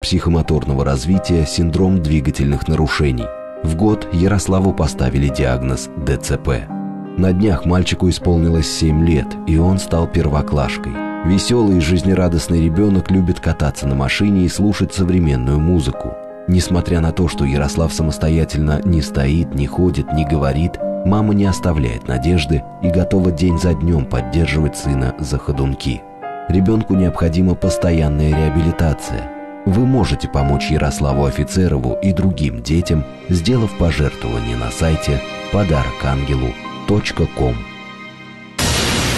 психомоторного развития синдром двигательных нарушений. В год Ярославу поставили диагноз ДЦП. На днях мальчику исполнилось 7 лет, и он стал первоклашкой. Веселый и жизнерадостный ребенок любит кататься на машине и слушать современную музыку. Несмотря на то, что Ярослав самостоятельно не стоит, не ходит, не говорит, мама не оставляет надежды и готова день за днем поддерживать сына за ходунки. Ребенку необходима постоянная реабилитация – вы можете помочь Ярославу Офицерову и другим детям, сделав пожертвование на сайте подарокангелу.ком.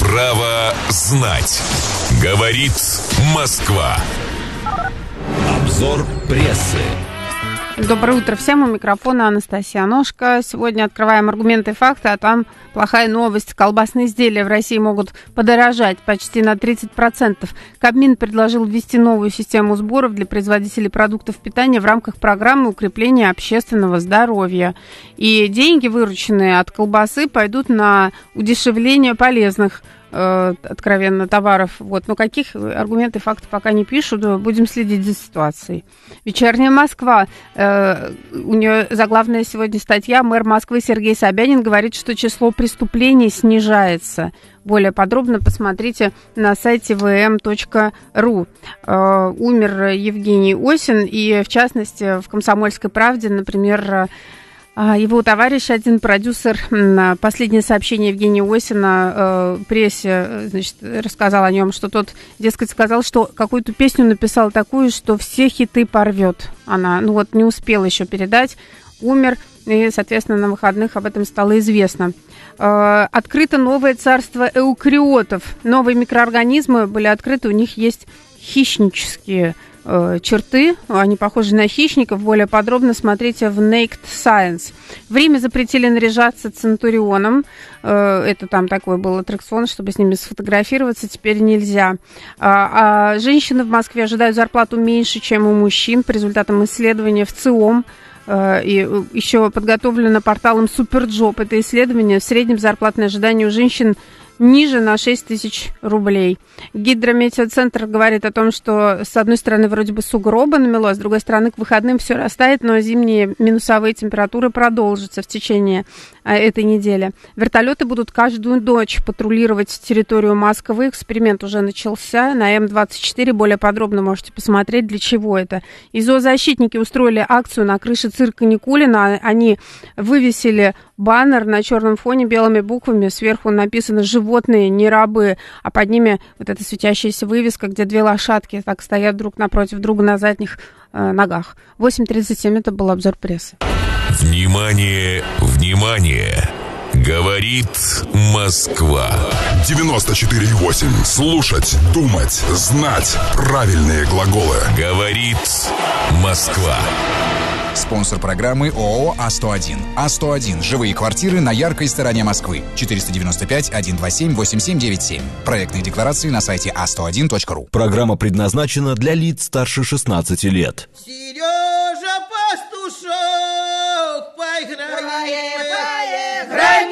Право знать. Говорит Москва. Обзор прессы. Доброе утро всем. У микрофона Анастасия Ножка. Сегодня открываем аргументы и факты, а там плохая новость. Колбасные изделия в России могут подорожать почти на 30%. Кабмин предложил ввести новую систему сборов для производителей продуктов питания в рамках программы укрепления общественного здоровья. И деньги, вырученные от колбасы, пойдут на удешевление полезных Э, откровенно товаров. Вот. Но каких аргументы и факты пока не пишут, будем следить за ситуацией. Вечерняя Москва. Э, у нее заглавная сегодня статья. Мэр Москвы Сергей Собянин говорит, что число преступлений снижается. Более подробно посмотрите на сайте vm.ru. Эм э, умер Евгений Осин, и в частности в «Комсомольской правде», например, а, его товарищ, один продюсер, а, последнее сообщение Евгения Осина э, прессе, э, значит, рассказал о нем, что тот, дескать, сказал, что какую-то песню написал такую, что все хиты порвет. Она, ну вот, не успела еще передать, умер, и, соответственно, на выходных об этом стало известно. Э, открыто новое царство эукриотов. Новые микроорганизмы были открыты, у них есть хищнические Э, черты, они похожи на хищников. Более подробно смотрите в Naked Science. В Риме запретили наряжаться центурионом. Э, это там такой был аттракцион, чтобы с ними сфотографироваться теперь нельзя. А, а женщины в Москве ожидают зарплату меньше, чем у мужчин по результатам исследования в ЦИОМ э, и еще подготовлено порталом Суперджоп. Это исследование. В среднем зарплатное ожидание у женщин ниже на 6 тысяч рублей. Гидрометеоцентр говорит о том, что с одной стороны вроде бы сугроба намело, а с другой стороны к выходным все растает, но зимние минусовые температуры продолжатся в течение а, этой недели. Вертолеты будут каждую ночь патрулировать территорию Москвы. Эксперимент уже начался. На М-24 более подробно можете посмотреть, для чего это. И зоозащитники устроили акцию на крыше цирка Никулина. Они вывесили баннер на черном фоне белыми буквами. Сверху написано «Животные, не рабы», а под ними вот эта светящаяся вывеска, где две лошадки так стоят друг напротив друга на задних э, ногах. 8.37 это был обзор прессы. Внимание, внимание! Говорит Москва. 94,8. Слушать, думать, знать правильные глаголы. Говорит Москва. Спонсор программы ООО «А101». «А101» – Живые квартиры на яркой стороне Москвы. 495-127-8797. Проектные декларации на сайте а101.ру. Программа предназначена для лиц старше 16 лет. Сережа Пастушок, поиграй, поиграй,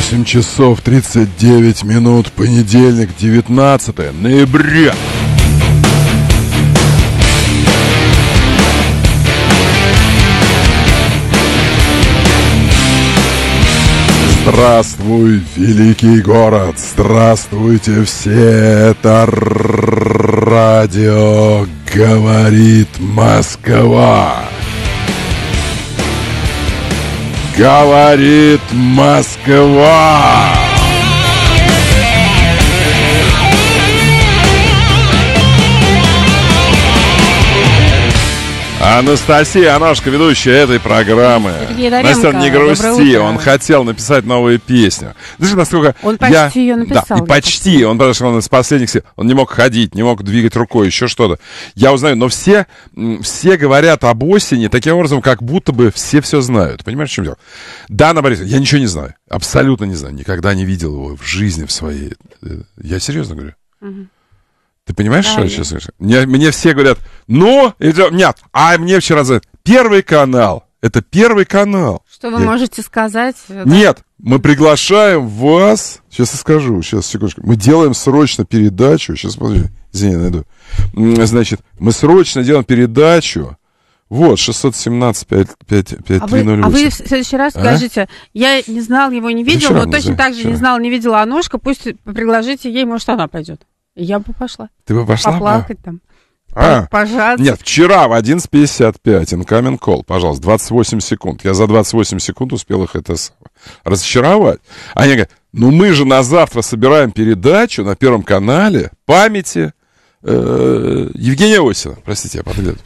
8 часов 39 минут, понедельник, 19 ноября. Здравствуй, великий город! Здравствуйте все! Это радио «Говорит Москва». Говорит Москва! Анастасия Анашка, ведущая этой программы. Настя, не грусти, он хотел написать новую песню. Знаешь, насколько Он почти я... ее написал. Да, и почти. Он, потому что он из последних сил. Он не мог ходить, не мог двигать рукой, еще что-то. Я узнаю, но все, все говорят об осени таким образом, как будто бы все все знают. Понимаешь, в чем дело? Да, на Борисовна, я ничего не знаю. Абсолютно не знаю. Никогда не видел его в жизни в своей. Э, я серьезно говорю. Угу. Ты понимаешь, да, что я сейчас слышу? Мне, мне все говорят, ну, идем, нет, а мне вчера за первый канал. Это первый канал. Что вы я... можете сказать? Э, да? Нет, мы приглашаем вас. Сейчас я скажу, сейчас, секундочку. Мы делаем срочно передачу. Сейчас, подожди, извини, найду. Значит, мы срочно делаем передачу. Вот, 617 5308. А вы, а вы в следующий раз а? скажите, я не знал, его не видел, но точно так же не знал, не видела Аношка. пусть предложите ей, может, она пойдет. Я бы пошла. Ты бы пошла? Поплакать бы? там. А, пожалуйста. Нет, вчера в 11.55 incoming call, пожалуйста, 28 секунд. Я за 28 секунд успел их это разочаровать. Они говорят, ну мы же на завтра собираем передачу на Первом канале памяти э, Евгения Осина. Простите, я подглядел.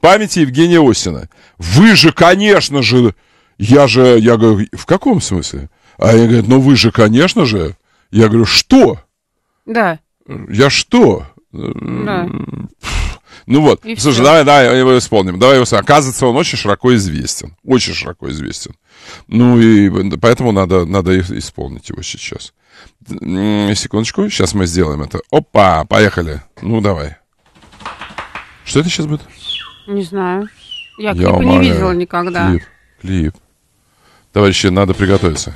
Памяти Евгения Осина. Вы же, конечно же, я же, я говорю, в каком смысле? А я говорю, ну вы же, конечно же. Я говорю, что? Да я что? Да. Ну вот, и слушай, давай, давай его исполним. Давай его исполним. Оказывается, он очень широко известен. Очень широко известен. Ну и поэтому надо, надо исполнить его сейчас. Секундочку, сейчас мы сделаем это. Опа, поехали. Ну давай. Что это сейчас будет? Не знаю. Я клипа Я не видела никогда. Клип, клип. Товарищи, надо приготовиться.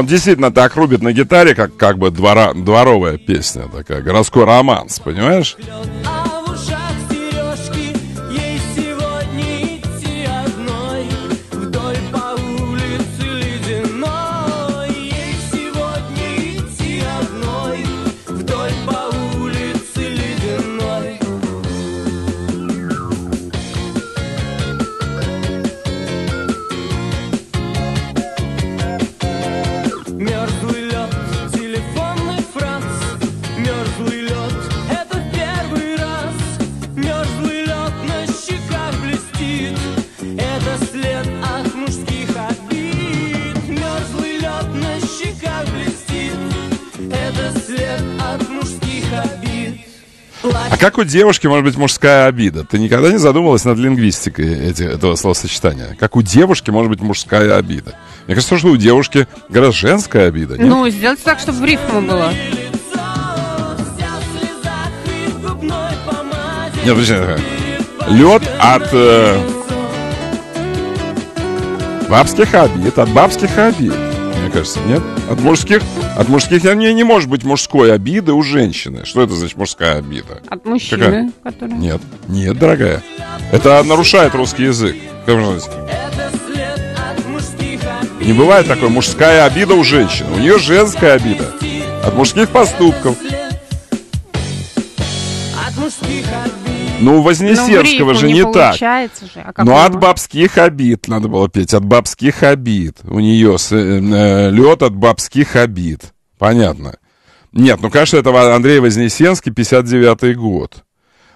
Он действительно так рубит на гитаре, как, как бы двора, дворовая песня такая, городской романс, понимаешь? как у девушки может быть мужская обида? Ты никогда не задумывалась над лингвистикой эти, этого словосочетания? Как у девушки может быть мужская обида? Мне кажется, что у девушки гораздо женская обида. Нет? Ну, сделать так, чтобы в рифму было. Нет, подожди. Э, Лед от... Э, бабских обид, от бабских обид кажется, нет? От мужских? От мужских не, не может быть мужской обиды у женщины. Что это значит мужская обида? От мужчины, Какая? который... Нет, нет, дорогая. Это нарушает русский язык. Как не бывает такой мужская обида у женщины. У нее женская обида. От мужских поступков. Ну, у ну, Вознесенского ну, же не, так. Же. А Но от бабских обид надо было петь. От бабских обид. У нее э, э, лед от бабских обид. Понятно. Нет, ну, конечно, это Андрей Вознесенский, 59-й год.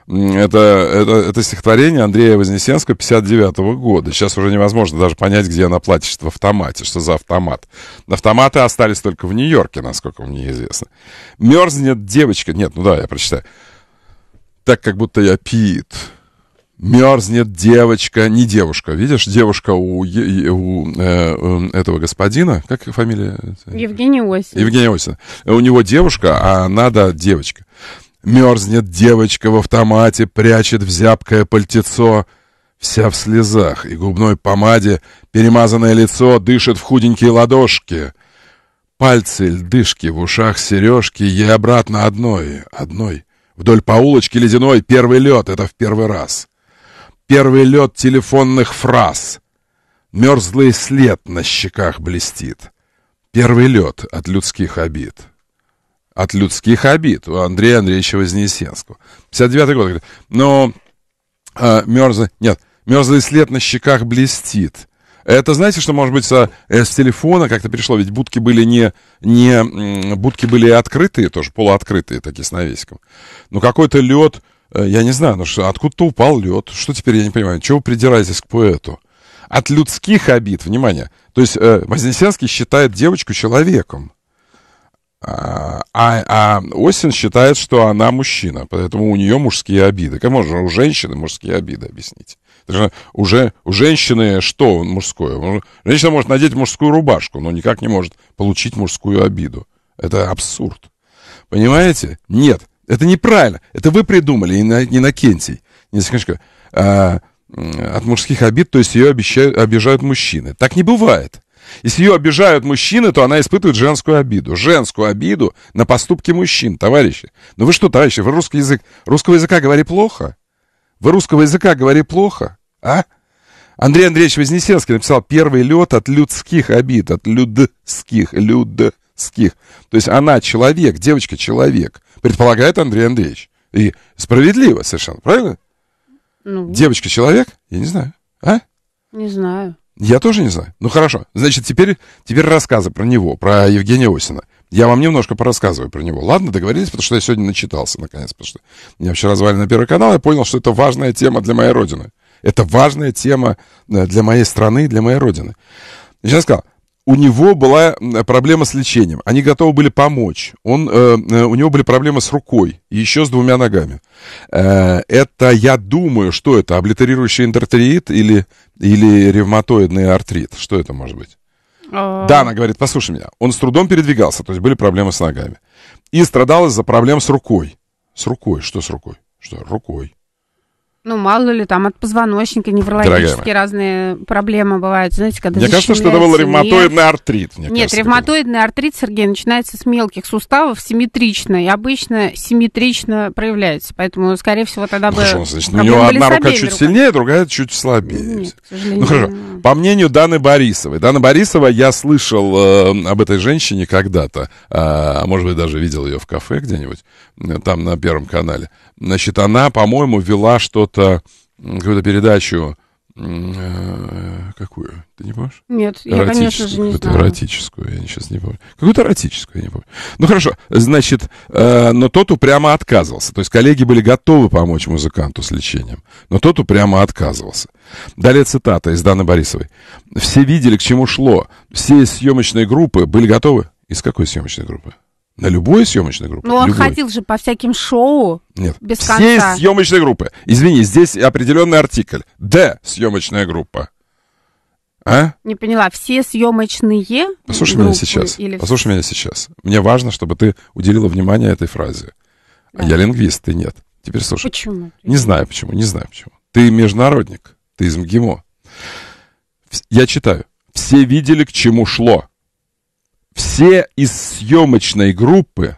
Это, это, это стихотворение Андрея Вознесенского 59-го года. Сейчас уже невозможно даже понять, где она платит в автомате, что за автомат. Автоматы остались только в Нью-Йорке, насколько мне известно. «Мерзнет девочка». Нет, ну да, я прочитаю так, как будто я пит. Мерзнет девочка, не девушка, видишь, девушка у, у, у э, э, этого господина, как фамилия? Евгений Осин. Евгений Осин. У него девушка, а надо девочка. Мерзнет девочка в автомате, прячет в зябкое пальтецо, вся в слезах и губной помаде, перемазанное лицо дышит в худенькие ладошки. Пальцы, льдышки, в ушах сережки, ей обратно одной, одной — Вдоль по улочке ледяной первый лед, это в первый раз. Первый лед телефонных фраз. Мерзлый след на щеках блестит. Первый лед от людских обид. От людских обид у Андрея Андреевича Вознесенского. 59-й год. Но э, мерзлый... Нет, мерзлый след на щеках блестит. Это, знаете, что, может быть, со, э, с телефона как-то перешло, ведь будки были не, не, будки были открытые тоже, полуоткрытые такие с навесиком. Но какой-то лед, э, я не знаю, ну что, откуда-то упал лед, что теперь, я не понимаю, чего вы придираетесь к поэту? От людских обид, внимание, то есть э, Вознесенский считает девочку человеком. А, а, а Осин считает, что она мужчина, поэтому у нее мужские обиды. Как можно у женщины мужские обиды объяснить? уже у женщины что мужское? Женщина может надеть мужскую рубашку, но никак не может получить мужскую обиду. Это абсурд. Понимаете? Нет, это неправильно. Это вы придумали, не Иннокентий. Не секундочку. А, от мужских обид, то есть ее обещают, обижают мужчины. Так не бывает. Если ее обижают мужчины, то она испытывает женскую обиду. Женскую обиду на поступки мужчин, товарищи. Ну вы что, товарищи, вы русский язык, русского языка говори плохо? Вы русского языка говори плохо, а? Андрей Андреевич Вознесенский написал «Первый лед от людских обид, от людских, людских». То есть она человек, девочка-человек, предполагает Андрей Андреевич. И справедливо совершенно, правильно? Ну. Девочка-человек? Я не знаю. А? Не знаю. Я тоже не знаю. Ну хорошо. Значит, теперь, теперь рассказы про него, про Евгения Осина. Я вам немножко порассказываю про него. Ладно, договорились, потому что я сегодня начитался, наконец, потому что меня вчера звали на Первый канал, я понял, что это важная тема для моей родины. Это важная тема э, для моей страны, для моей родины. Я сказал, у него была проблема с лечением. Они готовы были помочь. Он, э, э, у него были проблемы с рукой и еще с двумя ногами. Э, это, я думаю, что это? Облитерирующий эндотериит или, или ревматоидный артрит? Что это может быть? А. Да, она говорит, послушай меня, он с трудом передвигался, то есть были проблемы с ногами. И страдал из-за проблем с рукой. С рукой, что с рукой? Что, рукой. Ну, мало ли, там от позвоночника неврологические разные проблемы бывают. Знаете, когда Мне кажется, что это был ревматоидный нерв. артрит. Мне Нет, кажется, ревматоидный это... артрит, Сергей, начинается с мелких суставов, симметрично, и обычно симметрично проявляется. Поэтому, скорее всего, тогда ну, бы... Хорошо, значит, ну, у него одна рука чуть руками. сильнее, другая чуть слабее. Нет, к ну, сожалению. Ну, хорошо. По мнению Даны Борисовой. Дана Борисова, я слышал э, об этой женщине когда-то. Э, может быть, даже видел ее в кафе где-нибудь, э, там на Первом канале. Значит, она, по-моему, вела что-то, какую-то передачу, э, какую? Ты не помнишь? Нет, я, конечно же, не знаю. Эротическую, я сейчас не помню. Какую-то эротическую, я не помню. Ну, хорошо, значит, э, но тот упрямо отказывался. То есть коллеги были готовы помочь музыканту с лечением, но тот упрямо отказывался. Далее цитата из Даны Борисовой. «Все видели, к чему шло. Все из съемочной группы были готовы». Из какой съемочной группы? На любой съемочной группе. Ну, он любой. ходил же по всяким шоу. Нет. Без Все конца. съемочные группы. Извини, здесь определенный артикль. Д съемочная группа. А? Не поняла, все съемочные. Послушай группы меня сейчас. Или... Послушай меня сейчас. Мне важно, чтобы ты уделила внимание этой фразе. Да. Я лингвист, ты нет. Теперь слушай. Почему? Не знаю почему, не знаю почему. Ты международник, ты из МГИМО. Я читаю. Все видели, к чему шло все из съемочной группы,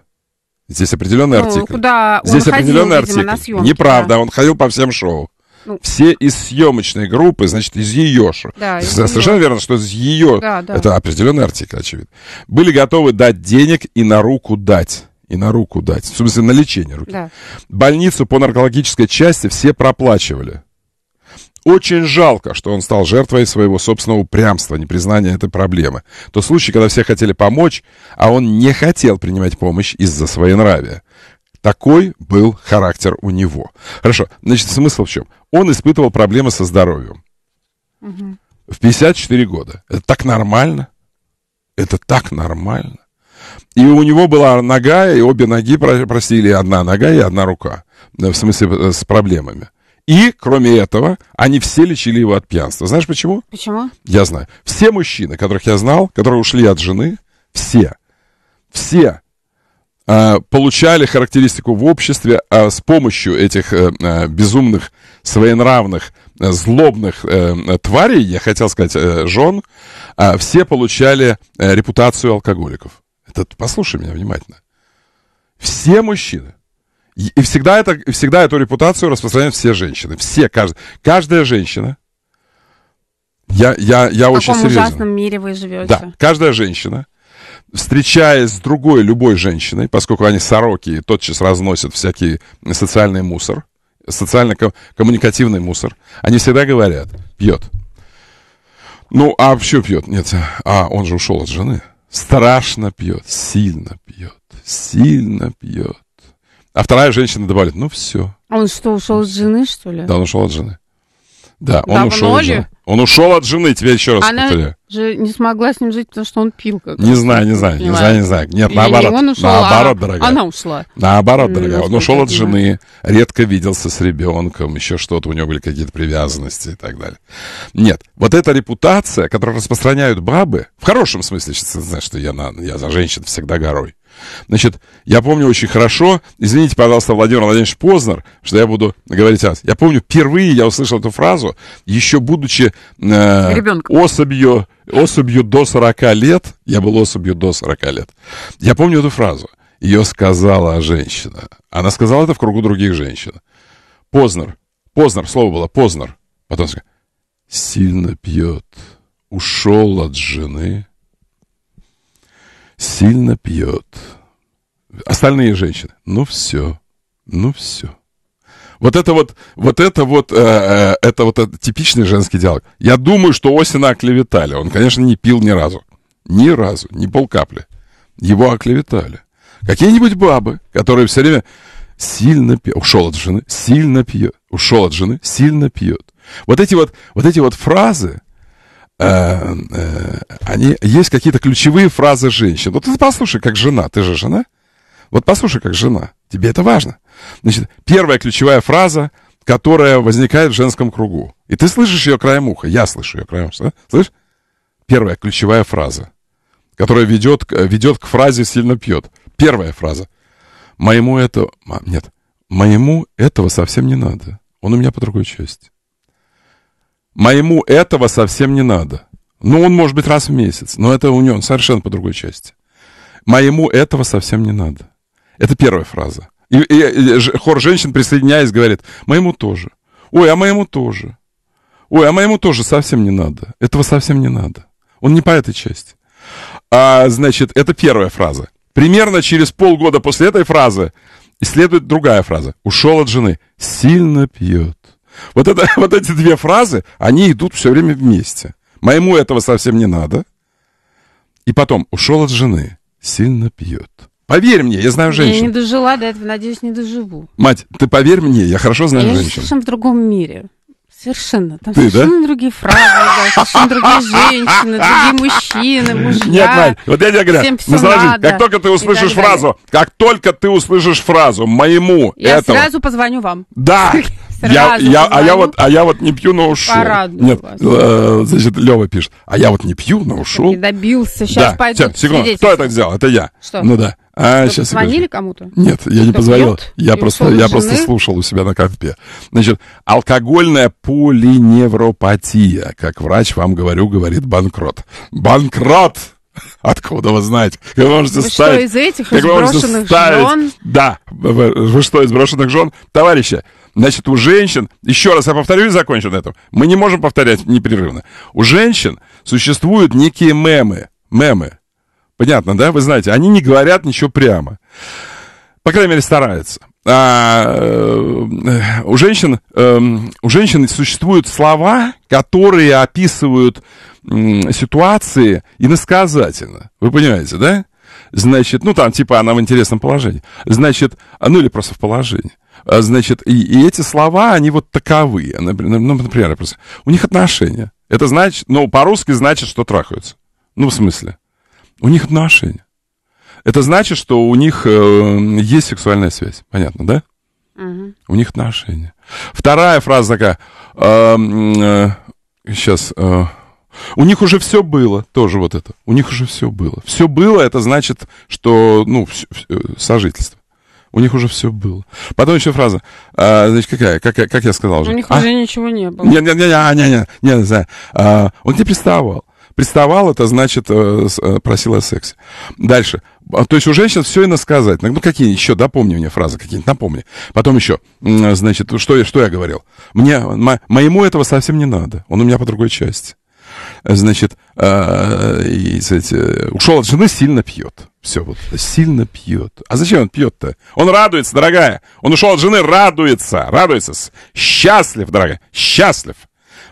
здесь определенный ну, артикль. Куда здесь он определенный ходил, артикль. Видимо, съемки, Неправда, да. он ходил по всем шоу. Ну, все из съемочной группы, значит, из ее шоу. Да, из Совершенно ее. верно, что из ее. Да, да. Это определенный артикль, очевидно. Были готовы дать денег и на руку дать. И на руку дать. В смысле, на лечение руки. Да. Больницу по наркологической части все проплачивали. Очень жалко, что он стал жертвой своего собственного упрямства, непризнания этой проблемы. То случай, когда все хотели помочь, а он не хотел принимать помощь из-за своенравия. Такой был характер у него. Хорошо, значит, смысл в чем? Он испытывал проблемы со здоровьем. Угу. В 54 года. Это так нормально? Это так нормально? И у него была нога, и обе ноги, простили, одна нога и одна рука. Э, в смысле, э, с проблемами. И, кроме этого, они все лечили его от пьянства. Знаешь почему? Почему? Я знаю. Все мужчины, которых я знал, которые ушли от жены, все, все э, получали характеристику в обществе э, с помощью этих э, э безумных, своенравных, э, злобных э, тварей, я хотел сказать, жен, а, все получали репутацию алкоголиков. Это, послушай меня внимательно. Все мужчины, и всегда, это, всегда эту репутацию распространяют все женщины. Все, каждая, каждая женщина. Я, я, я в очень серьезно. В ужасном мире вы живете. Да, каждая женщина, встречаясь с другой любой женщиной, поскольку они сороки и тотчас разносят всякий социальный мусор, социально-коммуникативный мусор, они всегда говорят, пьет. Ну, а вообще пьет? Нет, а он же ушел от жены. Страшно пьет, сильно пьет, сильно пьет. А вторая женщина добавляет, ну все. А он что, ушел от жены, что ли? Да, он ушел от жены. Да, он Давно ушел ли? от жены. Он ушел от жены, тебе еще раз Она повторяю. же не смогла с ним жить, потому что он пил. Как не знаю, не знаю, не знаю, не знаю. Нет, Или наоборот. он ушел, а наоборот, а дорогая. Она ушла. Наоборот, дорогая. Ну, он ушел от жены, редко виделся с ребенком, еще что-то, у него были какие-то привязанности и так далее. Нет, вот эта репутация, которую распространяют бабы, в хорошем смысле, сейчас знаешь, что я, на, я за женщин всегда горой. Значит, я помню очень хорошо, извините, пожалуйста, Владимир Владимирович Познер, что я буду говорить о вас. Я помню, впервые я услышал эту фразу, еще будучи э, особью, особью до 40 лет, я был особью до 40 лет, я помню эту фразу. Ее сказала женщина. Она сказала это в кругу других женщин. Познер. Познер, слово было Познер. Потом сказал, сильно пьет. Ушел от жены сильно пьет. Остальные женщины, ну все, ну все. Вот это вот, вот это вот, э, э это вот это типичный женский диалог. Я думаю, что Осина оклеветали. Он, конечно, не пил ни разу. Ни разу, ни полкапли. Его оклеветали. Какие-нибудь бабы, которые все время сильно пьет, ушел от жены, сильно пьет, ушел от жены, сильно пьет. Вот эти вот, вот эти вот фразы, Э, э, они, есть какие-то ключевые фразы женщин. Вот ты послушай, как жена, ты же жена. Вот послушай, как жена, тебе это важно. Значит, первая ключевая фраза, которая возникает в женском кругу. И ты слышишь ее краем уха, я слышу ее краем уха, слышишь? Первая ключевая фраза, которая ведет, ведет к фразе «сильно пьет». Первая фраза. Моему это... Нет, моему этого совсем не надо. Он у меня по другой части. Моему этого совсем не надо. Ну, он может быть раз в месяц, но это у него совершенно по другой части. Моему этого совсем не надо. Это первая фраза. И, и, и хор женщин, присоединяясь, говорит, моему тоже. Ой, а моему тоже. Ой, а моему тоже совсем не надо. Этого совсем не надо. Он не по этой части. А, значит, это первая фраза. Примерно через полгода после этой фразы следует другая фраза. Ушел от жены. Сильно пьет. Вот, это, вот эти две фразы, они идут все время вместе. Моему этого совсем не надо. И потом, ушел от жены, сильно пьет. Поверь мне, я знаю женщин. Я не дожила до этого, надеюсь, не доживу. Мать, ты поверь мне, я хорошо а знаю я женщин. Я совершенно в другом мире. Совершенно. Там Ты, совершенно да? другие фразы, да, совершенно другие женщины, другие мужчины, мужья. Нет, Надь, вот я тебе говорю, Назаржин, как только ты услышишь фразу, как только ты услышишь фразу моему я этому... Я сразу позвоню вам. Да, Сразу я, я, а я вот, а я вот не пью, но ушел. Порадую Нет, вас. Э, значит, Лева пишет, а я вот не пью, но ушел. И добился, сейчас да. пойду. Все, секунду, кто это взял? Это я. Что? Ну да. А, Вы сейчас позвонили кому-то? Нет, я не позвонил. Пьет? Я, просто, я просто слушал у себя на компе. Значит, алкогольная полиневропатия, как врач вам говорю, говорит банкрот. Банкрот! Откуда вы знаете? Как вы можете вы ставить, что, из этих как изброшенных вы жен? Да, вы, вы что, из брошенных жен? Товарищи, Значит, у женщин, еще раз я повторю и закончу на этом, мы не можем повторять непрерывно. У женщин существуют некие мемы, мемы. Понятно, да? Вы знаете, они не говорят ничего прямо. По крайней мере, стараются. А, э, у женщин, э, у женщин существуют слова, которые описывают ситуации иносказательно. Вы понимаете, да? Значит, ну там типа она в интересном положении. Значит, ну или просто в положении. А, значит, и, и эти слова, они вот таковые. Например, ну, ну, например, просто, у них отношения. Это значит, ну, по-русски значит, что трахаются. Ну, в смысле. У них отношения. Это значит, что у них э, есть сексуальная связь. Понятно, да? Угу. У них отношения. Вторая фраза такая. Э, э, сейчас. Э, у них уже все было, тоже вот это. У них уже все было. Все было, это значит, что, ну, все, все, э, сожительство. У них уже все было. Потом еще фраза. А, значит, какая? Как, как я сказал же? У них а? уже ничего не было. Нет, нет, нет, нет, нет, нет, нет, нет. А, он тебе приставал. Приставал, это значит, э, э, просил о сексе. Дальше. А, то есть у женщин все и сказать. Ну, какие еще, допомни мне фразы какие-нибудь, напомни. Потом еще, значит, что, что я говорил? Мне, моему этого совсем не надо. Он у меня по другой части. Значит, э, и, кстати, ушел от жены, сильно пьет все вот сильно пьет. А зачем он пьет-то? Он радуется, дорогая. Он ушел от жены, радуется, радуется. Счастлив, дорогая, счастлив.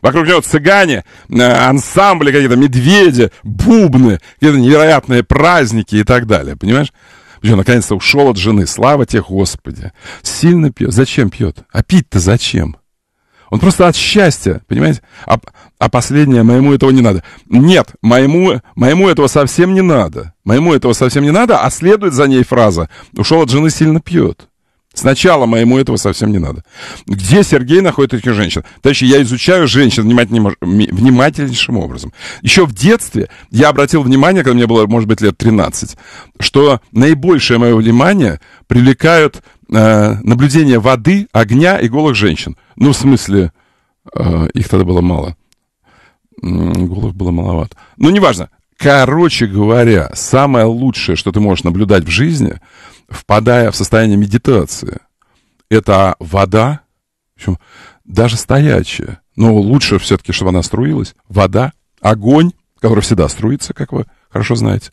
Вокруг него цыгане, э, ансамбли какие-то, медведи, бубны, какие-то невероятные праздники и так далее, понимаешь? Причем, наконец-то ушел от жены, слава тебе, Господи. Сильно пьет. Зачем пьет? А пить-то зачем? Он просто от счастья, понимаете? А, а последнее, моему этого не надо. Нет, моему, моему этого совсем не надо. Моему этого совсем не надо, а следует за ней фраза «ушел от жены, сильно пьет». Сначала моему этого совсем не надо. Где Сергей находит этих женщин? Дальше я изучаю женщин внимательнейшим образом. Еще в детстве я обратил внимание, когда мне было, может быть, лет 13, что наибольшее мое внимание привлекают Э, наблюдение воды, огня и голых женщин. Ну, в смысле, э, их тогда было мало. Голых было маловато. Ну, неважно. Короче говоря, самое лучшее, что ты можешь наблюдать в жизни, впадая в состояние медитации, это вода, причем даже стоячая, но лучше все-таки, чтобы она струилась, вода, огонь, который всегда струится, как вы хорошо знаете,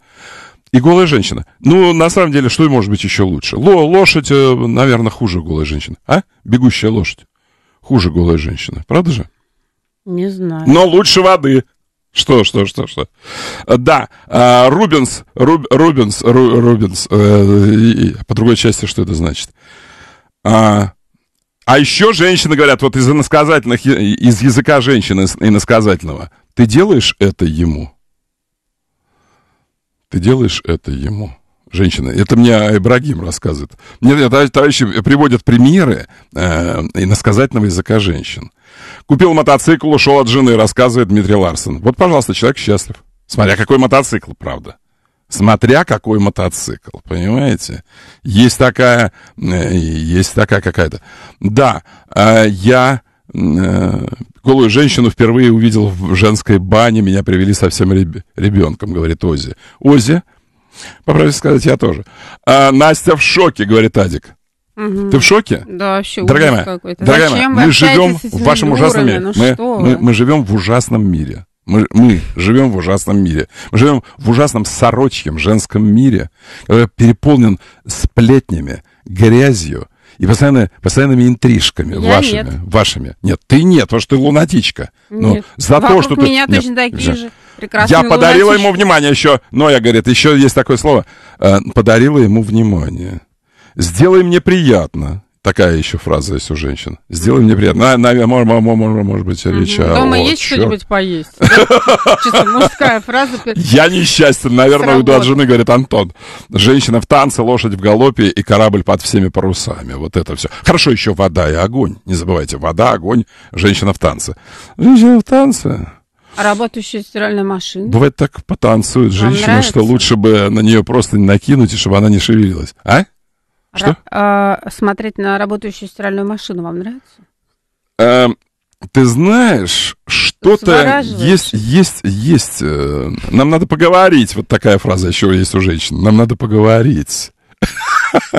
и голая женщина. Ну, на самом деле, что может быть еще лучше? Ло, лошадь, э, наверное, хуже голая женщина. А? Бегущая лошадь. Хуже голая женщина. Правда же? Не знаю. Но лучше воды. Что, что, что, что? Да, а, Рубинс, Руб, Рубинс, Рубинс, э, по другой части, что это значит? А, а еще женщины говорят, вот из иносказательных, из языка женщины иносказательного, ты делаешь это ему? Ты делаешь это ему. Женщина. Это мне Ибрагим рассказывает. Мне товарищи приводят примеры э, иносказательного языка женщин. Купил мотоцикл, ушел от жены, рассказывает Дмитрий Ларсон. Вот, пожалуйста, человек счастлив. Смотря какой мотоцикл, правда. Смотря какой мотоцикл, понимаете? Есть такая, э, есть такая какая-то. Да, э, я э, Голую женщину впервые увидел в женской бане, меня привели совсем реб... ребенком, говорит Ози. Ози, поправьте сказать, я тоже. А, Настя в шоке, говорит Адик. Угу. Ты в шоке? Да, вообще Дорогая моя, дорогая Зачем моя мы живем в вашем ужасном мире. Ну, мы, мы, мы, мы живем в ужасном мире. Мы, мы живем в ужасном мире. Мы живем в ужасном сорочьем женском мире, который переполнен сплетнями, грязью, и постоянно, постоянными интрижками Я вашими. Нет. Вашими. Нет, ты нет, потому что ты лунатичка. Ну, нет. Ну, за Вокруг то, что меня ты... точно нет, такие же. Прекрасные я подарила лунатички. ему внимание еще. Но я говорит, еще есть такое слово. Э, подарила ему внимание. Сделай мне приятно. Такая еще фраза есть у женщин. Сделай мне приятно. На, на, может, может, быть, речь угу. о... Дома о, есть что-нибудь поесть? Чисто мужская фраза. Я несчастен. Наверное, уйду от жены, говорит Антон. Женщина в танце, лошадь в галопе и корабль под всеми парусами. Вот это все. Хорошо еще вода и огонь. Не забывайте, вода, огонь, женщина в танце. Женщина в танце. А работающая стиральная машина? Бывает так потанцует женщина, что лучше бы на нее просто не накинуть, и чтобы она не шевелилась. А? Что? Ра- э- смотреть на работающую стиральную машину вам нравится? Э- ты знаешь, что-то есть, есть, есть. Э, нам надо поговорить. Вот такая фраза еще есть у женщин. Нам надо поговорить.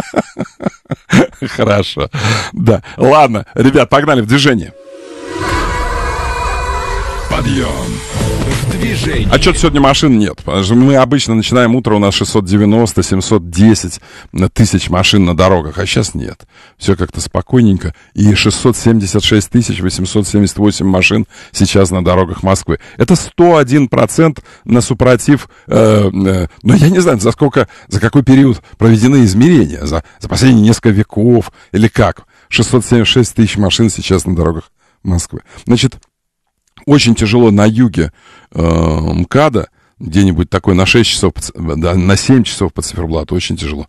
Хорошо. Да. Ладно, ребят, погнали в движение. Подъем движении. А что-то сегодня машин нет. Мы обычно начинаем утро, у нас 690, 710 тысяч машин на дорогах, а сейчас нет. Все как-то спокойненько. И 676 тысяч 878 машин сейчас на дорогах Москвы. Это 101% на супротив, э, э, ну я не знаю, за сколько, за какой период проведены измерения, за, за последние несколько веков или как. 676 тысяч машин сейчас на дорогах Москвы. Значит, очень тяжело на юге э, МКАДа, где-нибудь такой на 6 часов, да, на 7 часов по циферблату, очень тяжело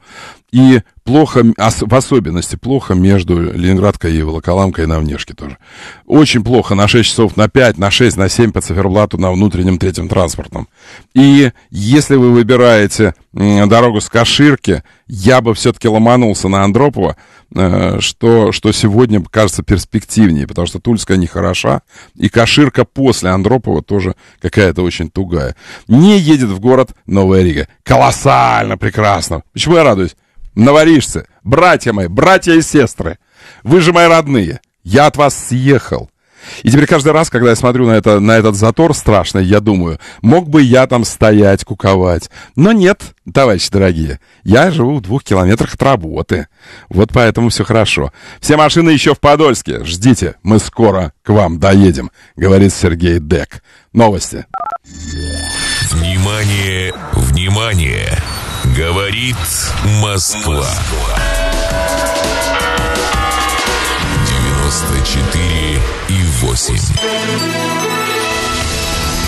и плохо, в особенности плохо между Ленинградкой и Волоколамкой на Внешке тоже. Очень плохо на 6 часов, на 5, на 6, на 7 по циферблату на внутреннем третьем транспортном. И если вы выбираете дорогу с Каширки, я бы все-таки ломанулся на Андропова, э, что, что сегодня кажется перспективнее, потому что Тульская нехороша, и Каширка после Андропова тоже какая-то очень тугая. Не едет в город Новая Рига. Колоссально прекрасно. Почему я радуюсь? новорижцы, братья мои, братья и сестры, вы же мои родные, я от вас съехал. И теперь каждый раз, когда я смотрю на, это, на этот затор страшный, я думаю, мог бы я там стоять, куковать. Но нет, товарищи дорогие, я живу в двух километрах от работы. Вот поэтому все хорошо. Все машины еще в Подольске. Ждите, мы скоро к вам доедем, говорит Сергей Дек. Новости. Внимание, внимание! Говорит Москва. 94 и 8.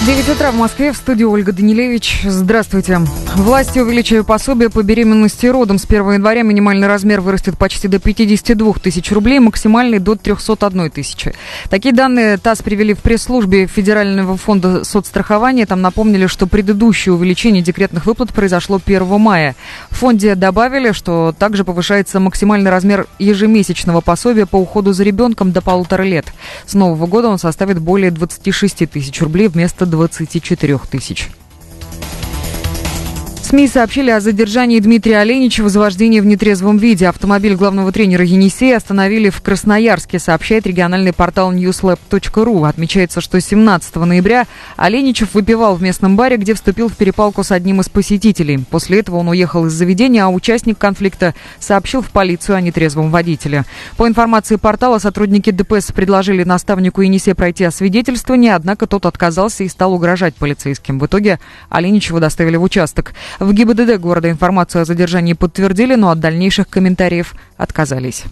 9 утра в Москве, в студии Ольга Данилевич. Здравствуйте. Власти увеличивают пособие по беременности и родам. С 1 января минимальный размер вырастет почти до 52 тысяч рублей, максимальный до 301 тысячи. Такие данные ТАСС привели в пресс-службе Федерального фонда соцстрахования. Там напомнили, что предыдущее увеличение декретных выплат произошло 1 мая. В фонде добавили, что также повышается максимальный размер ежемесячного пособия по уходу за ребенком до полутора лет. С нового года он составит более 26 тысяч рублей вместо 24 тысяч. СМИ сообщили о задержании Дмитрия Оленичева, в завождении в нетрезвом виде. Автомобиль главного тренера Енисея остановили в Красноярске, сообщает региональный портал newslab.ru. Отмечается, что 17 ноября Оленичев выпивал в местном баре, где вступил в перепалку с одним из посетителей. После этого он уехал из заведения, а участник конфликта сообщил в полицию о нетрезвом водителе. По информации портала, сотрудники ДПС предложили наставнику Енисея пройти освидетельствование, однако тот отказался и стал угрожать полицейским. В итоге Оленичева доставили в участок. В ГИБДД города информацию о задержании подтвердили, но от дальнейших комментариев отказались.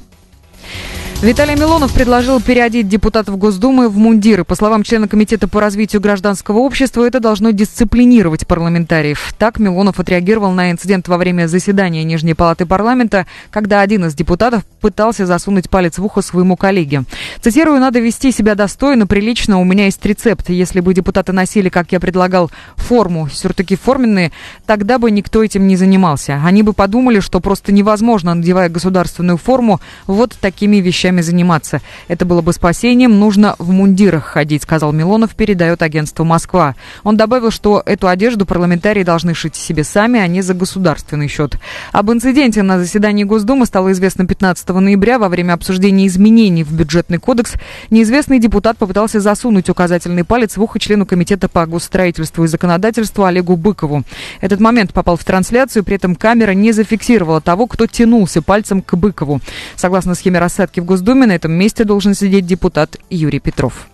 Виталий Милонов предложил переодеть депутатов Госдумы в мундиры. По словам члена Комитета по развитию гражданского общества, это должно дисциплинировать парламентариев. Так Милонов отреагировал на инцидент во время заседания Нижней Палаты парламента, когда один из депутатов пытался засунуть палец в ухо своему коллеге. Цитирую, надо вести себя достойно, прилично, у меня есть рецепт. Если бы депутаты носили, как я предлагал, форму, сюртуки форменные, тогда бы никто этим не занимался. Они бы подумали, что просто невозможно, надевая государственную форму, вот такими вещами вещами заниматься. Это было бы спасением, нужно в мундирах ходить, сказал Милонов, передает агентство «Москва». Он добавил, что эту одежду парламентарии должны шить себе сами, а не за государственный счет. Об инциденте на заседании Госдумы стало известно 15 ноября во время обсуждения изменений в бюджетный кодекс. Неизвестный депутат попытался засунуть указательный палец в ухо члену Комитета по госстроительству и законодательству Олегу Быкову. Этот момент попал в трансляцию, при этом камера не зафиксировала того, кто тянулся пальцем к Быкову. Согласно схеме рассадки в Госдуме, Госдуме на этом месте должен сидеть депутат Юрий Петров.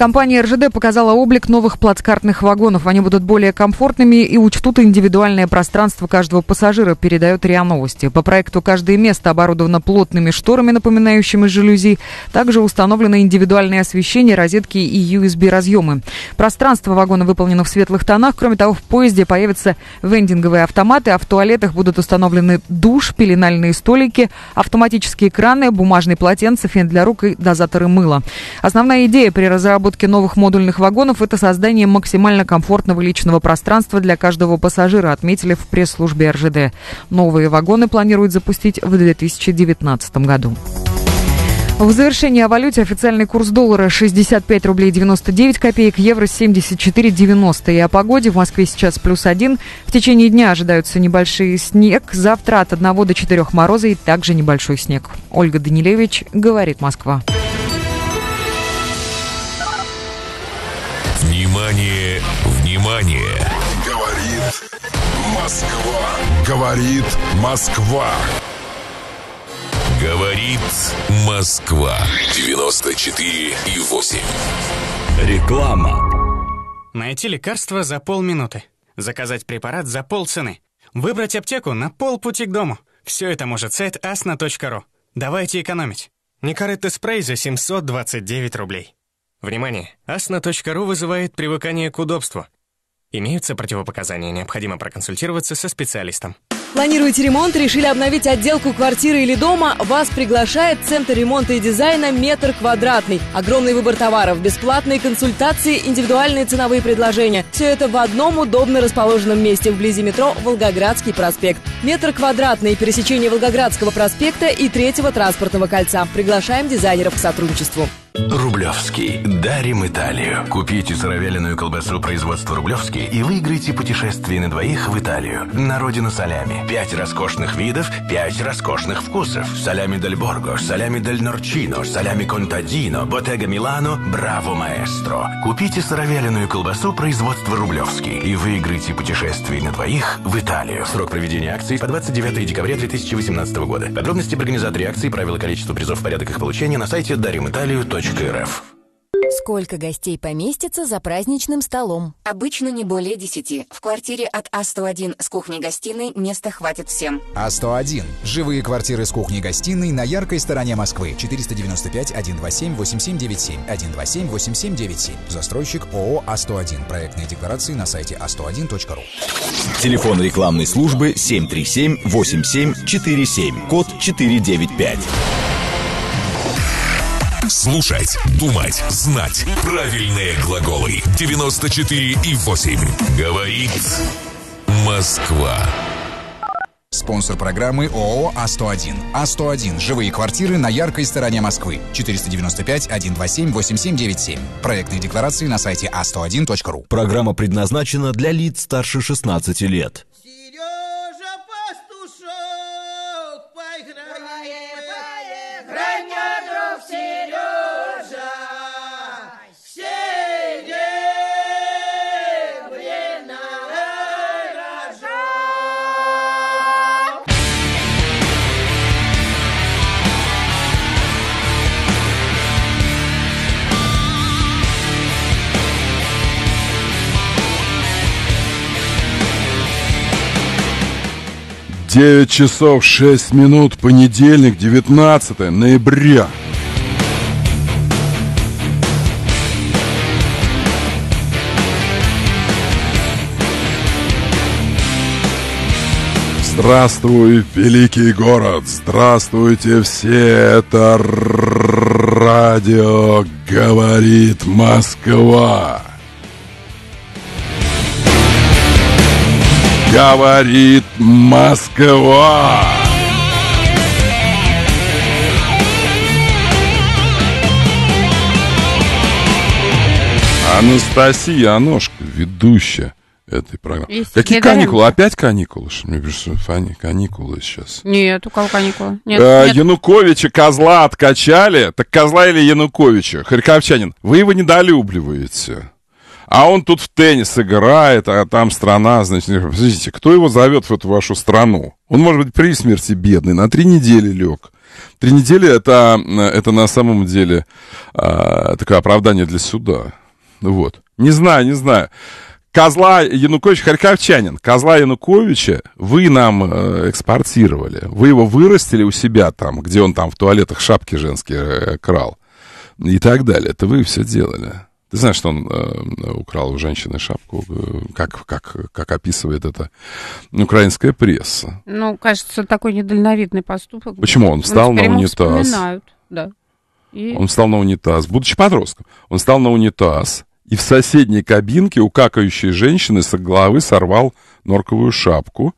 Компания РЖД показала облик новых плацкартных вагонов. Они будут более комфортными и учтут индивидуальное пространство каждого пассажира, передает РИА Новости. По проекту каждое место оборудовано плотными шторами, напоминающими жалюзи. Также установлено индивидуальное освещение, розетки и USB-разъемы. Пространство вагона выполнено в светлых тонах. Кроме того, в поезде появятся вендинговые автоматы, а в туалетах будут установлены душ, пеленальные столики, автоматические краны, бумажные полотенца, фен для рук и дозаторы мыла. Основная идея при разработке разработки новых модульных вагонов – это создание максимально комфортного личного пространства для каждого пассажира, отметили в пресс-службе РЖД. Новые вагоны планируют запустить в 2019 году. В завершении о валюте официальный курс доллара 65 рублей 99 копеек, евро 74,90. И о погоде в Москве сейчас плюс один. В течение дня ожидаются небольшие снег. Завтра от 1 до 4 мороза и также небольшой снег. Ольга Данилевич, «Говорит Москва». Внимание, внимание! Говорит Москва! Говорит Москва! Говорит Москва! 94 и 8. Реклама. Найти лекарство за полминуты. Заказать препарат за полцены. Выбрать аптеку на полпути к дому. Все это может сайт asna.ru. Давайте экономить. Никаретто спрей за 729 рублей. Внимание! asna.ru вызывает привыкание к удобству. Имеются противопоказания, необходимо проконсультироваться со специалистом. Планируете ремонт, решили обновить отделку квартиры или дома? Вас приглашает Центр ремонта и дизайна «Метр квадратный». Огромный выбор товаров, бесплатные консультации, индивидуальные ценовые предложения. Все это в одном удобно расположенном месте вблизи метро «Волгоградский проспект». «Метр квадратный» – пересечение Волгоградского проспекта и Третьего транспортного кольца. Приглашаем дизайнеров к сотрудничеству. Рублевский. Дарим Италию. Купите сыровяленую колбасу производства Рублевский и выиграйте путешествие на двоих в Италию. На родину солями. Пять роскошных видов, пять роскошных вкусов. Солями Дель Борго, солями Дель Норчино, солями Контадино, Ботега Милано, Браво Маэстро. Купите сыровяленую колбасу производства Рублевский и выиграйте путешествие на двоих в Италию. Срок проведения акции по 29 декабря 2018 года. Подробности об организаторе акции, правила количества призов, порядок их получения на сайте Дарим Италию. Кухня.рф Сколько гостей поместится за праздничным столом? Обычно не более 10. В квартире от А101 с кухней-гостиной места хватит всем. А101. Живые квартиры с кухней-гостиной на яркой стороне Москвы. 495-127-8797. 127-8797. Застройщик ООО А101. Проектные декларации на сайте а101.ру. Телефон рекламной службы 737-8747. Код 495. Слушать, думать, знать. Правильные глаголы. 94 и 8. Говорит Москва. Спонсор программы ООО «А101». «А101» – Живые квартиры на яркой стороне Москвы. 495-127-8797. Проектные декларации на сайте а101.ру. Программа предназначена для лиц старше 16 лет. 9 часов 6 минут, понедельник, 19 ноября. Здравствуй, великий город! Здравствуйте все! Это радио «Говорит Москва». говорит Москва. Анастасия ну, Аношка, ведущая этой программы. Есть, Какие каникулы? Опять каникулы? Что мне пишут, каникулы сейчас. Нет, у кого каникулы? Нет, э, нет. Януковича козла откачали. Так козла или Януковича? Харьковчанин, вы его недолюбливаете а он тут в теннис играет, а там страна, значит, подождите, кто его зовет в эту вашу страну? Он, может быть, при смерти бедный, на три недели лег. Три недели это, э, это на самом деле э, такое оправдание для суда. Вот. Не знаю, не знаю. Козла Януковича, харьковчанин, козла Януковича вы нам э, экспортировали. Вы его вырастили у себя там, где он там в туалетах шапки женские э, крал и так далее. Это вы все делали. Ты знаешь, что он э, украл у женщины шапку? Э, как, как, как описывает это украинская пресса? Ну, кажется, такой недальновидный поступок. Почему? Он встал на унитаз. да. И... Он встал на унитаз, будучи подростком. Он встал на унитаз, и в соседней кабинке у какающей женщины с головы сорвал норковую шапку,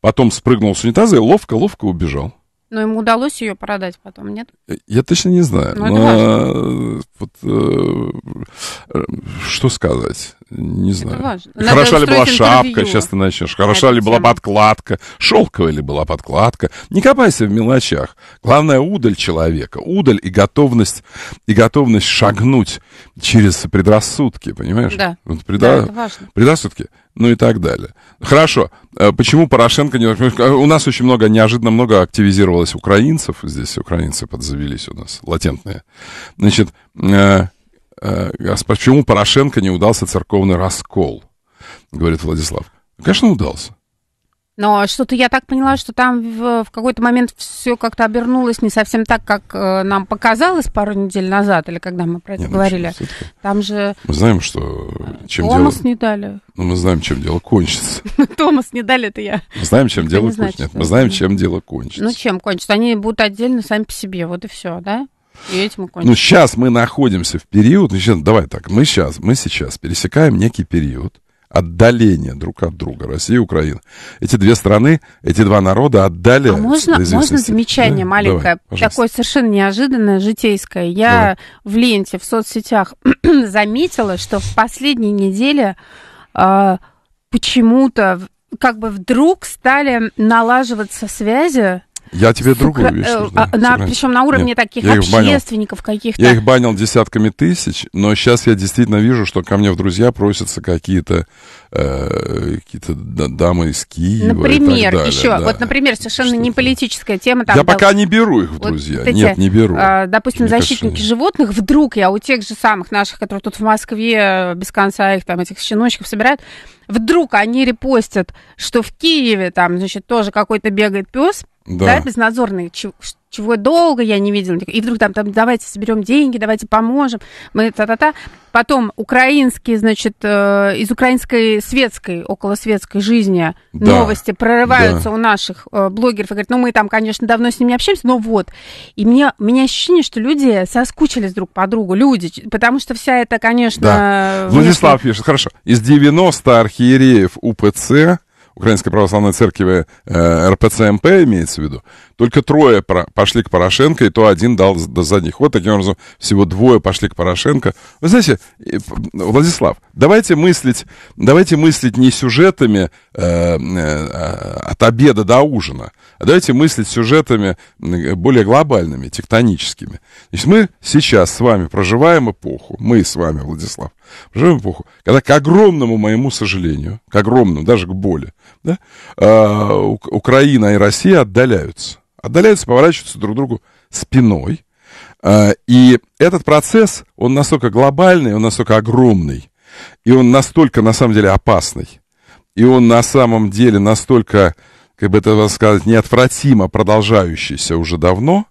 потом спрыгнул с унитаза и ловко-ловко убежал. Но ему удалось ее продать потом, нет? Э, я точно не знаю. Ну, но, но... Э, вот, э, что сказать? Не знаю. Это важно. Надо ли была шапка, сейчас ты начнешь. Хороша Это ли тема. была подкладка, шелковая ли была подкладка. Не копайся в мелочах. Главное, удаль человека. Удаль и готовность, и готовность шагнуть через предрассудки, понимаешь? Да, вот предра... да это важно. Предрассудки, ну и так далее. Хорошо. Э, почему Порошенко не... Э, у нас очень много, неожиданно много активизировалось украинцев. Здесь украинцы подзавелись у нас, латентные. Значит, э, э а почему Порошенко не удался церковный раскол, говорит Владислав. Конечно, удался. Но что-то я так поняла, что там в, в какой-то момент все как-то обернулось не совсем так, как э, нам показалось пару недель назад, или когда мы про это не, ну, говорили. Ну, там же... Мы знаем, что... Чем Томас дело... не дали. Ну, мы знаем, чем дело кончится. Ну, Томас не дали, это я. Мы знаем, чем дело кончится. Мы знаем, чем дело кончится. Ну, чем кончится? Они будут отдельно сами по себе, вот и все, да? И этим и ну, сейчас мы находимся в период, ну, давай так, мы сейчас, мы сейчас пересекаем некий период, отдаление друг от друга, Россия и Украина. Эти две страны, эти два народа отдали... А можно, можно замечание да? маленькое, Давай, такое совершенно неожиданное, житейское. Я Давай. в ленте, в соцсетях заметила, что в последней неделе э, а, почему-то как бы вдруг стали налаживаться связи я тебе другую вещь э, нужна. причем на уровне Нет, таких общественников каких-то. Я их банил десятками тысяч, но сейчас я действительно вижу, что ко мне в друзья просятся какие-то э, какие-то дамы из Киева Например, далее, еще, да. вот, например, совершенно не политическая тема. Там, я да, пока не беру их в друзья. Вот эти, Нет, не беру. Э, допустим, Мне защитники кажется, животных, вдруг я у тех же самых наших, которые тут в Москве э, без конца их там, этих щеночков собирают, вдруг они репостят, что в Киеве там, значит, тоже какой-то бегает пес, да. да, безнадзорные, чего, чего долго я не видела. И вдруг там, там давайте соберем деньги, давайте поможем. Мы та-та-та. Потом украинские, значит, э, из украинской светской, около светской жизни да. новости прорываются да. у наших э, блогеров и говорят, ну мы там, конечно, давно с ними общаемся, но вот. И мне, у меня ощущение, что люди соскучились друг по другу, люди, потому что вся эта, конечно... Да. Владислав пишет, хорошо, из 90 архиереев УПЦ Украинской Православной Церкви э, РПЦМП, имеется в виду, только трое про- пошли к Порошенко, и то один дал до задних. Вот таким образом всего двое пошли к Порошенко. Вы знаете, э, Владислав, Давайте мыслить, давайте мыслить не сюжетами э, э а, от обеда до ужина, а давайте мыслить сюжетами более глобальными, тектоническими. Значит, мы сейчас с вами проживаем эпоху, мы с вами, Владислав, проживаем эпоху, когда, к огромному моему сожалению, к огромному, даже к боли, да, э, Украина и Россия отдаляются. Отдаляются, поворачиваются друг к другу спиной. Э, и этот процесс, он настолько глобальный, он настолько огромный, и он настолько, на самом деле, опасный. И он на самом деле настолько, как бы это сказать, неотвратимо продолжающийся уже давно.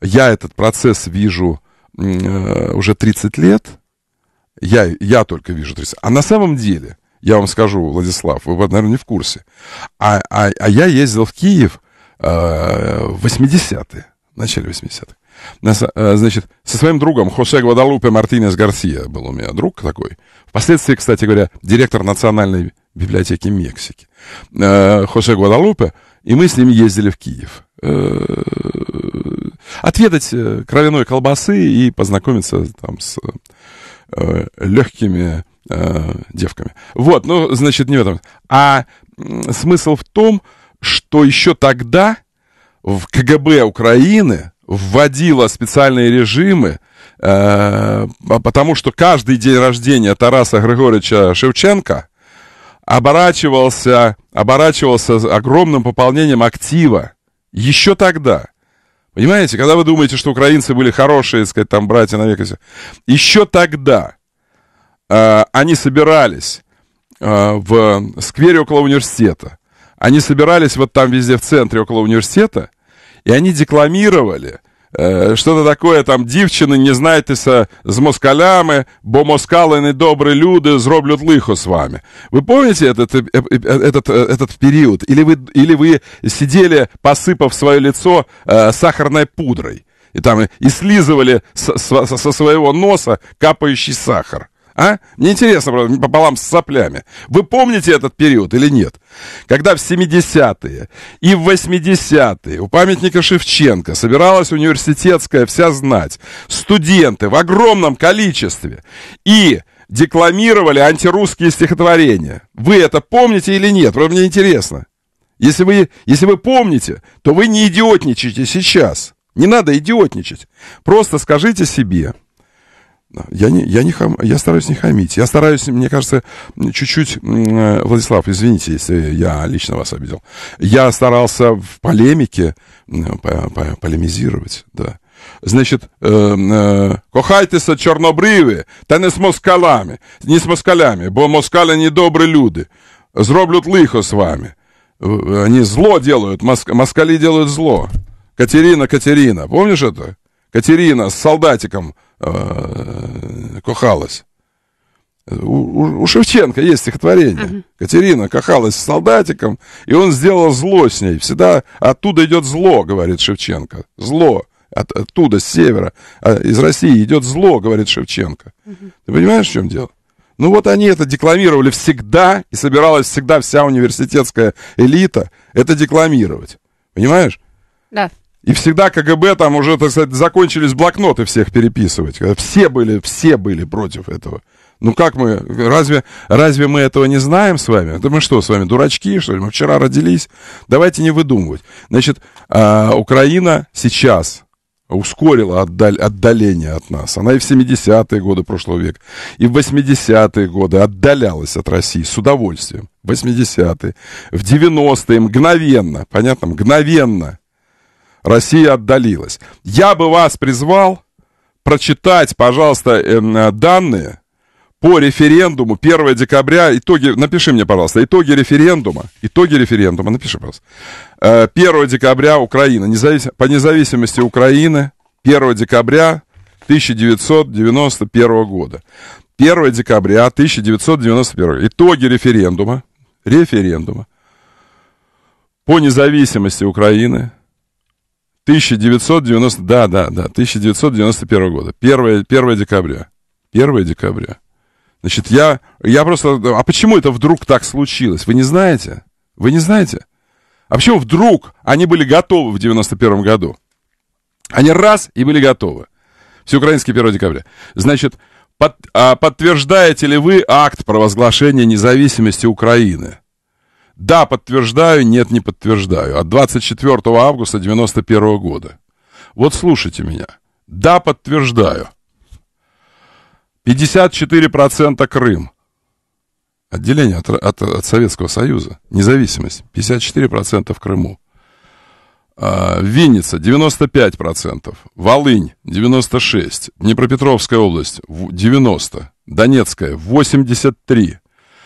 Я этот процесс вижу э, уже 30 лет. Я, я только вижу 30. А на самом деле, я вам скажу, Владислав, вы, наверное, не в курсе. А, а, а я ездил в Киев э, в 80-е, в начале 80-х. Э, значит, со своим другом Хосе Гвадалупе Мартинес Гарсия был у меня друг такой. Впоследствии, кстати говоря, директор Национальной библиотеки Мексики. Э, Хосе Гвадалупе, и мы с ним ездили в Киев. Э, отведать кровяной колбасы и познакомиться там с легкими девками. Вот, ну, значит, не в этом. А смысл в том, что еще тогда в КГБ Украины вводила специальные режимы, э, а потому что каждый день рождения Тараса Григорьевича Шевченко оборачивался, оборачивался огромным пополнением актива еще тогда. Понимаете, когда вы думаете, что украинцы были хорошие, так сказать, там, братья на века, еще тогда э, они собирались э, в сквере около университета, они собирались вот там везде в центре около университета – и они декламировали э, что-то такое там дівчини не знайтеся с москалями, бо москали добрые люди зроблют лихо с вами. Вы помните этот, э, э, этот, этот период? Или вы, или вы сидели, посыпав свое лицо э, сахарной пудрой, и там и слизывали со, со, со своего носа капающий сахар? А? Мне интересно, правда, пополам с соплями. Вы помните этот период или нет? Когда в 70-е и в 80-е у памятника Шевченко собиралась университетская вся знать, студенты в огромном количестве и декламировали антирусские стихотворения. Вы это помните или нет? Правда, мне интересно. Если вы, если вы помните, то вы не идиотничаете сейчас. Не надо идиотничать. Просто скажите себе, я не, я не хам, я стараюсь не хамить. Я стараюсь, мне кажется, чуть-чуть, э, Владислав, извините, если я лично вас обидел. Я старался в полемике по, по, полемизировать, да. Значит, э, э, кохайтеся та не з москалями, не с москалями, бо москали не добрые люди. Зроблють лихо с вами. Э, они зло делают, моск, москали делают зло. Катерина, Катерина, помнишь это? Катерина с солдатиком Э, кохалась. У, у Шевченко есть стихотворение. Uh-huh. Катерина кохалась с солдатиком, и он сделал зло с ней. Всегда оттуда идет зло, говорит Шевченко. Зло. От, оттуда, с севера, а, из России идет зло, говорит Шевченко. Uh-huh. Ты понимаешь, в чем дело? Ну вот они это декламировали всегда, и собиралась всегда вся университетская элита это декламировать. Понимаешь? Да. И всегда КГБ там уже, так сказать, закончились блокноты всех переписывать. Все были, все были против этого. Ну как мы, разве, разве мы этого не знаем с вами? Да мы что, с вами дурачки, что ли? Мы вчера родились. Давайте не выдумывать. Значит, э, Украина сейчас ускорила отдаль, отдаление от нас. Она и в 70-е годы прошлого века, и в 80-е годы отдалялась от России с удовольствием. В 80-е, в 90-е мгновенно, понятно, мгновенно Россия отдалилась. Я бы вас призвал прочитать, пожалуйста, эм, э, данные по референдуму 1 декабря, итоги, напиши мне, пожалуйста, итоги референдума, итоги референдума, напиши, пожалуйста, 1 э, декабря Украина, независ, по независимости Украины, 1 декабря 1991 года. 1 декабря 1991 итоги референдума, референдума по независимости Украины 1990... Да, да, да, 1991 года. 1, 1 декабря. 1 декабря. Значит, я, я просто... А почему это вдруг так случилось? Вы не знаете? Вы не знаете? А почему вдруг они были готовы в 91 году? Они раз и были готовы. Всеукраинский 1 декабря. Значит, под, а, подтверждаете ли вы акт провозглашения независимости Украины? Да, подтверждаю, нет, не подтверждаю. От 24 августа 91 года. Вот слушайте меня. Да, подтверждаю. 54% Крым. Отделение от, от, от Советского Союза. Независимость. 54% в Крыму. А, Винница 95%, Волынь 96%, Днепропетровская область 90%, Донецкая 83%,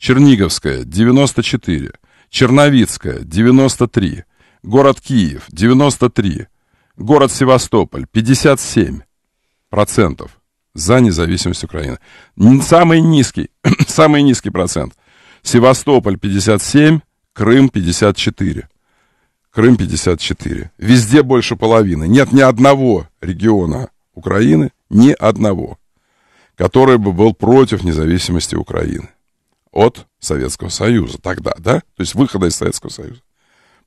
Черниговская – 94, Черновицкая – 93, город Киев – 93, город Севастополь – 57 процентов за независимость Украины. Самый низкий, самый низкий процент. Севастополь 57, Крым 54. Крым 54. Везде больше половины. Нет ни одного региона Украины, ни одного, который бы был против независимости Украины от Советского Союза тогда, да? То есть выхода из Советского Союза.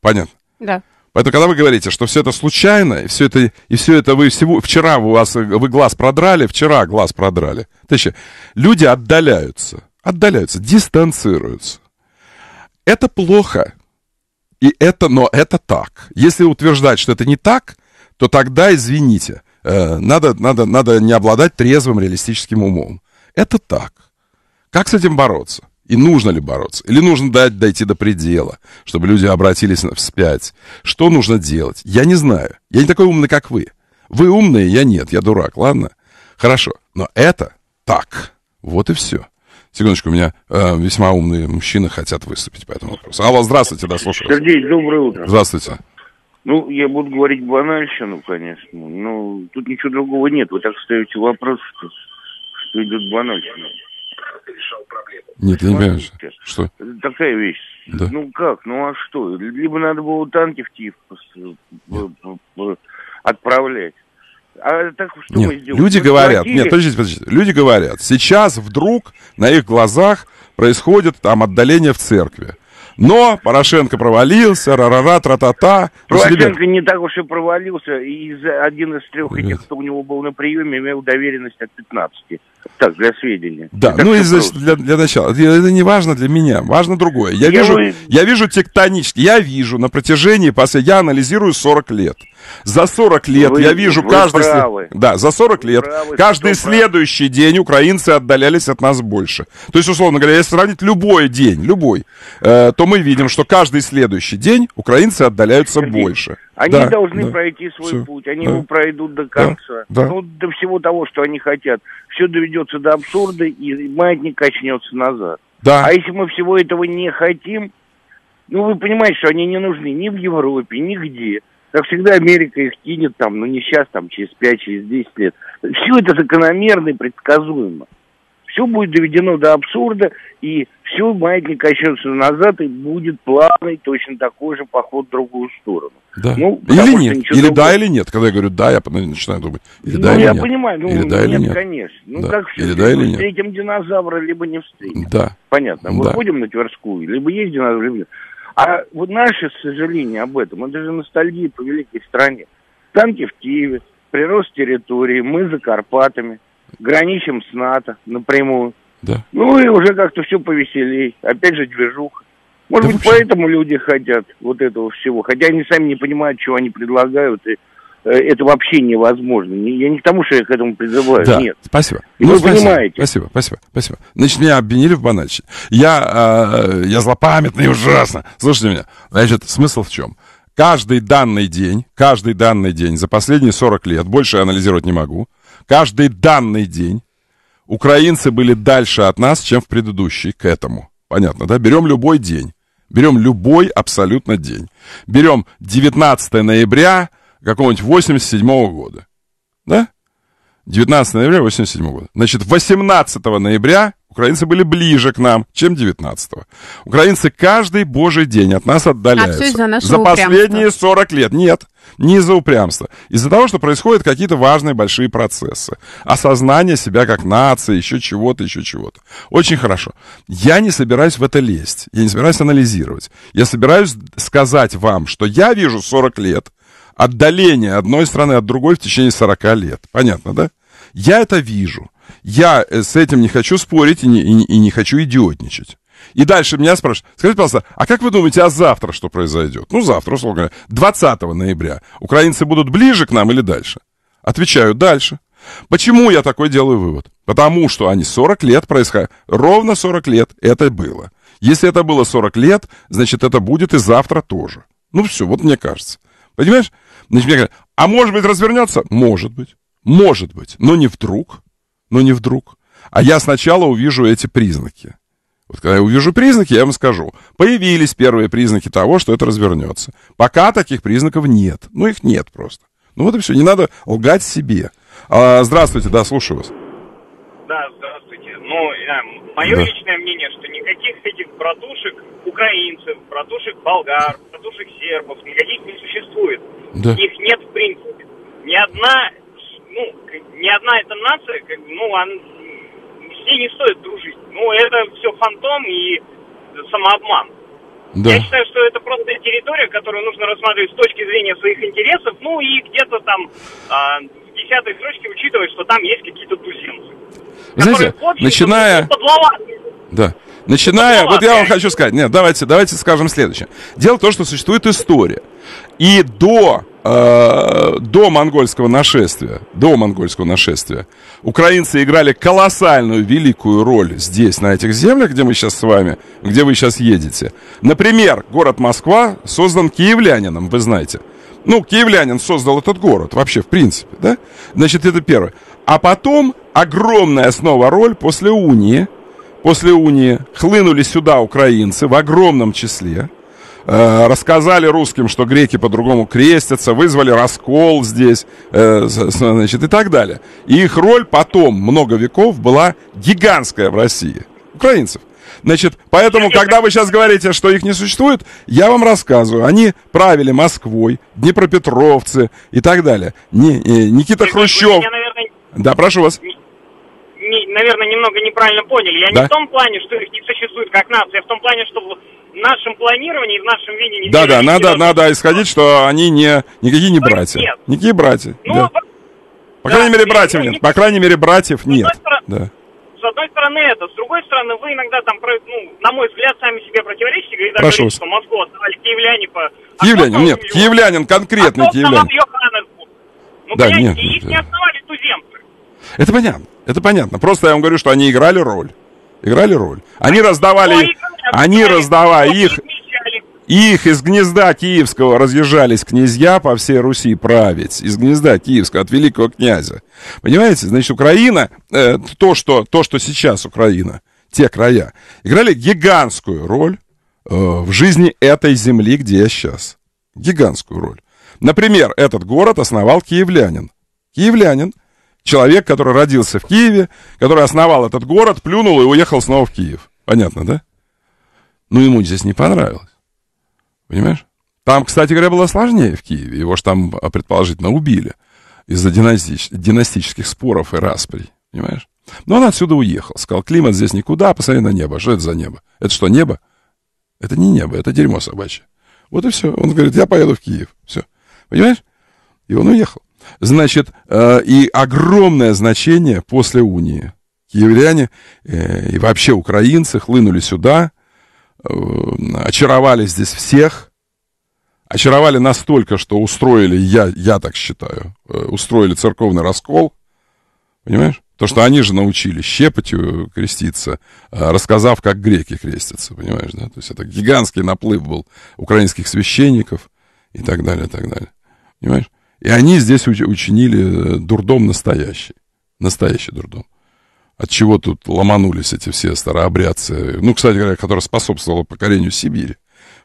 Понятно? Да. Поэтому, когда вы говорите, что все это случайно, и все это, и все это вы всего, вчера у вас, вы глаз продрали, вчера глаз продрали. Товарищи, люди отдаляются, отдаляются, дистанцируются. Это плохо. И это, но это так. Если утверждать, что это не так, то тогда, извините, э, надо, надо, надо не обладать трезвым реалистическим умом. Это так. Как с этим бороться? И нужно ли бороться? Или нужно дать дойти до предела, чтобы люди обратились вспять? Что нужно делать? Я не знаю. Я не такой умный, как вы. Вы умные, я нет. Я дурак, ладно? Хорошо. Но это так. Вот и все. Секундочку, у меня э, весьма умные мужчины хотят выступить по этому вопросу. Алло, здравствуйте, да, слушаю. Сергей, доброе утро. Здравствуйте. Ну, я буду говорить банальщину, конечно, но тут ничего другого нет. Вы так ставите вопрос, что, что идет банальщина решал проблему. Нет, я не понимаешь, что? Такая вещь. Да. Ну как, ну а что? Либо надо было танки в Киев э, отправлять. А так что нет, мы сделали? Люди мы говорят, платили... нет, подождите, подождите, люди говорят, сейчас вдруг на их глазах происходит там отдаление в церкви. Но Порошенко провалился, ра-ра-ра, тра-та-та. Порошенко не так уж и провалился. И из-за один из трех Привет. этих, кто у него был на приеме, имел доверенность от 15 так, для сведения. Да, ну и значит, для, для начала. Это не важно для меня, важно другое. Я, я вижу, вы... я вижу тектонически, я вижу на протяжении, после, я анализирую 40 лет. За 40 лет вы, я вижу вы каждый... Правы. Да, за 40 вы лет правы, каждый следующий правы. день украинцы отдалялись от нас больше. То есть, условно говоря, если сравнить любой день, любой, э, то мы видим, что каждый следующий день украинцы отдаляются Сергей, больше. Они да, должны да, пройти свой все, путь, они да, его пройдут до конца. да. Ну, до всего того, что они хотят. Все доведется до абсурда, и маятник качнется назад. Да. А если мы всего этого не хотим, ну, вы понимаете, что они не нужны ни в Европе, нигде. Как всегда, Америка их кинет там, ну не сейчас, там через 5, через 10 лет. Все это закономерно и предсказуемо. Все будет доведено до абсурда, и все маятник очнется назад и будет плавный точно такой же поход в другую сторону. Да. Ну, или нет, или другого... да, или нет. Когда я говорю да, я начинаю думать, или ну, да, или я нет. понимаю, ну, или да, или нет. конечно. Ну, да. как все, или да, или встретим нет. динозавра, либо не встретим. Да. Понятно. Да. Мы ходим на Тверскую, либо есть динозавр, либо нет. А вот наше сожаление об этом, это же ностальгия по великой стране. Танки в Киеве, прирост территории, мы за Карпатами, граничим с НАТО напрямую. Да. Ну и уже как-то все повеселей. Опять же движуха. Может да быть, общем... поэтому люди хотят вот этого всего. Хотя они сами не понимают, чего они предлагают и Э, это вообще невозможно. Я не к тому, что я к этому призываю. Да, Нет. Спасибо. И ну, вы спасибо, понимаете. Спасибо, спасибо, спасибо. Значит, меня обвинили в банальщине. Я, э, я злопамятный ужасно. Слушайте меня. Значит, смысл в чем? Каждый данный день, каждый данный день за последние 40 лет, больше анализировать не могу, каждый данный день украинцы были дальше от нас, чем в предыдущий к этому. Понятно, да? Берем любой день. Берем любой абсолютно день. Берем 19 ноября, какого-нибудь 87 -го года. Да? 19 ноября 87 -го года. Значит, 18 ноября Украинцы были ближе к нам, чем 19-го. Украинцы каждый божий день от нас отдаляются. А все из за, за последние упрямства. 40 лет. Нет, не из-за упрямства. Из-за того, что происходят какие-то важные большие процессы. Осознание себя как нации, еще чего-то, еще чего-то. Очень хорошо. Я не собираюсь в это лезть. Я не собираюсь анализировать. Я собираюсь сказать вам, что я вижу 40 лет, отдаление одной страны от другой в течение 40 лет. Понятно, да? Я это вижу. Я э, с этим не хочу спорить и не, и, и не хочу идиотничать. И дальше меня спрашивают, скажите, пожалуйста, а как вы думаете, а завтра что произойдет? Ну, завтра, условно говоря, 20 ноября. Украинцы будут ближе к нам или дальше? Отвечаю, дальше. Почему я такой делаю вывод? Потому что они 40 лет происходили, ровно 40 лет это было. Если это было 40 лет, значит, это будет и завтра тоже. Ну, все, вот мне кажется. Понимаешь? Значит, мне говорят, а может быть развернется? Может быть. Может быть. Но не вдруг. Но не вдруг. А я сначала увижу эти признаки. Вот когда я увижу признаки, я вам скажу. Появились первые признаки того, что это развернется. Пока таких признаков нет. Ну, их нет просто. Ну вот и все. Не надо лгать себе. А, здравствуйте, да, слушаю вас. Да, здравствуйте. Ну, э, мое да. личное мнение, что никаких этих братушек украинцев, братушек болгар, братушек сербов, никаких не существует. Да. Их нет в принципе. Ни одна, ну, ни одна эта нация, как, бы ну, она, все не стоит дружить. Ну, это все фантом и самообман. Да. Я считаю, что это просто территория, которую нужно рассматривать с точки зрения своих интересов, ну и где-то там а, в десятой строчке учитывать, что там есть какие-то туземцы. Знаете, начиная... Подловатые. Да. Начиная, ну, вот я вам хочу сказать, нет, давайте, давайте скажем следующее. Дело в том, что существует история. И до, э, до монгольского нашествия, до монгольского нашествия, украинцы играли колоссальную великую роль здесь, на этих землях, где мы сейчас с вами, где вы сейчас едете. Например, город Москва создан киевлянином, вы знаете. Ну, киевлянин создал этот город вообще, в принципе, да? Значит, это первое. А потом огромная снова роль после унии – после унии хлынули сюда украинцы в огромном числе, э, рассказали русским, что греки по-другому крестятся, вызвали раскол здесь, э, значит, и так далее. И их роль потом, много веков, была гигантская в России. Украинцев. Значит, поэтому, когда вы сейчас говорите, что их не существует, я вам рассказываю. Они правили Москвой, Днепропетровцы и так далее. Ни, э, Никита Хрущев... Да, прошу вас не, наверное, немного неправильно поняли. Я да? не в том плане, что их не существует как нация, а в том плане, что в нашем планировании, в нашем видении... Да, да, надо, надо исходить, что они не, никакие не братья. Нет. Никакие братья, ну, да. По да, крайней мере, братьев нет. По крайней мере, братьев нет. Стороны, да. С одной стороны это, с другой стороны, вы иногда там, ну, на мой взгляд, сами себе противоречите, когда Прошу. говорите, что Москву отдавали киевляне по... А нет, его? киевлянин, конкретный а киевлянин. Ну, да, нет, их да. не отдавали туземцы. Это понятно, это понятно. Просто я вам говорю, что они играли роль. Играли роль. Они раздавали, они раздавали их, их из гнезда киевского разъезжались князья по всей Руси править. Из гнезда киевского, от великого князя. Понимаете? Значит, Украина, э, то, что, то, что сейчас Украина, те края, играли гигантскую роль э, в жизни этой земли, где я сейчас. Гигантскую роль. Например, этот город основал киевлянин. Киевлянин, человек, который родился в Киеве, который основал этот город, плюнул и уехал снова в Киев. Понятно, да? Ну ему здесь не понравилось. Понимаешь? Там, кстати говоря, было сложнее в Киеве. Его же там, а, предположительно, убили из-за династич... династических споров и распри, Понимаешь? Но он отсюда уехал. Сказал, климат здесь никуда, посмотри на небо. Что это за небо? Это что, небо? Это не небо, это дерьмо собачье. Вот и все. Он говорит, я поеду в Киев. Все. Понимаешь? И он уехал. Значит, э, и огромное значение после унии. Киевляне э, и вообще украинцы хлынули сюда, э, очаровали здесь всех, очаровали настолько, что устроили, я, я так считаю, устроили церковный раскол, понимаешь? То, что они же научили щепотью креститься, рассказав, как греки крестятся, понимаешь, да? То есть это гигантский наплыв был украинских священников и так далее, и так далее. Понимаешь? И они здесь учинили э, дурдом настоящий. Настоящий дурдом. От чего тут ломанулись эти все старообрядцы. Ну, кстати говоря, которое способствовало покорению Сибири.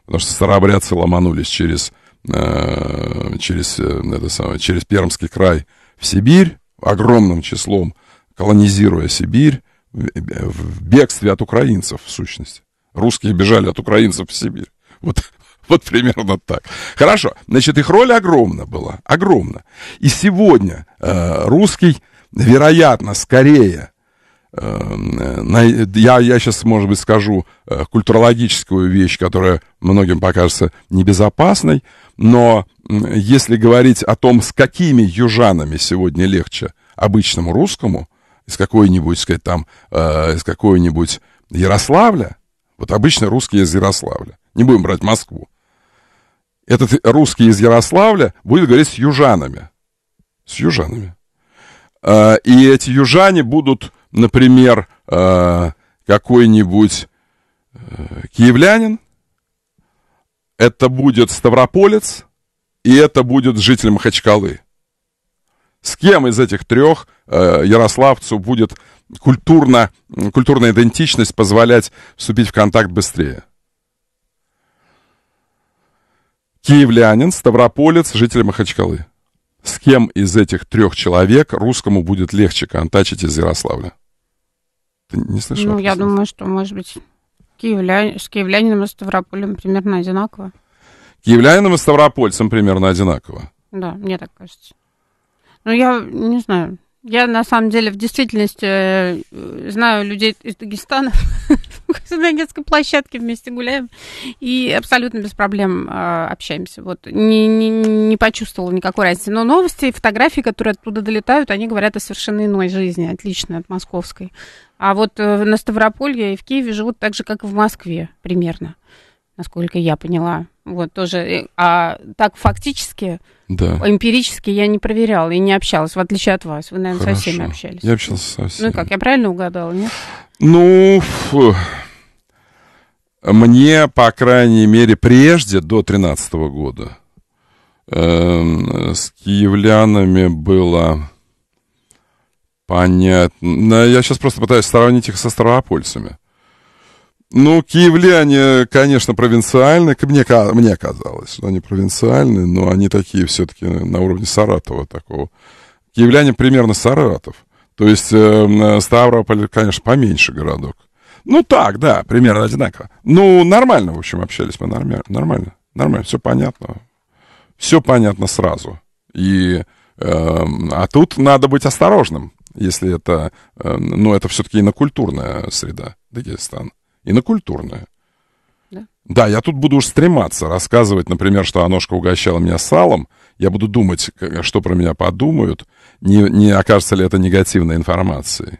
Потому что старообрядцы ломанулись через, э, через, э, это самое, через Пермский край в Сибирь огромным числом, колонизируя Сибирь э, в бегстве от украинцев, в сущности. Русские бежали от украинцев в Сибирь. Вот вот примерно так. Хорошо. Значит, их роль огромна была. Огромна. И сегодня э, русский, вероятно, скорее э, я, я сейчас, может быть, скажу э, культурологическую вещь, которая многим покажется небезопасной, но если говорить о том, с какими южанами сегодня легче обычному русскому, из какой-нибудь, сказать, там, э, из какой-нибудь Ярославля, вот обычно русские из Ярославля, не будем брать Москву, этот русский из Ярославля будет говорить с южанами. С южанами. А, и эти южане будут, например, а, какой-нибудь э, киевлянин, это будет ставрополец, и это будет житель Махачкалы. С кем из этих трех э, ярославцу будет культурно, культурная идентичность позволять вступить в контакт быстрее? Киевлянин, Ставрополец, житель Махачкалы. С кем из этих трех человек русскому будет легче контачить из Ярославля? Ты не слышал? Ну, я думаю, что, может быть, киевля... с киевлянином и Ставрополем примерно одинаково. Киевлянином и Ставропольцем примерно одинаково. Да, мне так кажется. Ну, я не знаю. Я, на самом деле, в действительности э, знаю людей из Дагестана. На детской площадке вместе гуляем. И абсолютно без проблем э, общаемся. Вот. Не, не, не почувствовала никакой разницы. Но новости и фотографии, которые оттуда долетают, они говорят о совершенно иной жизни, отличной от московской. А вот э, на Ставрополье и в Киеве живут так же, как и в Москве примерно, насколько я поняла. Вот тоже. Э, а так фактически, да. эмпирически я не проверяла и не общалась, в отличие от вас. Вы, наверное, Хорошо. со всеми общались. Я общался со всеми. Ну как, я правильно угадала, нет? Ну, фу. мне, по крайней мере, прежде, до 2013 года, эм, с киевлянами было понятно. Я сейчас просто пытаюсь сравнить их со ставропольцами. Ну, киевляне, конечно, провинциальные, мне, мне казалось, что они провинциальные, но они такие все-таки на уровне Саратова такого. Киевляне примерно Саратов. То есть э, Ставрополь, конечно, поменьше городок. Ну, так, да, примерно одинаково. Ну, нормально, в общем, общались мы, нормально, нормально, нормально, все понятно. Все понятно сразу. И, э, а тут надо быть осторожным, если это, э, ну, это все-таки инокультурная среда, Дагестан инокультурное. Да? да, я тут буду уж стрематься рассказывать, например, что Аношка угощала меня салом. Я буду думать, что про меня подумают. Не, не окажется ли это негативной информацией.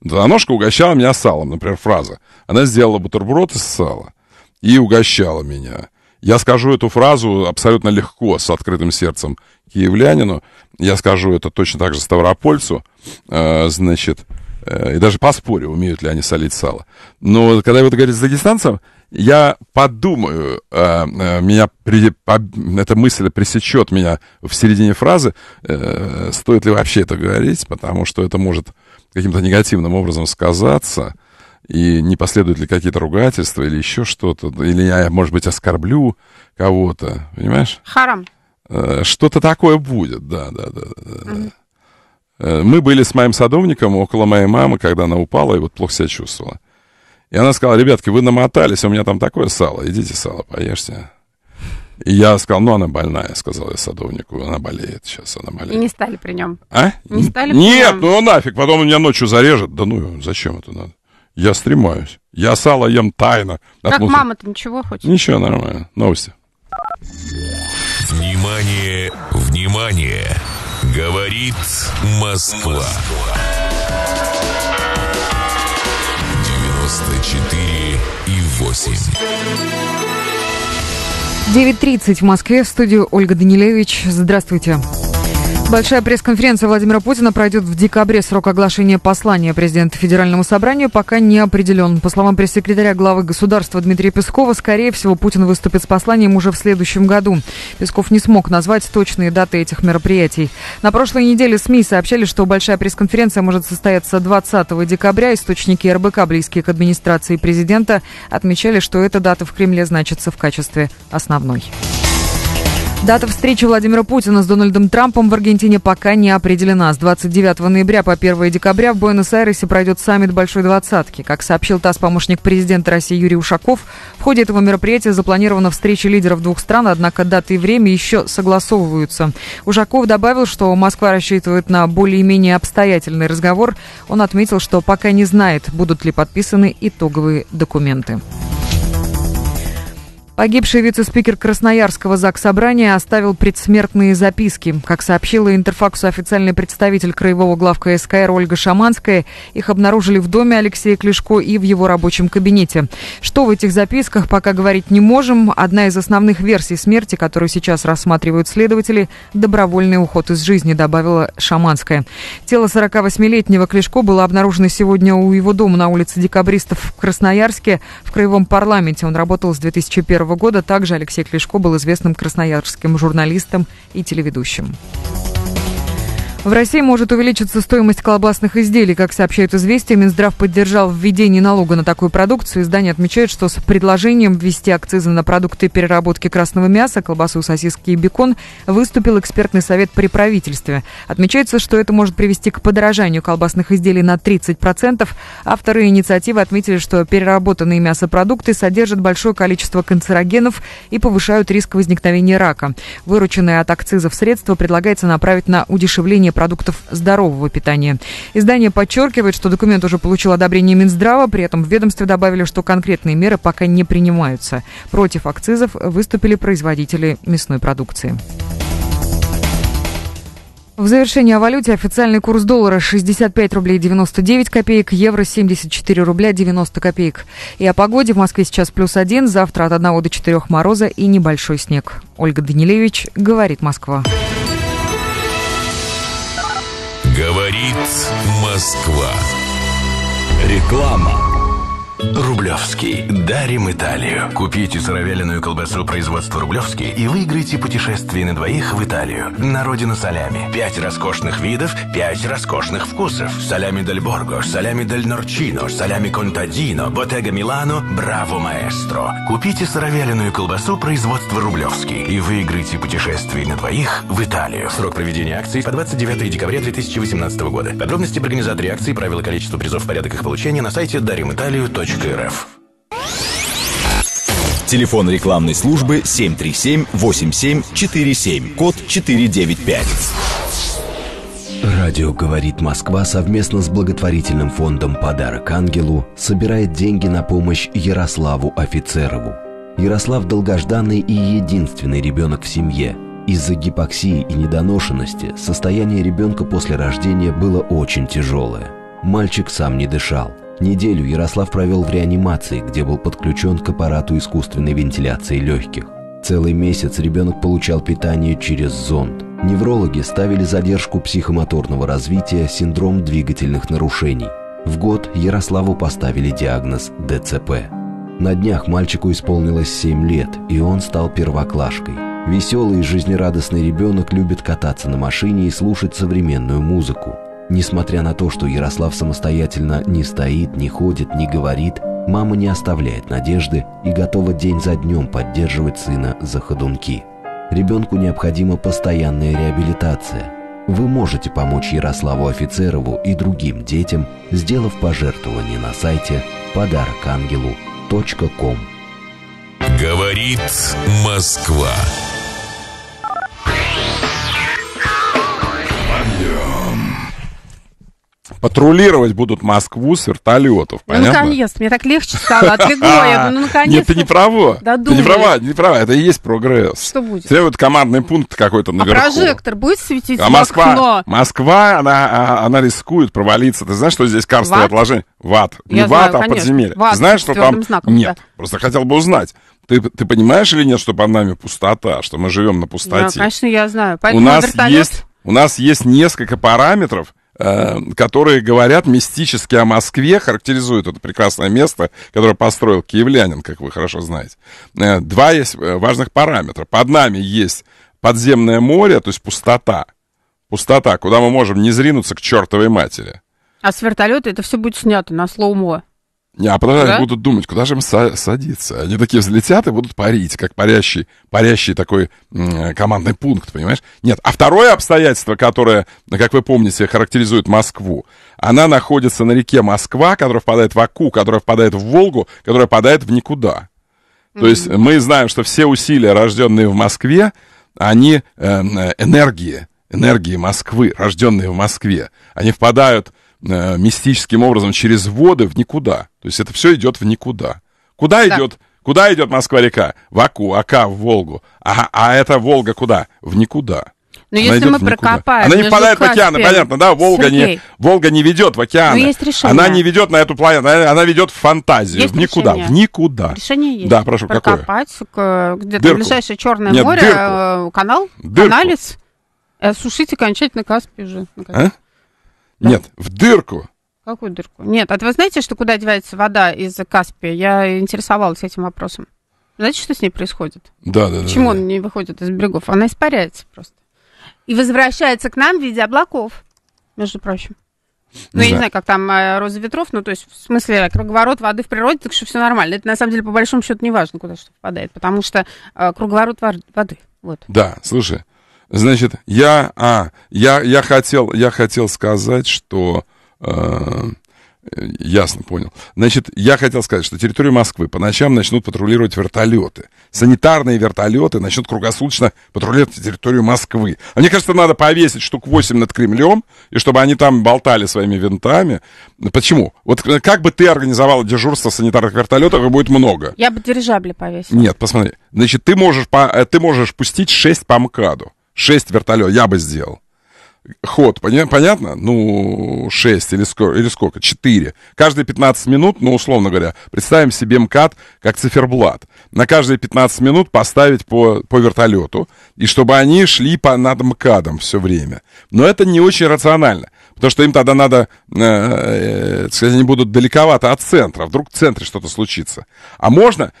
Да, Аношка угощала меня салом, например, фраза. Она сделала бутерброд из сала и угощала меня. Я скажу эту фразу абсолютно легко, с открытым сердцем киевлянину. Я скажу это точно так же Ставропольцу. Э, значит, Э, и даже поспорю, умеют ли они солить сало. Но когда я буду говорить с дагестанцем, я подумаю, э, э, меня эта мысль пресечет меня в середине фразы, стоит ли вообще это говорить, потому что это может каким-то негативным образом сказаться, и не последуют ли какие-то ругательства или еще что-то, или я, может быть, оскорблю кого-то, понимаешь? Харам. Что-то такое будет, да, да, да. да. Mm-hmm. Э, мы были с моим садовником около моей мамы, когда она упала и вот плохо себя чувствовала. И она сказала, ребятки, вы намотались, у меня там такое сало, идите сало поешьте. И я сказал, ну, она больная, сказал я садовнику, она болеет сейчас, она болеет. И не стали при нем? А? Не стали при Нет, нем? ну нафиг, потом он меня ночью зарежет. Да ну, зачем это надо? Я стремаюсь. Я сало ем тайно. Как Отмут... мама-то ничего хочет? Ничего, нормально. Новости. Внимание, внимание. Говорит Москва. 94 и 8. 9.30 в Москве. В студию Ольга Данилевич. Здравствуйте. Здравствуйте. Большая пресс-конференция Владимира Путина пройдет в декабре. Срок оглашения послания президента Федеральному собранию пока не определен. По словам пресс-секретаря главы государства Дмитрия Пескова, скорее всего, Путин выступит с посланием уже в следующем году. Песков не смог назвать точные даты этих мероприятий. На прошлой неделе СМИ сообщали, что большая пресс-конференция может состояться 20 декабря. Источники РБК, близкие к администрации президента, отмечали, что эта дата в Кремле значится в качестве основной. Дата встречи Владимира Путина с Дональдом Трампом в Аргентине пока не определена. С 29 ноября по 1 декабря в Буэнос-Айресе пройдет саммит Большой Двадцатки. Как сообщил ТАСС помощник президента России Юрий Ушаков, в ходе этого мероприятия запланирована встреча лидеров двух стран, однако даты и время еще согласовываются. Ушаков добавил, что Москва рассчитывает на более-менее обстоятельный разговор. Он отметил, что пока не знает, будут ли подписаны итоговые документы. Погибший вице-спикер Красноярского ЗАГС Собрания оставил предсмертные записки. Как сообщила Интерфаксу официальный представитель краевого главка СКР Ольга Шаманская, их обнаружили в доме Алексея Клешко и в его рабочем кабинете. Что в этих записках, пока говорить не можем. Одна из основных версий смерти, которую сейчас рассматривают следователи, добровольный уход из жизни, добавила Шаманская. Тело 48-летнего Клешко было обнаружено сегодня у его дома на улице Декабристов в Красноярске в Краевом парламенте. Он работал с 2001 1991 года. Также Алексей Клешко был известным красноярским журналистом и телеведущим. В России может увеличиться стоимость колбасных изделий. Как сообщают «Известия», Минздрав поддержал введение налога на такую продукцию. Издание отмечает, что с предложением ввести акцизы на продукты переработки красного мяса, колбасу, сосиски и бекон выступил экспертный совет при правительстве. Отмечается, что это может привести к подорожанию колбасных изделий на 30%. Авторы инициативы отметили, что переработанные мясопродукты содержат большое количество канцерогенов и повышают риск возникновения рака. Вырученные от акцизов средства предлагается направить на удешевление продуктов здорового питания. Издание подчеркивает, что документ уже получил одобрение Минздрава, при этом в ведомстве добавили, что конкретные меры пока не принимаются. Против акцизов выступили производители мясной продукции. В завершении о валюте официальный курс доллара 65 рублей 99 копеек, евро 74 рубля 90 копеек. И о погоде в Москве сейчас плюс один, завтра от 1 до 4 мороза и небольшой снег. Ольга Данилевич, говорит Москва. Говорит Москва. Реклама. Рублевский. Дарим Италию. Купите сыровяленую колбасу производства Рублевский и выиграйте путешествие на двоих в Италию. На родину солями. Пять роскошных видов, пять роскошных вкусов. Солями Дель Борго, солями Дель Норчино, солями Контадино, Ботега Милано, Браво Маэстро. Купите сыровяленую колбасу производства Рублевский и выиграйте путешествие на двоих в Италию. Срок проведения акции по 29 декабря 2018 года. Подробности в организаторе акции, правила количества призов, в порядок их получения на сайте даримиталию.ру рф. Телефон рекламной службы 737-8747, код 495. Радио «Говорит Москва» совместно с благотворительным фондом «Подарок ангелу» собирает деньги на помощь Ярославу Офицерову. Ярослав долгожданный и единственный ребенок в семье. Из-за гипоксии и недоношенности состояние ребенка после рождения было очень тяжелое. Мальчик сам не дышал – Неделю Ярослав провел в реанимации, где был подключен к аппарату искусственной вентиляции легких. Целый месяц ребенок получал питание через зонд. Неврологи ставили задержку психомоторного развития, синдром двигательных нарушений. В год Ярославу поставили диагноз ДЦП. На днях мальчику исполнилось 7 лет, и он стал первоклашкой. Веселый и жизнерадостный ребенок любит кататься на машине и слушать современную музыку. Несмотря на то, что Ярослав самостоятельно не стоит, не ходит, не говорит, мама не оставляет надежды и готова день за днем поддерживать сына за ходунки. Ребенку необходима постоянная реабилитация. Вы можете помочь Ярославу Офицерову и другим детям, сделав пожертвование на сайте подарок Говорит Москва. Патрулировать будут Москву с вертолетов, ну, понятно? Ну, наконец-то, мне так легче стало, отлегло я, а, ну, наконец-то. Нет, ты не права, ты не права, не права, это и есть прогресс. Что будет? Тебе вот командный пункт какой-то а наверху. А прожектор будет светить а Москва, Москва, она, а, она рискует провалиться. Ты знаешь, что здесь карстовое отложение? Ват. Не я ват, знаю, а подземелье. Ват, знаешь, что там... Знаком, нет, да. просто хотел бы узнать. Ты, ты понимаешь или нет, что под нами пустота, что мы живем на пустоте? Да, конечно, я знаю. Поэтому у нас вертолет... есть, у нас есть несколько параметров, Э, которые говорят мистически о Москве, характеризуют это прекрасное место, которое построил киевлянин, как вы хорошо знаете. Э, два есть э, важных параметра. Под нами есть подземное море, то есть пустота. Пустота, куда мы можем не зринуться к чертовой матери. А с вертолета это все будет снято на слоумо. Не, а потом да? они будут думать, куда же им садиться. Они такие взлетят и будут парить, как парящий, парящий такой э, командный пункт, понимаешь? Нет. А второе обстоятельство, которое, как вы помните, характеризует Москву, она находится на реке Москва, которая впадает в Аку, которая впадает в Волгу, которая впадает в никуда. Mm-hmm. То есть мы знаем, что все усилия, рожденные в Москве, они эм, э, энергии, энергии Москвы, рожденные в Москве, они впадают Э, мистическим образом через воды в никуда. То есть это все идет в никуда. Куда да. идет? Куда идет Москва-река? В Аку, Ака, в Волгу. А, а это Волга куда? В никуда. Но ну, она если мы прокопаем... Она не впадает в океан, понятно, да? Волга не, Волга не ведет в океан. Ну, она не ведет на эту планету, она ведет в фантазию, есть в никуда, решение. в никуда. Решение есть. Да, прошу, Прокопать какое? Прокопать где-то ближайшее Черное Нет, море, дырку. Э, канал, дырку. анализ, э, сушить окончательно Каспий уже. А? Да. Нет, в дырку. Какую дырку? Нет, а вы знаете, что куда девается вода из Каспия? Я интересовалась этим вопросом. Знаете, что с ней происходит? Да, да, Почему да, да. он не выходит из берегов? Она испаряется просто. И возвращается к нам в виде облаков, между прочим. Ну, да. я не знаю, как там э, роза ветров, ну, то есть, в смысле, круговорот воды в природе, так что все нормально. Это, на самом деле, по большому счету, не важно, куда что впадает, потому что э, круговорот воды, вот. Да, слушай, Значит, я, а, я, я, хотел, я хотел сказать, что... Э, Ясно, понял. Значит, я хотел сказать, что территорию Москвы по ночам начнут патрулировать вертолеты. Санитарные вертолеты начнут кругосуточно патрулировать территорию Москвы. А мне кажется, надо повесить штук 8 над Кремлем, и чтобы они там болтали своими винтами. Почему? Вот как бы ты организовал дежурство санитарных вертолетов, и будет много. Я бы дирижабли повесил. Нет, посмотри. Значит, ты можешь, по, ты можешь пустить 6 по МКАДу. 6 вертолетов, я бы сделал. Ход, поня- понятно? Ну, 6 или сколько, или сколько? 4. Каждые 15 минут, ну, условно говоря, представим себе МКАД как циферблат. На каждые 15 минут поставить по, по вертолету, и чтобы они шли по, над МКАДом все время. Но это не очень рационально. Потому что им тогда надо, э, э сказать, они будут далековато от центра. Вдруг в центре что-то случится. А можно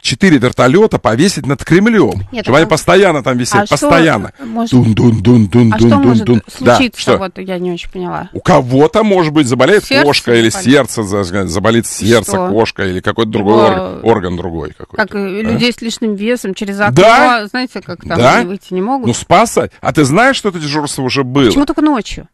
четыре вертолета повесить над Кремлем. Нет, чтобы а... они постоянно там а висели, а постоянно. Может... Дун -дун -дун -дун а дун, что может случиться? Да, что? Вот я не очень поняла. У кого-то, может быть, заболеет сердце кошка или сердце, заболит сердце, что? кошка или какой-то другой Его... орган, орган другой какой-то. Как э, а? людей с лишним весом через окно, да? Ну, а знаете, как там да? выйти не могут. Ну, спаса. А ты знаешь, что это дежурство уже было? Почему только ночью?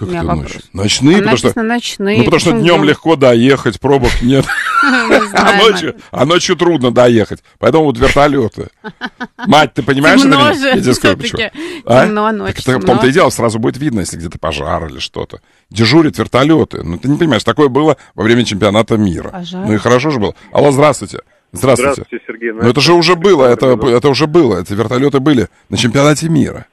Как это вопрос. Ночные? потому что, ночные. Ну, потому что днем, легко доехать, пробок нет. А ночью, а ночью трудно доехать. Поэтому вот вертолеты. Мать, ты понимаешь, Темно же, я тебе скажу, почему. А? Темно, ночь, так в том-то и дело, сразу будет видно, если где-то пожар или что-то. Дежурят вертолеты. Ну, ты не понимаешь, такое было во время чемпионата мира. Пожар. Ну и хорошо же было. Алло, здравствуйте. Здравствуйте. Здравствуйте, Сергей. Ну, это же уже было, это, это уже было. Эти вертолеты были на чемпионате мира.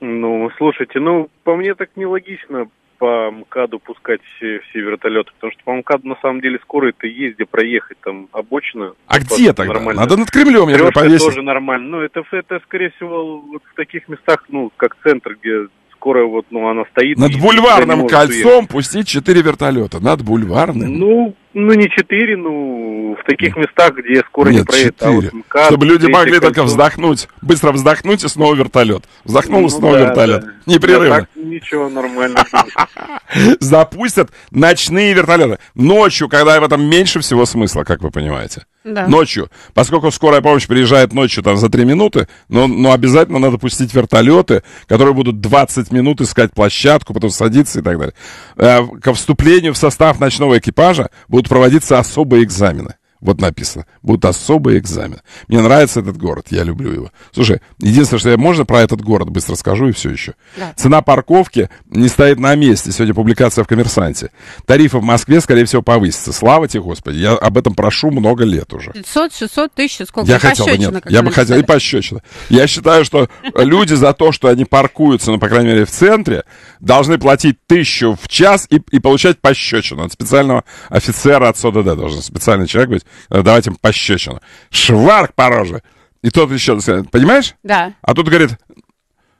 Ну, слушайте, ну, по мне так нелогично по МКАДу пускать все, все вертолеты, потому что по МКАДу на самом деле скоро это езде проехать там обочина. А типа, где тогда? Нормально. Надо над Кремлем, я повесить. тоже нормально. Ну, это, это, скорее всего, вот в таких местах, ну, как центр, где скорая вот, ну, она стоит. Над бульварным кольцом уехать. пустить четыре вертолета. Над бульварным. Ну, ну, не четыре, ну, в таких местах, где скоро Нет, не проедет. А вот МКАД, Чтобы люди могли кольцо. только вздохнуть. Быстро вздохнуть и снова вертолет. Вздохнул ну, снова да, вертолет. Да. Непрерывно. так ничего, нормально. Запустят ночные вертолеты. Ночью, когда в этом меньше всего смысла, как вы понимаете. Да. Ночью. Поскольку скорая помощь приезжает ночью там за три минуты, но, но обязательно надо пустить вертолеты, которые будут 20 минут искать площадку, потом садиться и так далее. Э, ко вступлению в состав ночного экипажа будут будут проводиться особые экзамены. Вот написано. Будет особый экзамен. Мне нравится этот город, я люблю его. Слушай, единственное, что я можно про этот город быстро скажу и все еще. Да. Цена парковки не стоит на месте. Сегодня публикация в «Коммерсанте». Тарифы в Москве, скорее всего, повысятся. Слава тебе, Господи. Я об этом прошу много лет уже. 500, 600, тысяч, сколько? Я и хотел бы, нет. Я бы хотел и пощечина. Я считаю, что люди за то, что они паркуются, ну, по крайней мере, в центре, должны платить тысячу в час и, и получать пощечину от специального офицера от СОДД. Должен специальный человек быть, Э, давайте им пощечину. Шварк по роже. И тот еще, понимаешь? Да. А тут говорит,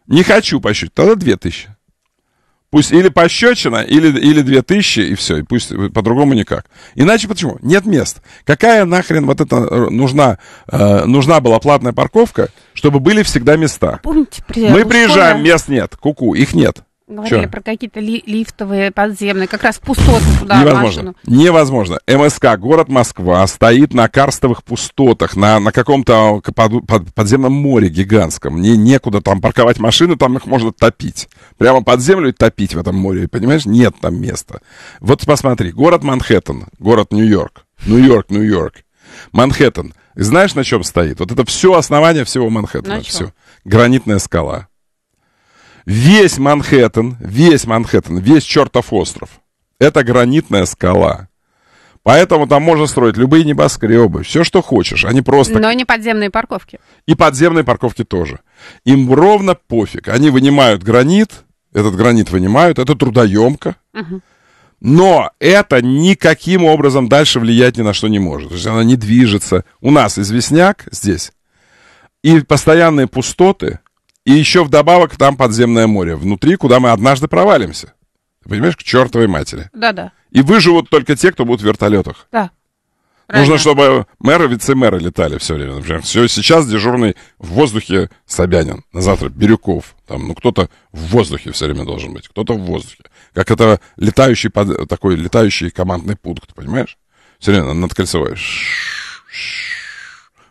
не хочу пощечину, тогда две тысячи. Пусть или пощечина, или, или две тысячи и все. И пусть э, по-другому никак. Иначе почему? Нет мест. Какая нахрен вот эта э, нужна, э, нужна была платная парковка, чтобы были всегда места? Помните, при... Мы приезжаем, мест нет. Куку, -ку, их нет. Говорили Чё? про какие-то ли, лифтовые подземные, как раз пустоты туда. Невозможно. Машину. Невозможно. МСК, город Москва, стоит на карстовых пустотах, на, на каком-то под, под, подземном море гигантском. Не, некуда там парковать машины, там их можно топить. Прямо под землю и топить в этом море. Понимаешь, нет там места. Вот посмотри, город Манхэттен, город Нью-Йорк. Нью-Йорк, Нью-Йорк. Манхэттен. Знаешь, на чем стоит? Вот это все основание всего Манхэттена. Все. Гранитная скала. Весь Манхэттен, весь Манхэттен, весь чертов остров – это гранитная скала. Поэтому там можно строить любые небоскребы, все, что хочешь. Они просто... Но не подземные парковки. И подземные парковки тоже. Им ровно пофиг. Они вынимают гранит, этот гранит вынимают, это трудоемко. Угу. Но это никаким образом дальше влиять ни на что не может. То есть она не движется. У нас известняк здесь и постоянные пустоты, и еще вдобавок там подземное море внутри, куда мы однажды провалимся. Ты понимаешь, к чертовой матери. Да-да. И выживут только те, кто будут в вертолетах. Да. Правильно. Нужно, чтобы мэры, вице-мэры летали все время. Например, все, сейчас дежурный в воздухе Собянин, на завтра Бирюков. Там, ну, кто-то в воздухе все время должен быть, кто-то в воздухе. Как это летающий, под, такой летающий командный пункт, понимаешь? Все время над кольцевой.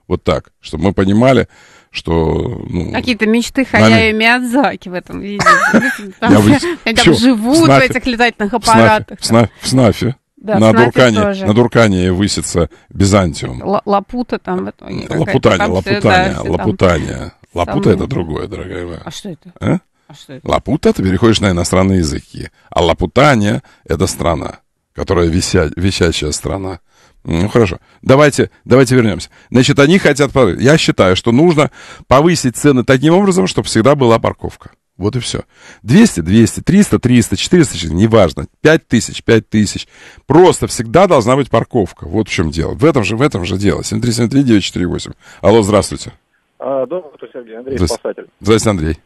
Вот так, чтобы мы понимали, что... Ну, Какие-то мечты Хаяо и Миядзаки в этом виде. Они там живут в этих летательных аппаратах. В Снафе. Да, на, Дуркане, на Дуркане высится Византиум. Л- лапута там в итоге. Лапутане, да, лапутане. Там... Лапута это другое, дорогая моя. А что это? А? а что это? Лапута ты переходишь на иностранные языки. А лапутане это страна, которая вися... висящая страна. Ну хорошо. Давайте, давайте вернемся. Значит, они хотят... Я считаю, что нужно повысить цены таким образом, чтобы всегда была парковка. Вот и все. 200, 200, 300, 300, 400, неважно. 5 тысяч, 5 тысяч. Просто всегда должна быть парковка. Вот в чем дело. В этом же, в этом же дело. 7373948. Алло, здравствуйте. А, добрый утро, Сергей. Андрей Здрасте. Спасатель. Здравствуйте, Андрей.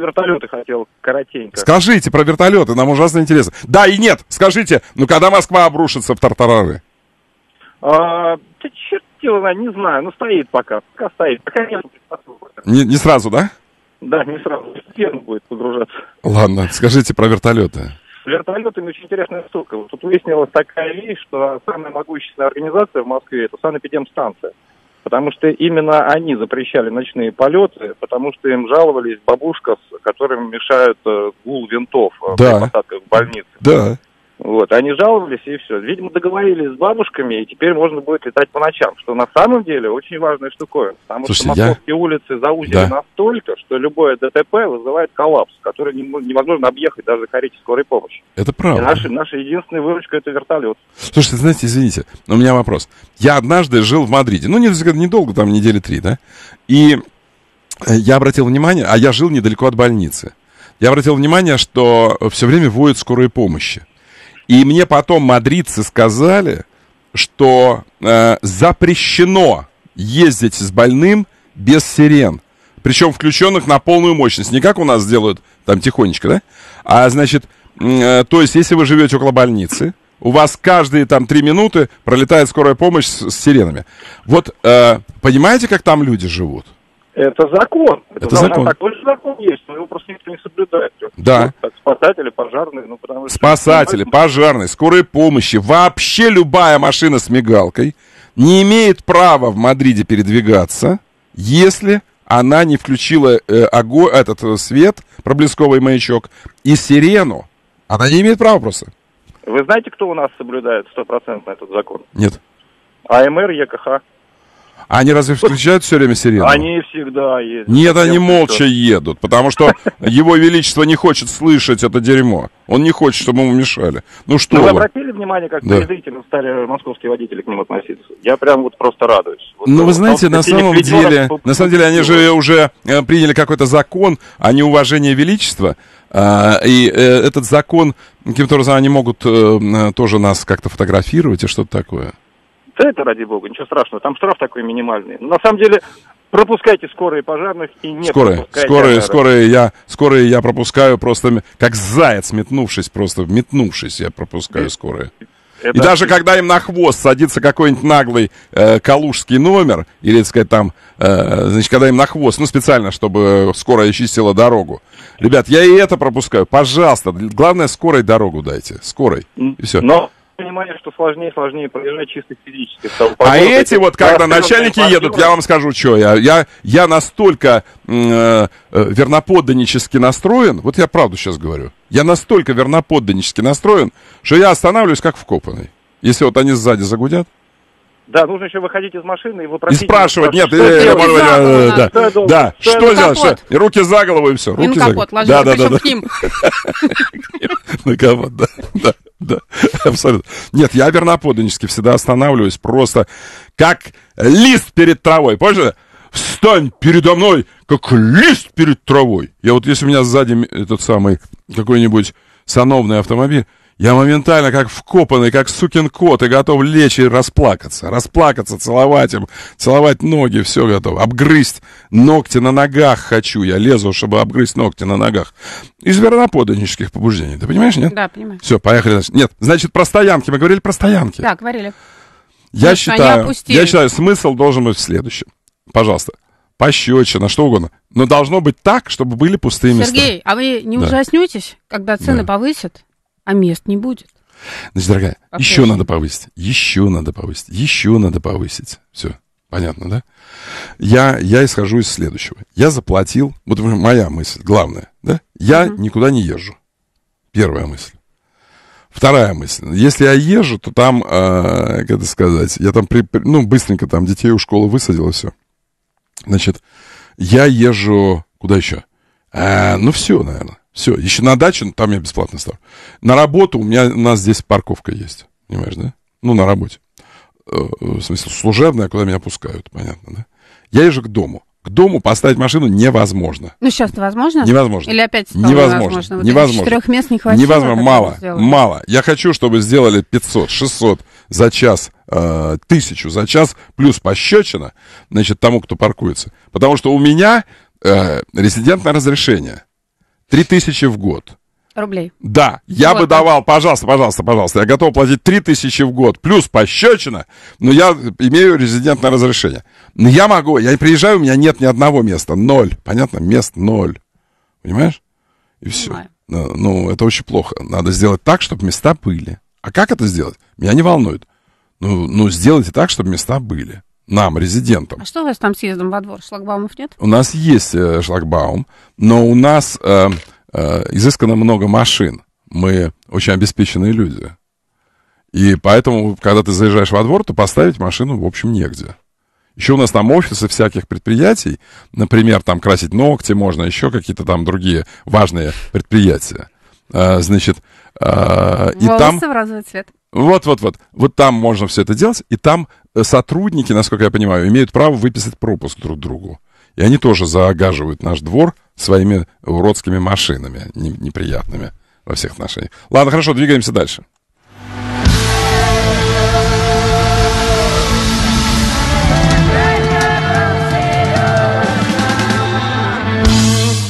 Вертолеты хотел коротенько. Скажите про вертолеты, нам ужасно интересно. Да и нет, скажите, ну когда Москва обрушится в Тартарары? А, да черт его, не знаю, ну стоит пока, пока стоит, пока нет не, не сразу, да? Да, не сразу, Стену будет погружаться. Ладно, скажите про вертолеты. С вертолетами ну, очень интересная штука. Вот тут выяснилась такая вещь, что самая могущественная организация в Москве – это санэпидемстанция. Потому что именно они запрещали ночные полеты, потому что им жаловались бабушка, с которым мешают э, гул винтов э, да. при посадках в больнице. Да. Вот, они жаловались и все. Видимо, договорились с бабушками, и теперь можно будет летать по ночам, что на самом деле очень важная штуковина, потому Слушайте, что московские я... улицы заузили да. настолько, что любое ДТП вызывает коллапс, который невозможно объехать даже карете скорой помощи. Это правда. И наша, наша единственная выручка это вертолет. Слушайте, знаете, извините, но у меня вопрос. Я однажды жил в Мадриде, ну, недолго, там недели три, да, и э, я обратил внимание, а я жил недалеко от больницы. Я обратил внимание, что все время воют скорые помощи. И мне потом мадридцы сказали, что э, запрещено ездить с больным без сирен. Причем включенных на полную мощность. Не как у нас делают там тихонечко, да? А значит, э, то есть, если вы живете около больницы, у вас каждые там три минуты пролетает скорая помощь с, с сиренами. Вот э, понимаете, как там люди живут? Это закон. Это, это закон. Такой же закон есть, но его просто никто не соблюдает. Да. спасатели, пожарные, ну потому что... Спасатели, пожарные, скорой помощи, вообще любая машина с мигалкой не имеет права в Мадриде передвигаться, если она не включила э, огонь, этот э, свет, проблесковый маячок, и сирену. Она не имеет права просто. Вы знаете, кто у нас соблюдает стопроцентно этот закон? Нет. АМР, ЕКХ. Они разве встречают все время сирену? Они всегда едут. Нет, они молча едут, потому что его величество не хочет слышать это дерьмо. Он не хочет, чтобы ему мешали. Ну что вы? обратили внимание, как да. стали московские водители к ним относиться? Я прям вот просто радуюсь. Вот, ну, вы знаете, на самом деле, на самом деле, они же уже э, приняли какой-то закон о неуважении величества. А, и э, этот закон, каким-то образом, они могут э, тоже нас как-то фотографировать и что-то такое. Да это ради бога, ничего страшного, там штраф такой минимальный. На самом деле, пропускайте скорые пожарных и не скорые, скорые, скорые я, скорые я пропускаю просто как заяц, метнувшись просто, метнувшись я пропускаю э, скорые. Это... И даже когда им на хвост садится какой-нибудь наглый э, калужский номер, или, так сказать, там, э, значит, когда им на хвост, ну, специально, чтобы скорая чистила дорогу. Ребят, я и это пропускаю. Пожалуйста, главное, скорой дорогу дайте. Скорой. И все. Но понимание, что сложнее и сложнее проезжать чисто физически. Там, а эти вот, когда начальники едут, я вам скажу, что я, я, я настолько э, э, верноподданнически настроен, вот я правду сейчас говорю, я настолько верноподданнически настроен, что я останавливаюсь как вкопанный. Если вот они сзади загудят, да, нужно еще выходить из машины и вы просите... И спрашивать, типа, нет, что э, делать? Может, э, э, э, да, да, что, да, что, делать? Что? Руки за голову и все. Руки и на капот за... ложили, да, да, да, да. На капот, да, да, да, абсолютно. Нет, я верноподданически всегда останавливаюсь, просто как лист перед травой, помнишь? встань передо мной, как лист перед травой. Я вот, если у меня сзади этот самый какой-нибудь сановный автомобиль, я моментально как вкопанный, как сукин кот, и готов лечь и расплакаться. Расплакаться, целовать им, целовать ноги, все готов. Обгрызть ногти на ногах хочу. Я лезу, чтобы обгрызть ногти на ногах. Из верноподданнических побуждений. Ты понимаешь, нет? Да, понимаю. Все, поехали. Значит. Нет, значит, про стоянки. Мы говорили про стоянки. Да, говорили. Я Конечно, считаю, я считаю, смысл должен быть в следующем. Пожалуйста пощечина, что угодно. Но должно быть так, чтобы были пустые Сергей, места. Сергей, а вы не да. ужаснетесь, когда цены да. повысят? А мест не будет. Значит, дорогая, Вопрос. А еще надо повысить, еще надо повысить, еще надо повысить. Все, понятно, да? Я, я исхожу из следующего. Я заплатил, вот моя мысль, главная, да? Я угу. никуда не езжу. Первая мысль. Вторая мысль. Если я езжу, то там, э, как это сказать, я там, при, ну, быстренько там детей у школы высадил и все. Значит, я езжу куда еще? А, ну, все, наверное. Все. Еще на даче, ну там я бесплатно ставлю. На работу у меня, у нас здесь парковка есть. Понимаешь, да? Ну, на работе. Э, в смысле, служебная, куда меня пускают, понятно, да? Я езжу к дому. К дому поставить машину невозможно. Ну, сейчас то возможно? Невозможно. Или опять стало невозможно? Невозможно. Вот невозможно. Четырех мест не хватит. Невозможно. Мало. Мало. Я хочу, чтобы сделали 500, 600 за час, э, тысячу за час, плюс пощечина, значит, тому, кто паркуется. Потому что у меня э, резидентное разрешение 3000 в год. Рублей. Да, я вот. бы давал, пожалуйста, пожалуйста, пожалуйста, я готов платить 3000 в год, плюс пощечина, но я имею резидентное разрешение. Но я могу, я приезжаю, у меня нет ни одного места, ноль, понятно, мест ноль, понимаешь? И все. Понимаю. Э, ну, это очень плохо. Надо сделать так, чтобы места были. А как это сделать? Меня не волнует. Ну, ну сделайте так, чтобы места были нам, резидентам. А что у вас там с ездом во двор? Шлагбаумов нет? У нас есть э, шлагбаум, но у нас э, э, изысканно много машин. Мы очень обеспеченные люди. И поэтому, когда ты заезжаешь во двор, то поставить машину, в общем, негде. Еще у нас там офисы всяких предприятий, например, там красить ногти можно, еще какие-то там другие важные предприятия. А, значит, а, и там... в разовый цвет. Вот-вот-вот. Вот там можно все это делать, и там сотрудники, насколько я понимаю, имеют право выписать пропуск друг другу. И они тоже загаживают наш двор своими уродскими машинами, неприятными во всех отношениях. Ладно, хорошо, двигаемся дальше.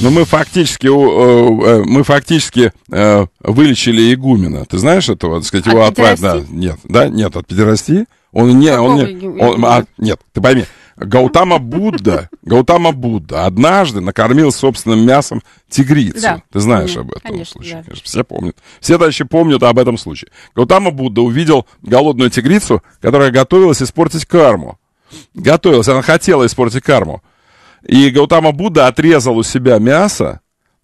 Но ну, мы фактически, э, э, мы фактически э, вылечили игумена. Ты знаешь этого? Так сказать, его от Да, нет, да, нет, от педерастии. Он не... Какого он не он, а, нет, ты пойми. Гаутама Будда, Гаутама Будда однажды накормил собственным мясом тигрицу. Да. Ты знаешь mm, об этом конечно, случае. Да. Конечно, все помнят. Все дальше помнят об этом случае. Гаутама Будда увидел голодную тигрицу, которая готовилась испортить карму. Готовилась, она хотела испортить карму. И Гаутама Будда отрезал у себя мясо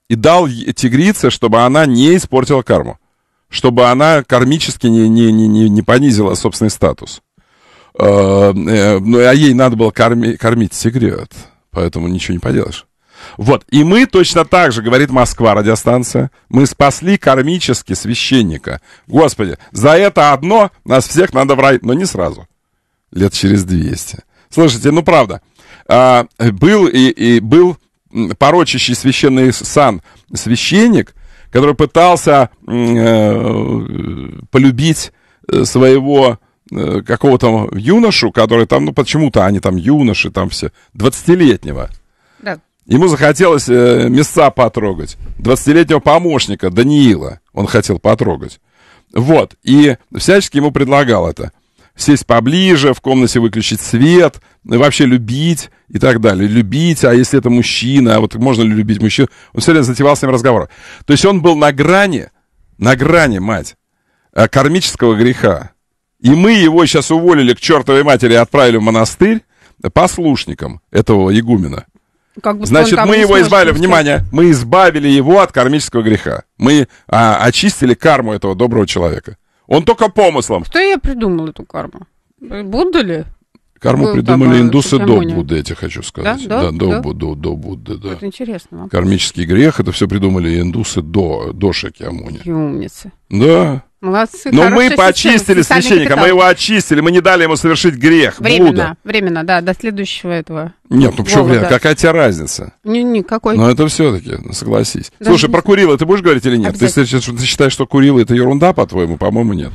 и дал тигрице, чтобы она не испортила карму. Чтобы она кармически не, не, не, не понизила собственный статус. Э, э, ну, а ей надо было кормить, кормить секрет, поэтому ничего не поделаешь. Вот, и мы точно так же, говорит Москва, радиостанция, мы спасли кармически священника. Господи, за это одно нас всех надо в рай, но не сразу, лет через 200. Слушайте, ну правда, а, был и, и был порочащий священный сан священник, который пытался э, полюбить э, своего Э, какого-то юношу, который там, ну почему-то они там юноши там все, 20-летнего. Да. Ему захотелось э, места потрогать. 20-летнего помощника Даниила он хотел потрогать. Вот, и всячески ему предлагал это. Сесть поближе, в комнате выключить свет, ну, вообще любить и так далее. Любить, а если это мужчина, а вот можно ли любить мужчину? Он все время затевал с ним разговор. То есть он был на грани, на грани, мать, э, кармического греха. И мы его сейчас уволили к чертовой матери и отправили в монастырь послушникам этого игумена. Как бы Значит, мы его избавили, пускать. внимание, мы избавили его от кармического греха. Мы а, очистили карму этого доброго человека. Он только помыслом. Кто я придумал эту карму? Будда ли? Карму Какую придумали там, э, индусы до Будды, я тебе хочу сказать. Да, до, да, до, до, до, до Будды, Это интересно. Вам. Кармический грех, это все придумали индусы до, до Шакьямуни. Какие умницы. Да. Молодцы. Но мы почистили система, священника, мы его очистили, мы не дали ему совершить грех. Временно, Будда. временно, да, до следующего этого. Нет, ну почему временно? Какая тебе разница? Не, не, какой. Но это все-таки, ну, согласись. Даже Слушай, не... про Курила ты будешь говорить или нет? Ты, ты, ты считаешь, что Курила это ерунда, по-твоему? По-моему, нет.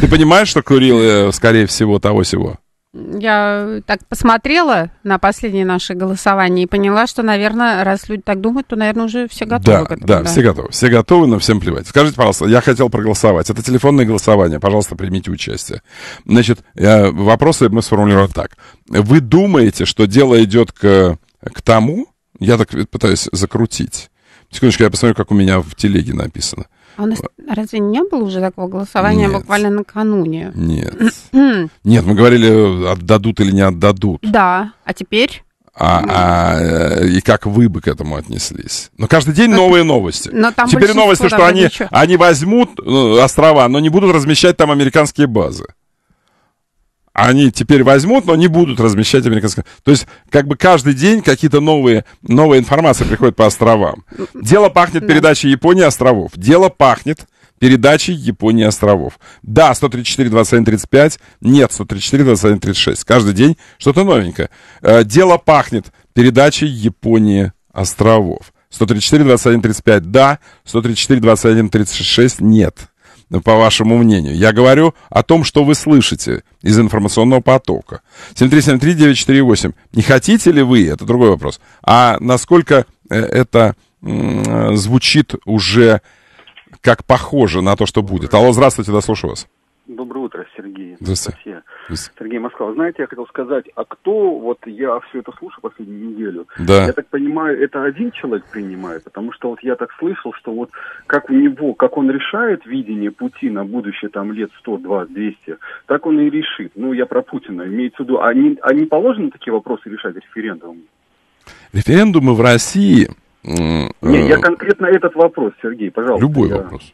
Ты понимаешь, что Курила, э, скорее всего, того-сего? Я так посмотрела на последнее наше голосование и поняла, что, наверное, раз люди так думают, то, наверное, уже все готовы. Да, к этому, да, да, все готовы. Все готовы, но всем плевать. Скажите, пожалуйста, я хотел проголосовать. Это телефонное голосование. Пожалуйста, примите участие. Значит, э, вопросы мы сформулируем так. Вы думаете, что дело идет к, к тому, я так пытаюсь закрутить, Секундочку, я посмотрю, как у меня в телеге написано. А у нас разве не было уже такого голосования Нет. буквально накануне? Нет. Нет, мы говорили, отдадут или не отдадут. Да, а теперь? А, а, э, и как вы бы к этому отнеслись? Но каждый день новые новости. Но там Теперь новости, что они, они возьмут ну, острова, но не будут размещать там американские базы они теперь возьмут, но не будут размещать американские. То есть, как бы каждый день какие-то новые, новая информация приходит по островам. Дело пахнет передачей Японии островов. Дело пахнет передачей Японии островов. Да, 134, 21, 35. Нет, 134, 21, 36. Каждый день что-то новенькое. Э, дело пахнет передачей Японии островов. 134, 21, 35. Да. 134, 21, 36. Нет. Э, по вашему мнению. Я говорю о том, что вы слышите из информационного потока. 7373948. Не хотите ли вы, это другой вопрос, а насколько э, это звучит уже как похоже на то что будет. Алло, здравствуйте, да, слушаю вас. Доброе утро, Сергей. Здравствуйте. Сергей Москва. знаете, я хотел сказать, а кто, вот я все это слушаю последнюю неделю, да. я так понимаю, это один человек принимает, потому что вот я так слышал, что вот как у него, как он решает видение пути на будущее там лет 100, 20, 200, так он и решит. Ну, я про Путина, имеется в виду, а не, а не положено такие вопросы решать референдумом? Референдумы в России... Нет, я э, конкретно этот вопрос, Сергей, пожалуйста. Любой я... вопрос.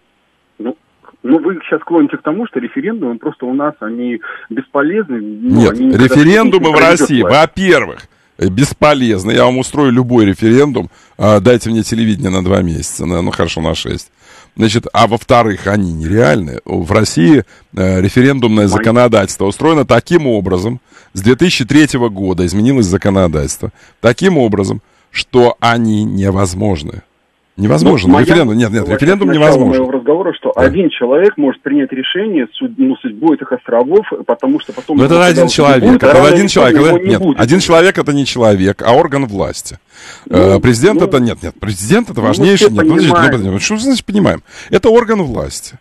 Ну, но ну, вы сейчас клоните к тому, что референдумы просто у нас, они бесполезны. Ну, Нет, они референдумы в России, во-первых, э, бесполезны. Я вам устрою любой референдум. А, дайте мне телевидение на два месяца, на, ну хорошо, на шесть. Значит, а во-вторых, они нереальны. В России э, референдумное законодательство устроено таким образом, с 2003 года изменилось законодательство, таким образом, что они невозможны. Невозможно. Ну, референдум, нет, нет, референдум невозможно. моего разговора, что да. один человек может принять решение суд, ну, судьбой этих островов, потому что потом... Но это один человек. Будет, а это один человек. Это, не нет, будет. один человек это не человек, а орган власти. Э, ну, э, президент ну, это... Нет, нет, президент это ну, важнейший... Нет, ну, значит, ну, что значит понимаем? Это орган власти.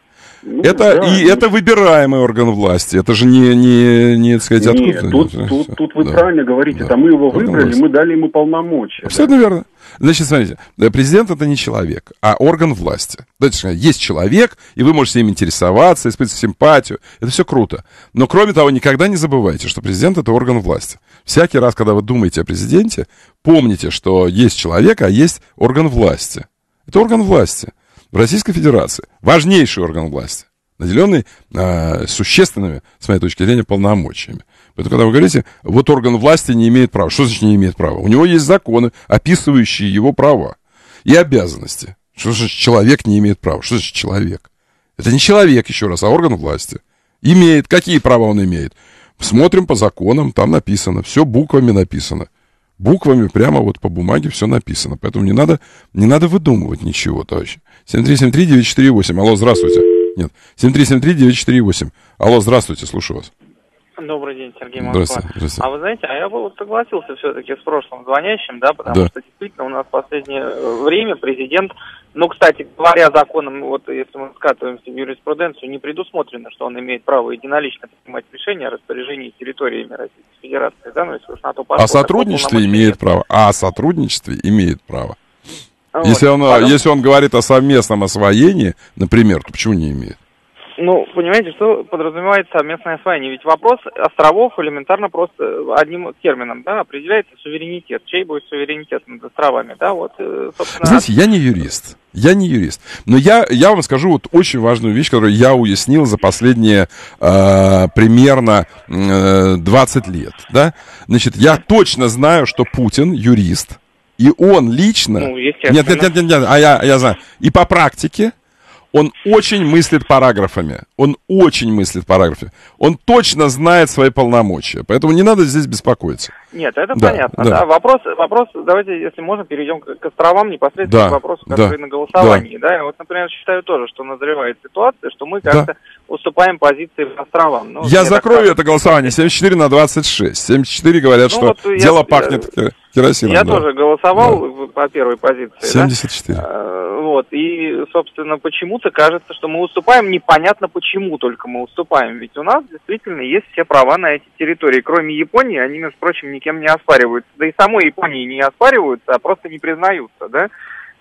Ну, это, да, и ну... это выбираемый орган власти. Это же не, не, не так сказать, Нет, откуда. Тут, это, тут, тут вы да, правильно говорите. Да, это мы его выбрали, власти. мы дали ему полномочия. Абсолютно да. верно. Значит, смотрите, э, президент это не человек, а орган власти. Значит, есть человек, и вы можете им интересоваться, испытывать симпатию. Это все круто. Но, кроме того, никогда не забывайте, что президент это орган власти. Всякий раз, когда вы думаете о президенте, помните, что есть человек, а есть орган власти. Это орган власти в Российской Федерации, важнейший орган власти, наделенный э, существенными, с моей точки зрения, полномочиями. Поэтому, когда вы говорите, вот орган власти не имеет права, что значит не имеет права? У него есть законы, описывающие его права и обязанности. Что значит человек не имеет права? Что значит человек? Это не человек, еще раз, а орган власти. Имеет. Какие права он имеет? Смотрим по законам, там написано. Все буквами написано. Буквами прямо вот по бумаге все написано. Поэтому не надо, не надо выдумывать ничего, товарищи. 7373948. Алло, здравствуйте. Нет. 7373948. Алло, здравствуйте, слушаю вас. Добрый день, Сергей Москва. Здравствуйте, здравствуйте. А вы знаете, а я бы вот согласился все-таки с прошлым звонящим, да, потому да. что действительно у нас в последнее э, время президент, ну, кстати говоря, законом, вот если мы скатываемся в юриспруденцию, не предусмотрено, что он имеет право единолично принимать решения о распоряжении территориями Российской Федерации, да, ну, если уж на то пошло. О сотрудничестве имеет право, а о сотрудничестве имеет право. Вот, если, он, потом... если он говорит о совместном освоении, например, то почему не имеет? Ну, понимаете, что подразумевает совместное освоение? Ведь вопрос островов элементарно просто э, одним термином, да, определяется суверенитет. Чей будет суверенитет над островами, да, вот, э, собственно... Знаете, я не юрист, я не юрист, но я, я вам скажу вот очень важную вещь, которую я уяснил за последние э, примерно э, 20 лет, да. Значит, я точно знаю, что Путин юрист, и он лично... Ну, Нет, нет, нет, нет, нет, а я, я знаю. И по практике он очень мыслит параграфами. Он очень мыслит параграфами. Он точно знает свои полномочия. Поэтому не надо здесь беспокоиться. Нет, это да, понятно. Да. Да. Вопрос, вопрос, давайте, если можно, перейдем к, островам непосредственно да, к вопросу, который да, на голосовании. Да. да, вот, например, считаю тоже, что назревает ситуация, что мы как-то да. уступаем позиции по островам. Ну, Я закрою так... это голосование 74 на 26. 74 говорят, ну, что вот дело я, пахнет. Керосином, Я да. тоже голосовал да. по первой позиции. 74. Да? Э, вот, и, собственно, почему-то кажется, что мы уступаем. Непонятно, почему только мы уступаем. Ведь у нас действительно есть все права на эти территории. Кроме Японии, они, между прочим, никем не оспариваются. Да и самой Японии не оспариваются, а просто не признаются, да?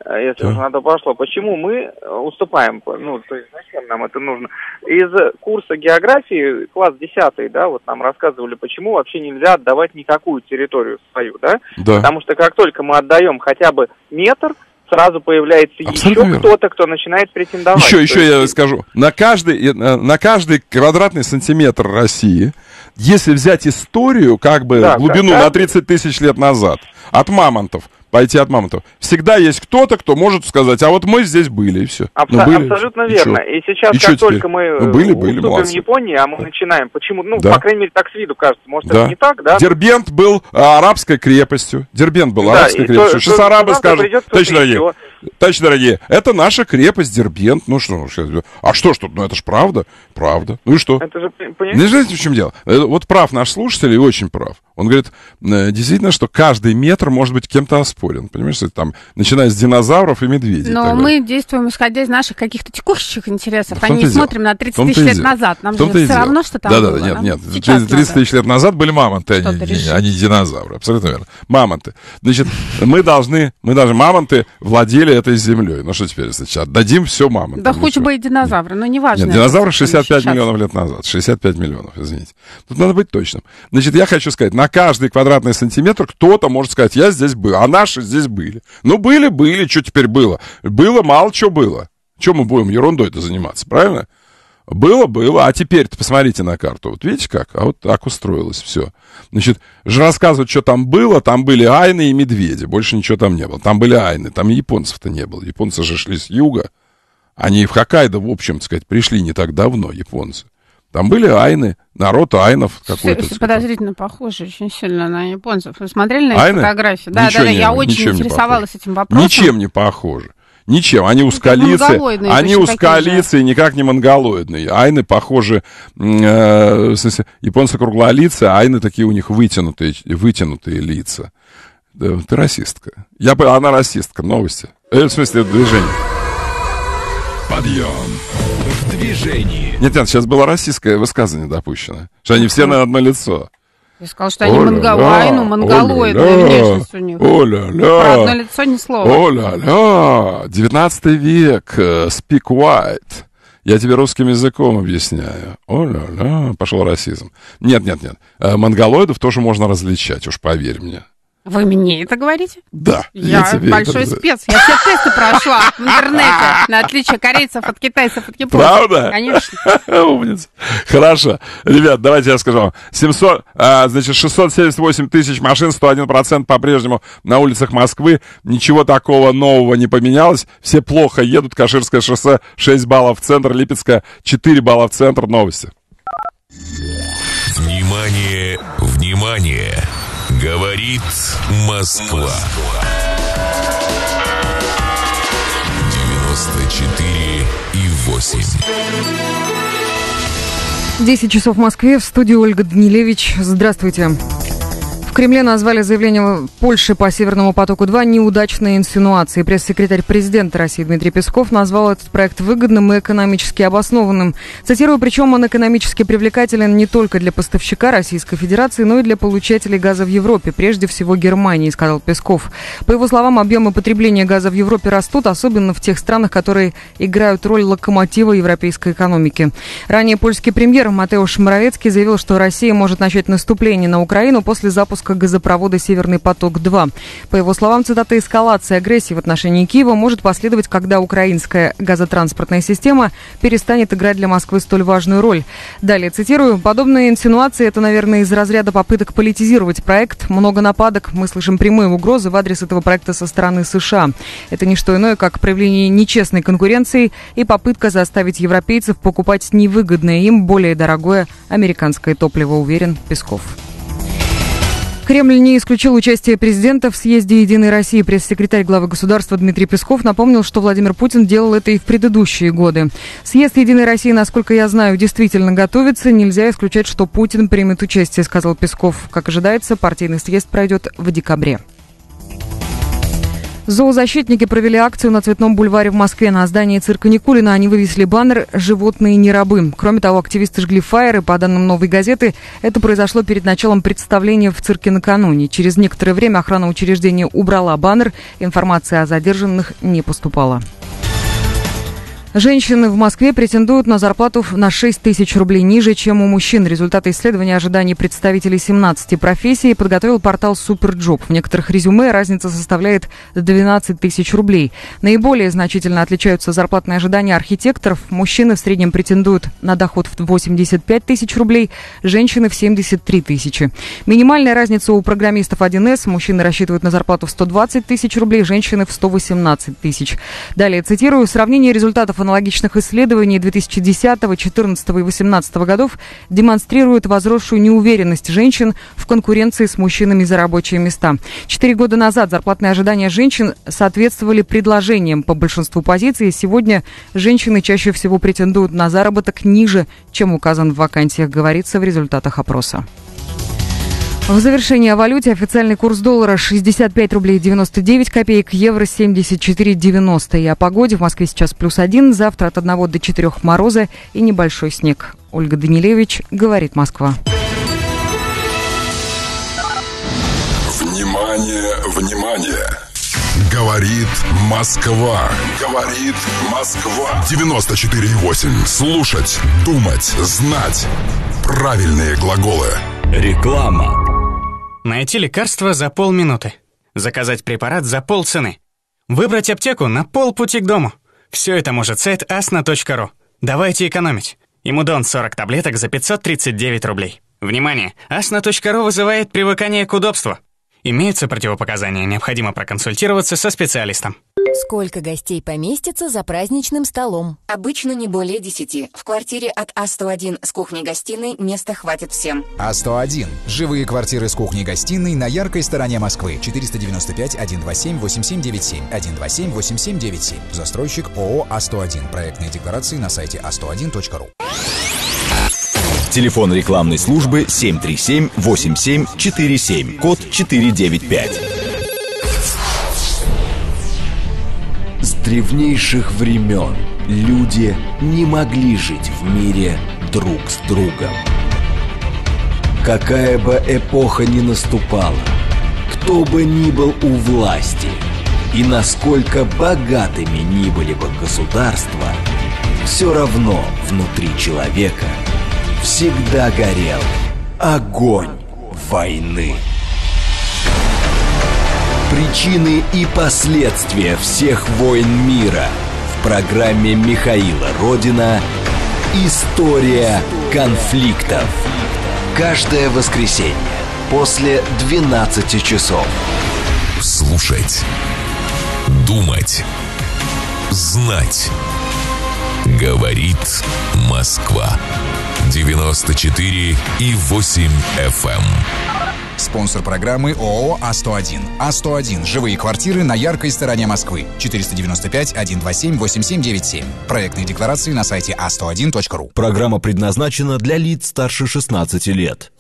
Э, если уже надо пошло. Почему мы э, уступаем? Ну, то есть зачем нам это нужно? Из курса географии, класс 10, да, вот нам рассказывали, почему вообще нельзя отдавать никакую территорию свою, да? да. Потому что как только мы отдаем хотя бы метр, сразу появляется Абсолютно еще кто-то, кто начинает претендовать. Еще, То еще есть... я скажу. На каждый, э, на каждый квадратный сантиметр России, если взять историю, как бы да, глубину как, да? на 30 тысяч лет назад, от мамонтов пойти от мамонтов. Всегда есть кто-то, кто может сказать, а вот мы здесь были, и все. Абсо- ну, были, абсолютно верно. Чё? И сейчас, и как только мы э, ну, были, были, молодцы. Японии, а мы начинаем, почему, ну, да. по крайней мере, так с виду кажется, может, да. это не так, да? Дербент был а, арабской крепостью. Дербент был да, арабской крепостью. То, Сейчас арабы скажут, точно дорогие, точно дорогие, это наша крепость Дербент. Ну что, ну, а что ж тут, ну это ж правда, правда. Ну и что? Это же, понимаете? Не знаете, в чем дело? Э, вот прав наш слушатель и очень прав. Он говорит, «Э, действительно, что каждый метр может быть кем-то оспорен. Понимаешь, что там, начиная с динозавров и медведей. Но мы далее. действуем, исходя из наших каких-то текущих интересов, а не смотрим на 30 тысяч лет назад. Нам же все дело. равно, что там Да-да, да нет, нет. Сейчас 30 тысяч лет назад были мамонты, а не, а не динозавры. Абсолютно верно. Мамонты. Значит, мы должны, мы даже мамонты владели этой землей. Ну что теперь, значит, отдадим все мамонтам. Да хоть бы и динозавры, но неважно. Нет, динозавры 65 миллионов лет назад. 65 миллионов, извините. Тут надо быть точным. Значит, я хочу сказать, на каждый квадратный сантиметр кто-то может сказать, я здесь был, а наши здесь были. Ну, были, были, что теперь было? Было, мало что было. Чем мы будем ерундой это заниматься, правильно? Было, было, а теперь-то посмотрите на карту. Вот видите как? А вот так устроилось все. Значит, же рассказывают, что там было. Там были айны и медведи. Больше ничего там не было. Там были айны, там японцев-то не было. Японцы же шли с юга. Они в Хоккайдо, в общем, так сказать, пришли не так давно, японцы. Там были айны, народ айнов какой-то. Типа. Подозрительно похоже очень сильно на японцев. Вы смотрели на их айны? фотографии? Да, ничего да, не, я очень интересовалась этим вопросом. Ничем не похоже. Ничем. Они ну, ускалицы. Они ускалицы и никак не монголоидные. Айны похожи... Э, в смысле, японцы круглолицы, а айны такие у них вытянутые, вытянутые лица. Да, ты расистка. Я, она расистка. Новости. Э, в смысле, движение. Подъем движении. Нет, нет, сейчас было российское высказывание допущено, что они все на одно лицо. Я сказал, что они мангалай, ну, монголоидная внешность у них. Оля-ля. Про одно лицо ни слова. Оля-ля. 19 век. Э, speak white. Я тебе русским языком объясняю. Оля-ля. Пошел расизм. Нет, нет, нет. Э, Монголоидов тоже можно различать, уж поверь мне. Вы мне это говорите? Да. Я, я большой это... спец. Я все тесты прошла в интернете на отличие корейцев от китайцев от японцев. Правда? Конечно. Умница. Хорошо. Ребят, давайте я скажу вам. 700, а, значит, 678 тысяч машин, 101% по-прежнему на улицах Москвы. Ничего такого нового не поменялось. Все плохо едут. Каширское шоссе 6 баллов в центр, Липецкое 4 балла в центр. Новости. Внимание! Внимание! Говорит Москва. 94 и 8. 10 часов в Москве. В студии Ольга Данилевич. Здравствуйте. Здравствуйте. В Кремле назвали заявление Польши по Северному потоку-2 неудачной инсинуацией. Пресс-секретарь президента России Дмитрий Песков назвал этот проект выгодным и экономически обоснованным. Цитирую, причем он экономически привлекателен не только для поставщика Российской Федерации, но и для получателей газа в Европе, прежде всего Германии, сказал Песков. По его словам, объемы потребления газа в Европе растут, особенно в тех странах, которые играют роль локомотива европейской экономики. Ранее польский премьер Матеуш Моровецкий заявил, что Россия может начать наступление на Украину после запуска запуска газопровода «Северный поток-2». По его словам, цитата, «эскалация агрессии в отношении Киева может последовать, когда украинская газотранспортная система перестанет играть для Москвы столь важную роль». Далее цитирую, «подобные инсинуации – это, наверное, из разряда попыток политизировать проект. Много нападок, мы слышим прямые угрозы в адрес этого проекта со стороны США. Это не что иное, как проявление нечестной конкуренции и попытка заставить европейцев покупать невыгодное им более дорогое американское топливо, уверен Песков. Кремль не исключил участие президента в съезде «Единой России». Пресс-секретарь главы государства Дмитрий Песков напомнил, что Владимир Путин делал это и в предыдущие годы. Съезд «Единой России», насколько я знаю, действительно готовится. Нельзя исключать, что Путин примет участие, сказал Песков. Как ожидается, партийный съезд пройдет в декабре. Зоозащитники провели акцию на Цветном бульваре в Москве. На здании цирка Никулина они вывесили баннер «Животные не рабы». Кроме того, активисты жгли фаеры. По данным «Новой газеты», это произошло перед началом представления в цирке накануне. Через некоторое время охрана учреждения убрала баннер. Информация о задержанных не поступала. Женщины в Москве претендуют на зарплату на 6 тысяч рублей ниже, чем у мужчин. Результаты исследования ожиданий представителей 17 профессий подготовил портал Суперджоп. В некоторых резюме разница составляет 12 тысяч рублей. Наиболее значительно отличаются зарплатные ожидания архитекторов. Мужчины в среднем претендуют на доход в 85 тысяч рублей, женщины в 73 тысячи. Минимальная разница у программистов 1С. Мужчины рассчитывают на зарплату в 120 тысяч рублей, женщины в 118 тысяч. Далее цитирую. Сравнение результатов аналогичных исследований 2010, 2014 и 2018 годов демонстрируют возросшую неуверенность женщин в конкуренции с мужчинами за рабочие места. Четыре года назад зарплатные ожидания женщин соответствовали предложениям по большинству позиций. Сегодня женщины чаще всего претендуют на заработок ниже, чем указан в вакансиях, говорится в результатах опроса. В завершении о валюте официальный курс доллара 65 рублей 99 копеек, евро 74,90. И о погоде в Москве сейчас плюс один, завтра от 1 до 4 мороза и небольшой снег. Ольга Данилевич, «Говорит Москва». Внимание, внимание! Говорит Москва. Говорит Москва. 94,8. Слушать, думать, знать. Правильные глаголы. Реклама. Найти лекарство за полминуты. Заказать препарат за полцены. Выбрать аптеку на полпути к дому. Все это может сайт asna.ru. Давайте экономить. Имудон 40 таблеток за 539 рублей. Внимание! Asna.ru вызывает привыкание к удобству. Имеются противопоказания, необходимо проконсультироваться со специалистом. Сколько гостей поместится за праздничным столом? Обычно не более 10. В квартире от А101 с кухней-гостиной места хватит всем. А101. Живые квартиры с кухней-гостиной на яркой стороне Москвы. 495-127-8797. 127-8797. Застройщик ООО А101. Проектные декларации на сайте а101.ру. Телефон рекламной службы 737-8747, код 495. С древнейших времен люди не могли жить в мире друг с другом. Какая бы эпоха ни наступала, кто бы ни был у власти и насколько богатыми ни были бы государства, все равно внутри человека – всегда горел огонь войны. Причины и последствия всех войн мира в программе Михаила Родина «История конфликтов». Каждое воскресенье после 12 часов. Слушать. Думать. Знать. Говорит Москва. 94 и 8 FM. Эм. Спонсор программы ООО «А101». «А101» – живые квартиры на яркой стороне Москвы. 495-127-8797. Проектные декларации на сайте а101.ру. Программа предназначена для лиц старше 16 лет.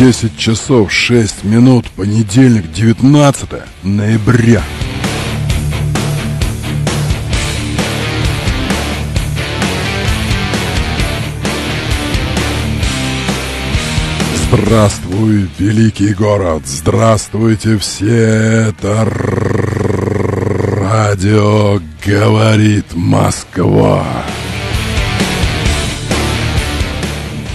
10 часов 6 минут, понедельник, 19 ноября. Здравствуй, великий город! Здравствуйте все! Это радио «Говорит Москва».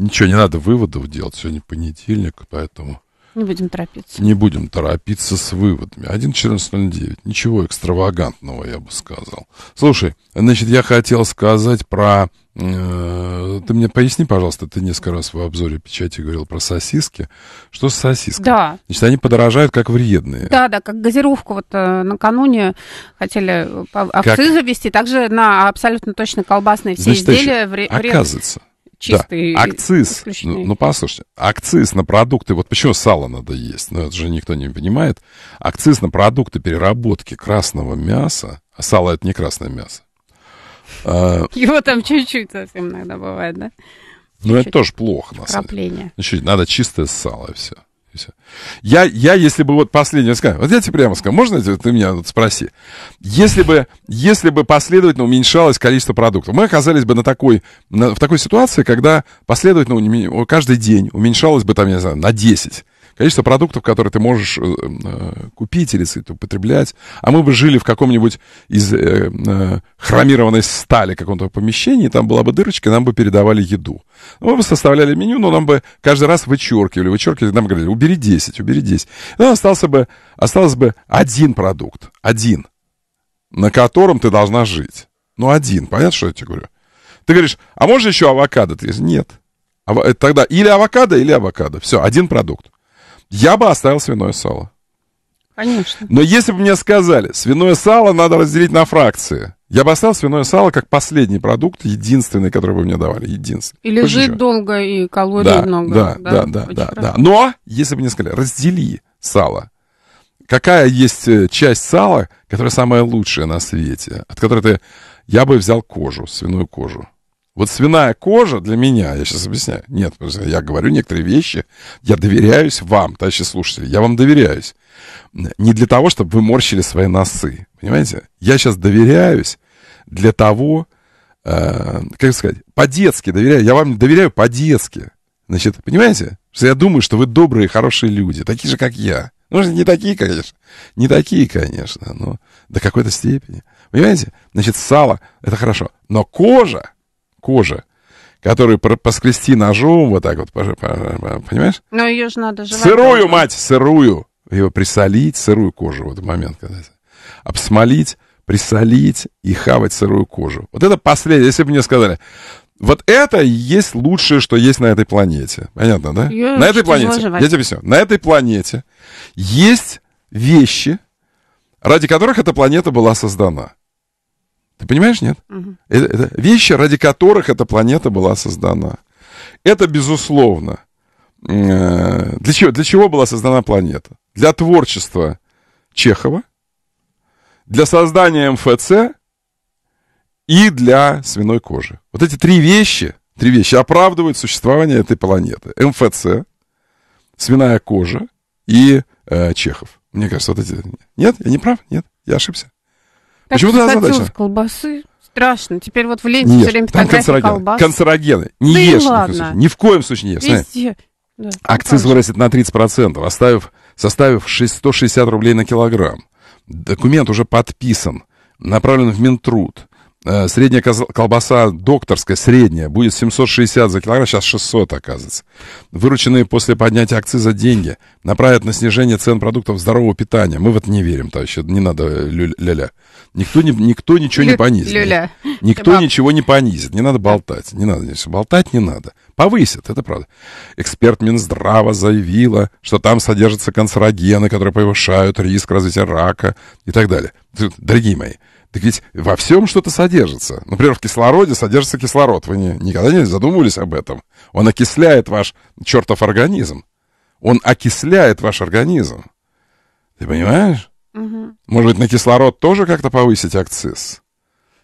Ничего не надо выводов делать. Сегодня понедельник, поэтому... Не будем торопиться. Не будем торопиться с выводами. 1.14.09. Ничего экстравагантного, я бы сказал. Слушай, значит, я хотел сказать про... Э, ты мне поясни, пожалуйста, ты несколько раз в обзоре печати говорил про сосиски. Что с сосисками? Да. Значит, они подорожают как вредные. Да, да, как газировку. Вот э, накануне хотели акцизы э, как... ввести. Также на абсолютно точно колбасные все Значит, изделия. Еще... Оказывается, чистый. Да. Акциз. Ну, ну, послушайте, акциз на продукты, вот почему сало надо есть, ну, это же никто не понимает. Акциз на продукты переработки красного мяса, а сало это не красное мясо. А, Его там чуть-чуть совсем иногда бывает, да? Ну, это тоже плохо, на самом деле. Значит, ну, надо чистое сало и все. И все. Я, я, если бы вот последнее сказал, вот я тебе прямо скажу, можно ты меня вот спроси? Если бы, если бы последовательно уменьшалось количество продуктов, мы оказались бы на такой, на, в такой ситуации, когда последовательно каждый день уменьшалось бы там, я не знаю, на 10 количество продуктов, которые ты можешь э, э, купить или употреблять. А мы бы жили в каком-нибудь из э, хромированной стали каком-то помещении, там была бы дырочка, нам бы передавали еду. Мы бы составляли меню, но нам бы каждый раз вычеркивали, вычеркивали, нам говорили, убери 10, убери 10. И ну, остался бы, остался бы один продукт, один, на котором ты должна жить. Ну, один, понятно, что я тебе говорю? Ты говоришь, а можно еще авокадо? Ты говоришь, нет. Тогда или авокадо, или авокадо. Все, один продукт я бы оставил свиное сало. Конечно. Но если бы мне сказали, свиное сало надо разделить на фракции, я бы оставил свиное сало как последний продукт, единственный, который бы мне давали, единственный. И лежит Больше долго, и калорий да, много. Да, да, да, да, да, да. Но, если бы мне сказали, раздели сало, какая есть э, часть сала, которая самая лучшая на свете, от которой ты... Я бы взял кожу, свиную кожу. Вот свиная кожа для меня, я сейчас объясняю, нет, я говорю некоторые вещи, я доверяюсь вам, товарищи слушатели, я вам доверяюсь. Не для того, чтобы вы морщили свои носы, понимаете? Я сейчас доверяюсь для того, э, как сказать, по-детски доверяю. Я вам доверяю по-детски. Значит, понимаете? Что я думаю, что вы добрые, хорошие люди, такие же, как я. Ну, не такие, конечно. Не такие, конечно, но до какой-то степени. Понимаете? Значит, сало — это хорошо. Но кожа кожа, которую поскрести ножом вот так вот, понимаешь? Но ну, ее же надо жевать. Сырую, мать, сырую. Ее присолить, сырую кожу в этот момент, когда обсмолить, присолить и хавать сырую кожу. Вот это последнее. Если бы мне сказали, вот это есть лучшее, что есть на этой планете. Понятно, да? Ее на этой планете. Жевать. Я тебе объясню. На этой планете есть вещи, ради которых эта планета была создана. Ты понимаешь, нет? Угу. Это, это вещи, ради которых эта планета была создана. Это безусловно. Э, для чего, для чего была создана планета? Для творчества Чехова, для создания МФЦ и для свиной кожи. Вот эти три вещи, три вещи оправдывают существование этой планеты. МФЦ, свиная кожа и э, Чехов. Мне кажется, вот эти... Нет, я не прав? Нет, я ошибся. Почему ты озадачена? колбасы. Страшно. Теперь вот в ленте все время там фотографии консерогены. Канцерогены. Не Да и ешь. ни в ладно. случае. Ни в коем случае не ешь. Везде. Да, Акциз вырастет на 30%, оставив, составив шесть- 160 рублей на килограмм. Документ уже подписан, направлен в Минтруд. Э, средняя колбаса докторская, средняя, будет 760 за килограмм, сейчас 600 оказывается. Вырученные после поднятия акциза деньги направят на снижение цен продуктов здорового питания. Мы в это не верим, товарищ, не надо э, ля-ля. Никто, не, никто ничего Лю, не понизит. ля Никто Баб... ничего не понизит, не надо болтать, не надо, болтать не надо. Повысят, это правда. Эксперт Минздрава заявила, что там содержатся канцерогены, которые повышают риск развития рака и так далее. Дорогие мои, так ведь во всем что-то содержится. Например, в кислороде содержится кислород. Вы не, никогда не задумывались об этом? Он окисляет ваш чертов организм. Он окисляет ваш организм. Ты понимаешь? Угу. Может быть, на кислород тоже как-то повысить акциз?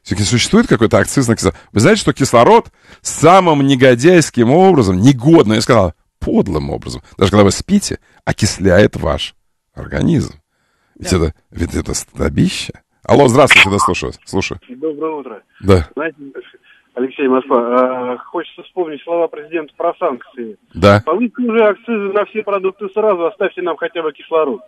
Все-таки существует какой-то акциз на кислород. Вы знаете, что кислород самым негодяйским образом, негодно, я сказал, подлым образом, даже когда вы спите, окисляет ваш организм. Ведь, да. это, ведь это стабище. Алло, здравствуйте, да слушаю. слушаю. Доброе утро. Да. Знаете, Алексей Москва, э, хочется вспомнить слова президента про санкции. Да. Повысьте уже акцизы на все продукты сразу, оставьте нам хотя бы кислород.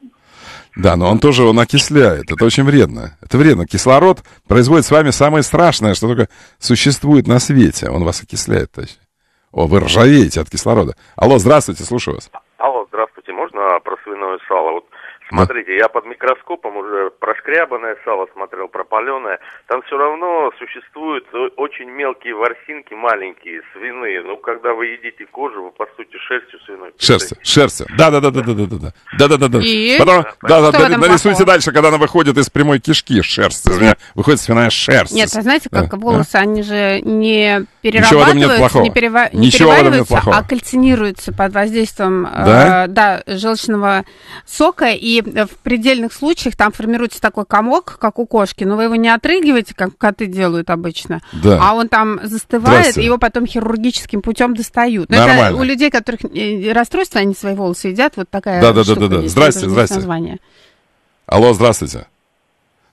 Да, но он тоже, он окисляет. Это очень вредно. Это вредно. Кислород производит с вами самое страшное, что только существует на свете. Он вас окисляет, точнее. О, вы ржавеете от кислорода. Алло, здравствуйте, слушаю вас. Алло, здравствуйте. Можно про свиное сало? Вот Смотрите, я под микроскопом уже прошкрябанное сало смотрел, пропаленное. Там все равно существуют очень мелкие ворсинки, маленькие, свиные. Ну, когда вы едите кожу, вы, по сути, шерстью свиной. Шерсть, шерсть. Да-да-да-да-да-да-да. Да-да-да-да. И? Потом, да, да, да, нарисуйте плохого? дальше, когда она выходит из прямой кишки, шерсть. Из меня выходит свиная шерсть. Нет, а знаете, как да. волосы, да. они же не перерабатываются, не, перева... не перевариваются, а кальцинируются под воздействием э, да? Э, да, желчного сока и Э, в предельных случаях там формируется такой комок, как у кошки, но вы его не отрыгиваете, как коты делают обычно, да. а он там застывает, и его потом хирургическим путем достают. Но Нормально. Это у людей, которых э, расстройство, они свои волосы едят, вот такая да, да, штука. Да, да, да, да. Здрасте, здрасте. Название. Алло, здравствуйте.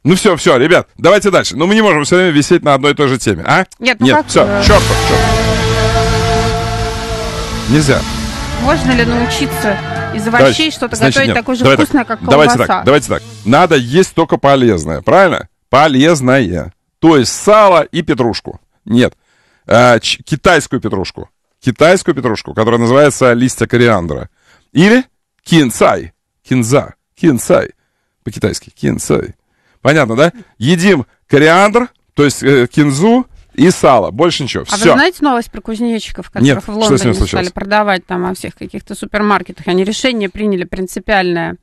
Ну все, все, ребят, давайте дальше. Ну мы не можем все время висеть на одной и той же теме, а? Нет, ну Нет, как... все, черт, черт. Нельзя. Можно ли научиться из овощей что-то готовить нет, такое же вкусное, так, как давайте колбаса. Так, давайте так. Надо есть только полезное, правильно? Полезное. То есть сало и петрушку. Нет. Э, китайскую петрушку. Китайскую петрушку, которая называется листья кориандра. Или кинцай. Кинза. Кинцай. По-китайски. Кинцай. Понятно, да? Едим кориандр, то есть э, кинзу, и сало, больше ничего. Все. А вы знаете новость про кузнечиков, которых Нет, в Лондоне стали продавать там во всех каких-то супермаркетах? Они решение приняли принципиальное.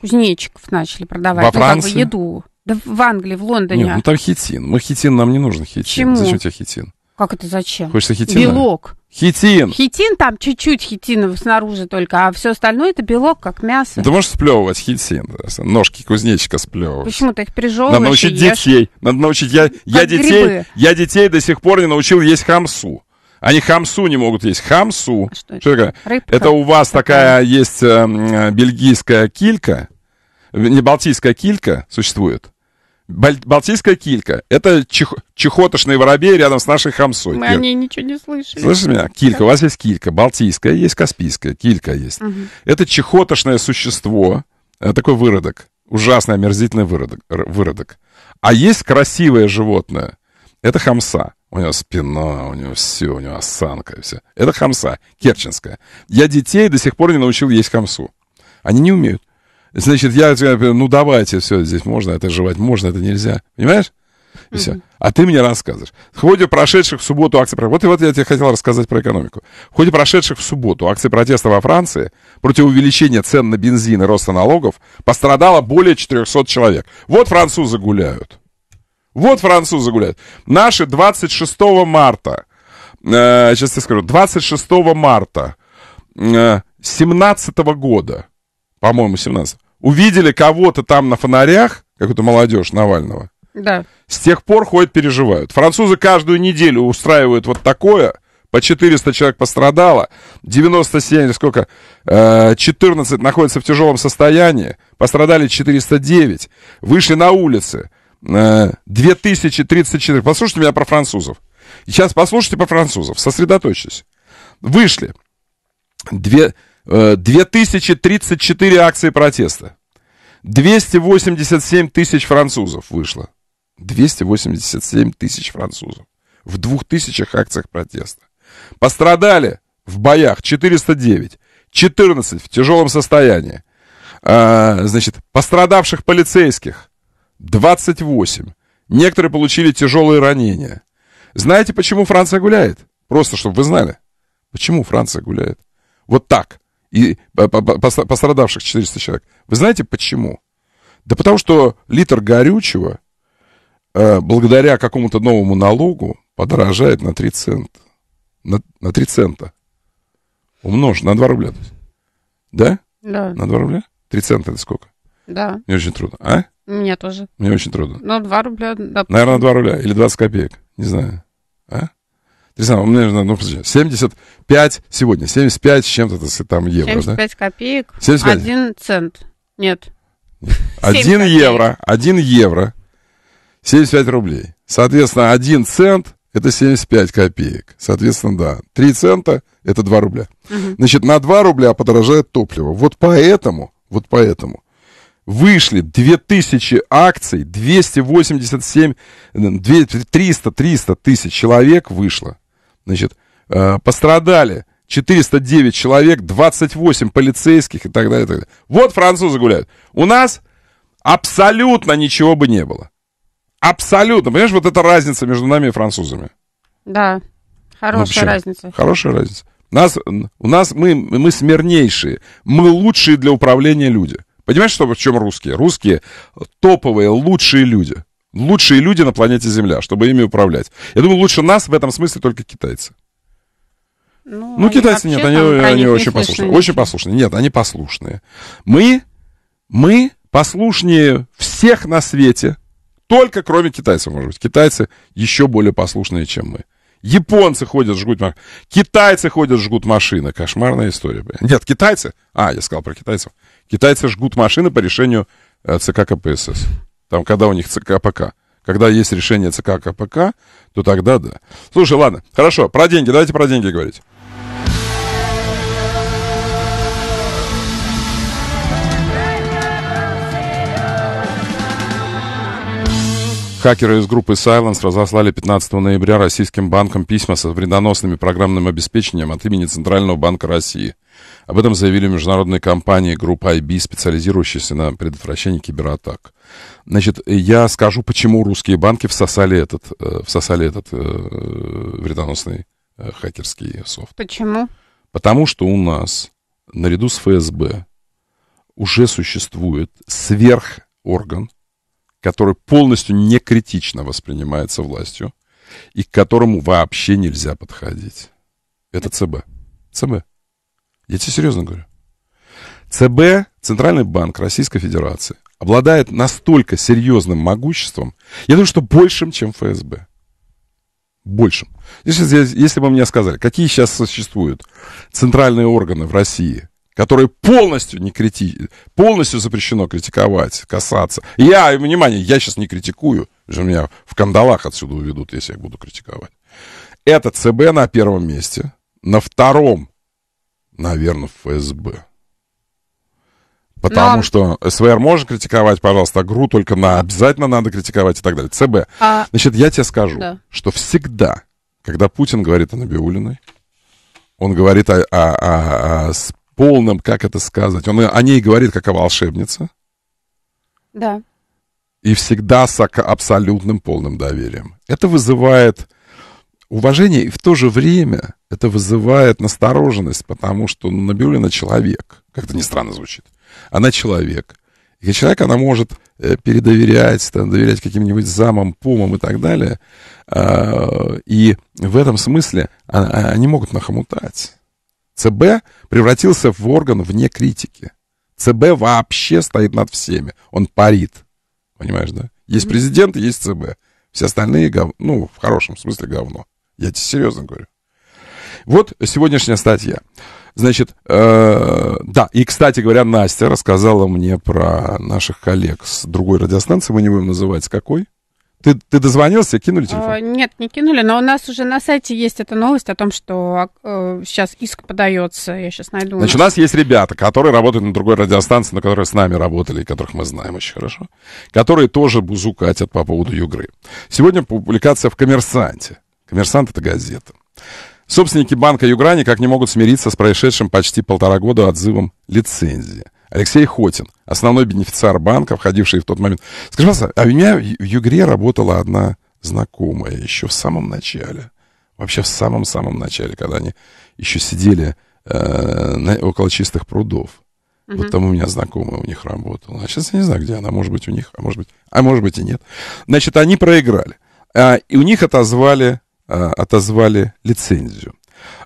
Кузнечиков начали продавать. Во Франции? Ну, как бы еду. Да в Англии, в Лондоне. Нет, ну там хитин. Мы ну, хитин, нам не нужен хитин. Почему? Зачем тебе хитин? Как это зачем? Хочется хитина? Белок. Хитин. Хитин, там чуть-чуть хитина снаружи только, а все остальное это белок, как мясо. Ты можешь сплевывать хитин, ножки кузнечика сплевывать. Почему ты их прижевываешь? Надо научить детей. Ешь. Надо научить. Я, как я, детей, грибы. я детей до сих пор не научил есть хамсу. Они хамсу не могут есть. Хамсу. Что, а что это? Такое? Рыбка. Это у вас такая, такая есть эм, э, бельгийская килька, э, не балтийская килька существует. Балтийская килька. Это чих... чехотошные воробей рядом с нашей хамсой. Мы Кир. о ней ничего не слышали. Слышишь меня? Килька. У вас есть килька. Балтийская есть, Каспийская. Килька есть. Угу. Это чехотошное существо. Э, такой выродок. Ужасный, омерзительный выродок. выродок. А есть красивое животное. Это хамса. У него спина, у него все, у него осанка и все. Это хамса, керченская. Я детей до сих пор не научил есть хамсу. Они не умеют. Значит, я тебе ну давайте, все, здесь можно это жевать, можно это нельзя. Понимаешь? И mm-hmm. все. А ты мне рассказываешь. В ходе прошедших в субботу акций... Вот и вот я тебе хотел рассказать про экономику. В ходе прошедших в субботу акций протеста во Франции против увеличения цен на бензин и роста налогов пострадало более 400 человек. Вот французы гуляют. Вот французы гуляют. Наши 26 марта, э, сейчас я скажу, 26 марта э, 17 года по-моему, 17, увидели кого-то там на фонарях, какую-то молодежь Навального. Да. С тех пор ходят, переживают. Французы каждую неделю устраивают вот такое. По 400 человек пострадало. 97, сколько? 14 э, находятся в тяжелом состоянии. Пострадали 409. Вышли на улицы. 2034. Э, послушайте меня про французов. Сейчас послушайте про французов. Сосредоточьтесь. Вышли. Две... 2034 э, акции протеста. 287 тысяч французов вышло. 287 тысяч французов. В 2000 акциях протеста. Пострадали в боях 409. 14 в тяжелом состоянии. А, значит, пострадавших полицейских 28. Некоторые получили тяжелые ранения. Знаете, почему Франция гуляет? Просто, чтобы вы знали. Почему Франция гуляет? Вот так и пострадавших 400 человек. Вы знаете почему? Да потому что литр горючего э, благодаря какому-то новому налогу подорожает на 3 цента. На, на 3 цента. Умножь на 2 рубля. Да? Да. На 2 рубля? 3 цента это сколько? Да. Мне очень трудно. А? Мне тоже. Мне очень трудно. Ну, 2 рубля. Да. Наверное, 2 рубля или 20 копеек. Не знаю. А? не знаю, у меня, ну, 75 сегодня, 75 с чем-то, там евро, 75 да? копеек, 75. 1 цент, нет. 1 евро, 1 евро, 75 рублей. Соответственно, 1 цент – это 75 копеек. Соответственно, да, 3 цента – это 2 рубля. Угу. Значит, на 2 рубля подорожает топливо. Вот поэтому, вот поэтому вышли 2000 акций, 287, 300, 300 тысяч человек вышло Значит, э, пострадали 409 человек, 28 полицейских и так далее. И так далее. Вот французы гуляют. У нас абсолютно ничего бы не было. Абсолютно. Понимаешь, вот эта разница между нами и французами. Да, хорошая ну, разница. Хорошая разница. Нас, у нас мы, мы смирнейшие, мы лучшие для управления люди. Понимаешь, что, в чем русские? Русские топовые, лучшие люди. Лучшие люди на планете Земля, чтобы ими управлять. Я думаю, лучше нас в этом смысле только китайцы. Ну, ну китайцы нет, они, они не очень послушные. Очень послушные. Нет, они послушные. Мы, мы послушнее всех на свете, только кроме китайцев, может быть. Китайцы еще более послушные, чем мы. Японцы ходят, жгут машины. Китайцы ходят, жгут машины. Кошмарная история. Нет, китайцы... А, я сказал про китайцев. Китайцы жгут машины по решению э, ЦК КПСС. Там, когда у них ЦК КПК. Когда есть решение ЦК КПК, то тогда да. Слушай, ладно, хорошо, про деньги, давайте про деньги говорить. Хакеры из группы Silence разослали 15 ноября российским банкам письма со вредоносными программным обеспечением от имени Центрального банка России – об этом заявили международные компании группа IB, специализирующиеся на предотвращении кибератак. Значит, я скажу, почему русские банки всосали этот, э, всосали этот э, вредоносный э, хакерский софт. Почему? Потому что у нас наряду с ФСБ уже существует сверхорган, который полностью некритично воспринимается властью и к которому вообще нельзя подходить. Это ЦБ. ЦБ. Я тебе серьезно говорю. ЦБ, Центральный банк Российской Федерации, обладает настолько серьезным могуществом, я думаю, что большим, чем ФСБ. Большим. Если, если бы мне сказали, какие сейчас существуют центральные органы в России, которые полностью не крити... полностью запрещено критиковать, касаться. Я, внимание, я сейчас не критикую, же меня в кандалах отсюда уведут, если я буду критиковать. Это ЦБ на первом месте, на втором Наверное, ФСБ. Потому Но... что СВР можно критиковать, пожалуйста, ГРУ, только на обязательно надо критиковать и так далее. ЦБ. А... Значит, я тебе скажу, да. что всегда, когда Путин говорит о Набиулиной, он говорит о, о, о, о с полном, как это сказать, он о ней говорит как о волшебнице. Да. И всегда с абсолютным полным доверием. Это вызывает уважение, и в то же время это вызывает настороженность, потому что Набиулина человек, как-то не странно звучит, она человек. И человек, она может э, передоверять, там, доверять каким-нибудь замам, помам и так далее. А, и в этом смысле а, а, они могут нахомутать. ЦБ превратился в орган вне критики. ЦБ вообще стоит над всеми. Он парит. Понимаешь, да? Есть президент, есть ЦБ. Все остальные, гов... ну, в хорошем смысле, говно. Я тебе серьезно говорю. Вот сегодняшняя статья. Значит, э, да, и, кстати говоря, Настя рассказала мне про наших коллег с другой радиостанции, мы не будем называть какой. Ты, ты дозвонился, кинули а, телефон? О, нет, не кинули, но у нас уже на сайте есть эта новость о том, что э, сейчас иск подается, я сейчас найду. Значит, у нас есть ребята, которые работают на другой радиостанции, на которой с нами работали, и которых мы знаем очень хорошо, которые тоже бузу катят по поводу Югры. Сегодня публикация в «Коммерсанте». Коммерсант — это газета. Собственники банка «Югра» никак не могут смириться с происшедшим почти полтора года отзывом лицензии. Алексей Хотин, основной бенефициар банка, входивший в тот момент. Скажи, пожалуйста, а у меня в «Югре» работала одна знакомая еще в самом начале. Вообще в самом-самом начале, когда они еще сидели э, около чистых прудов. Угу. Вот там у меня знакомая у них работала. А сейчас я не знаю, где она. Может быть, у них, а может быть, а может быть и нет. Значит, они проиграли. А, и у них отозвали Э, отозвали лицензию.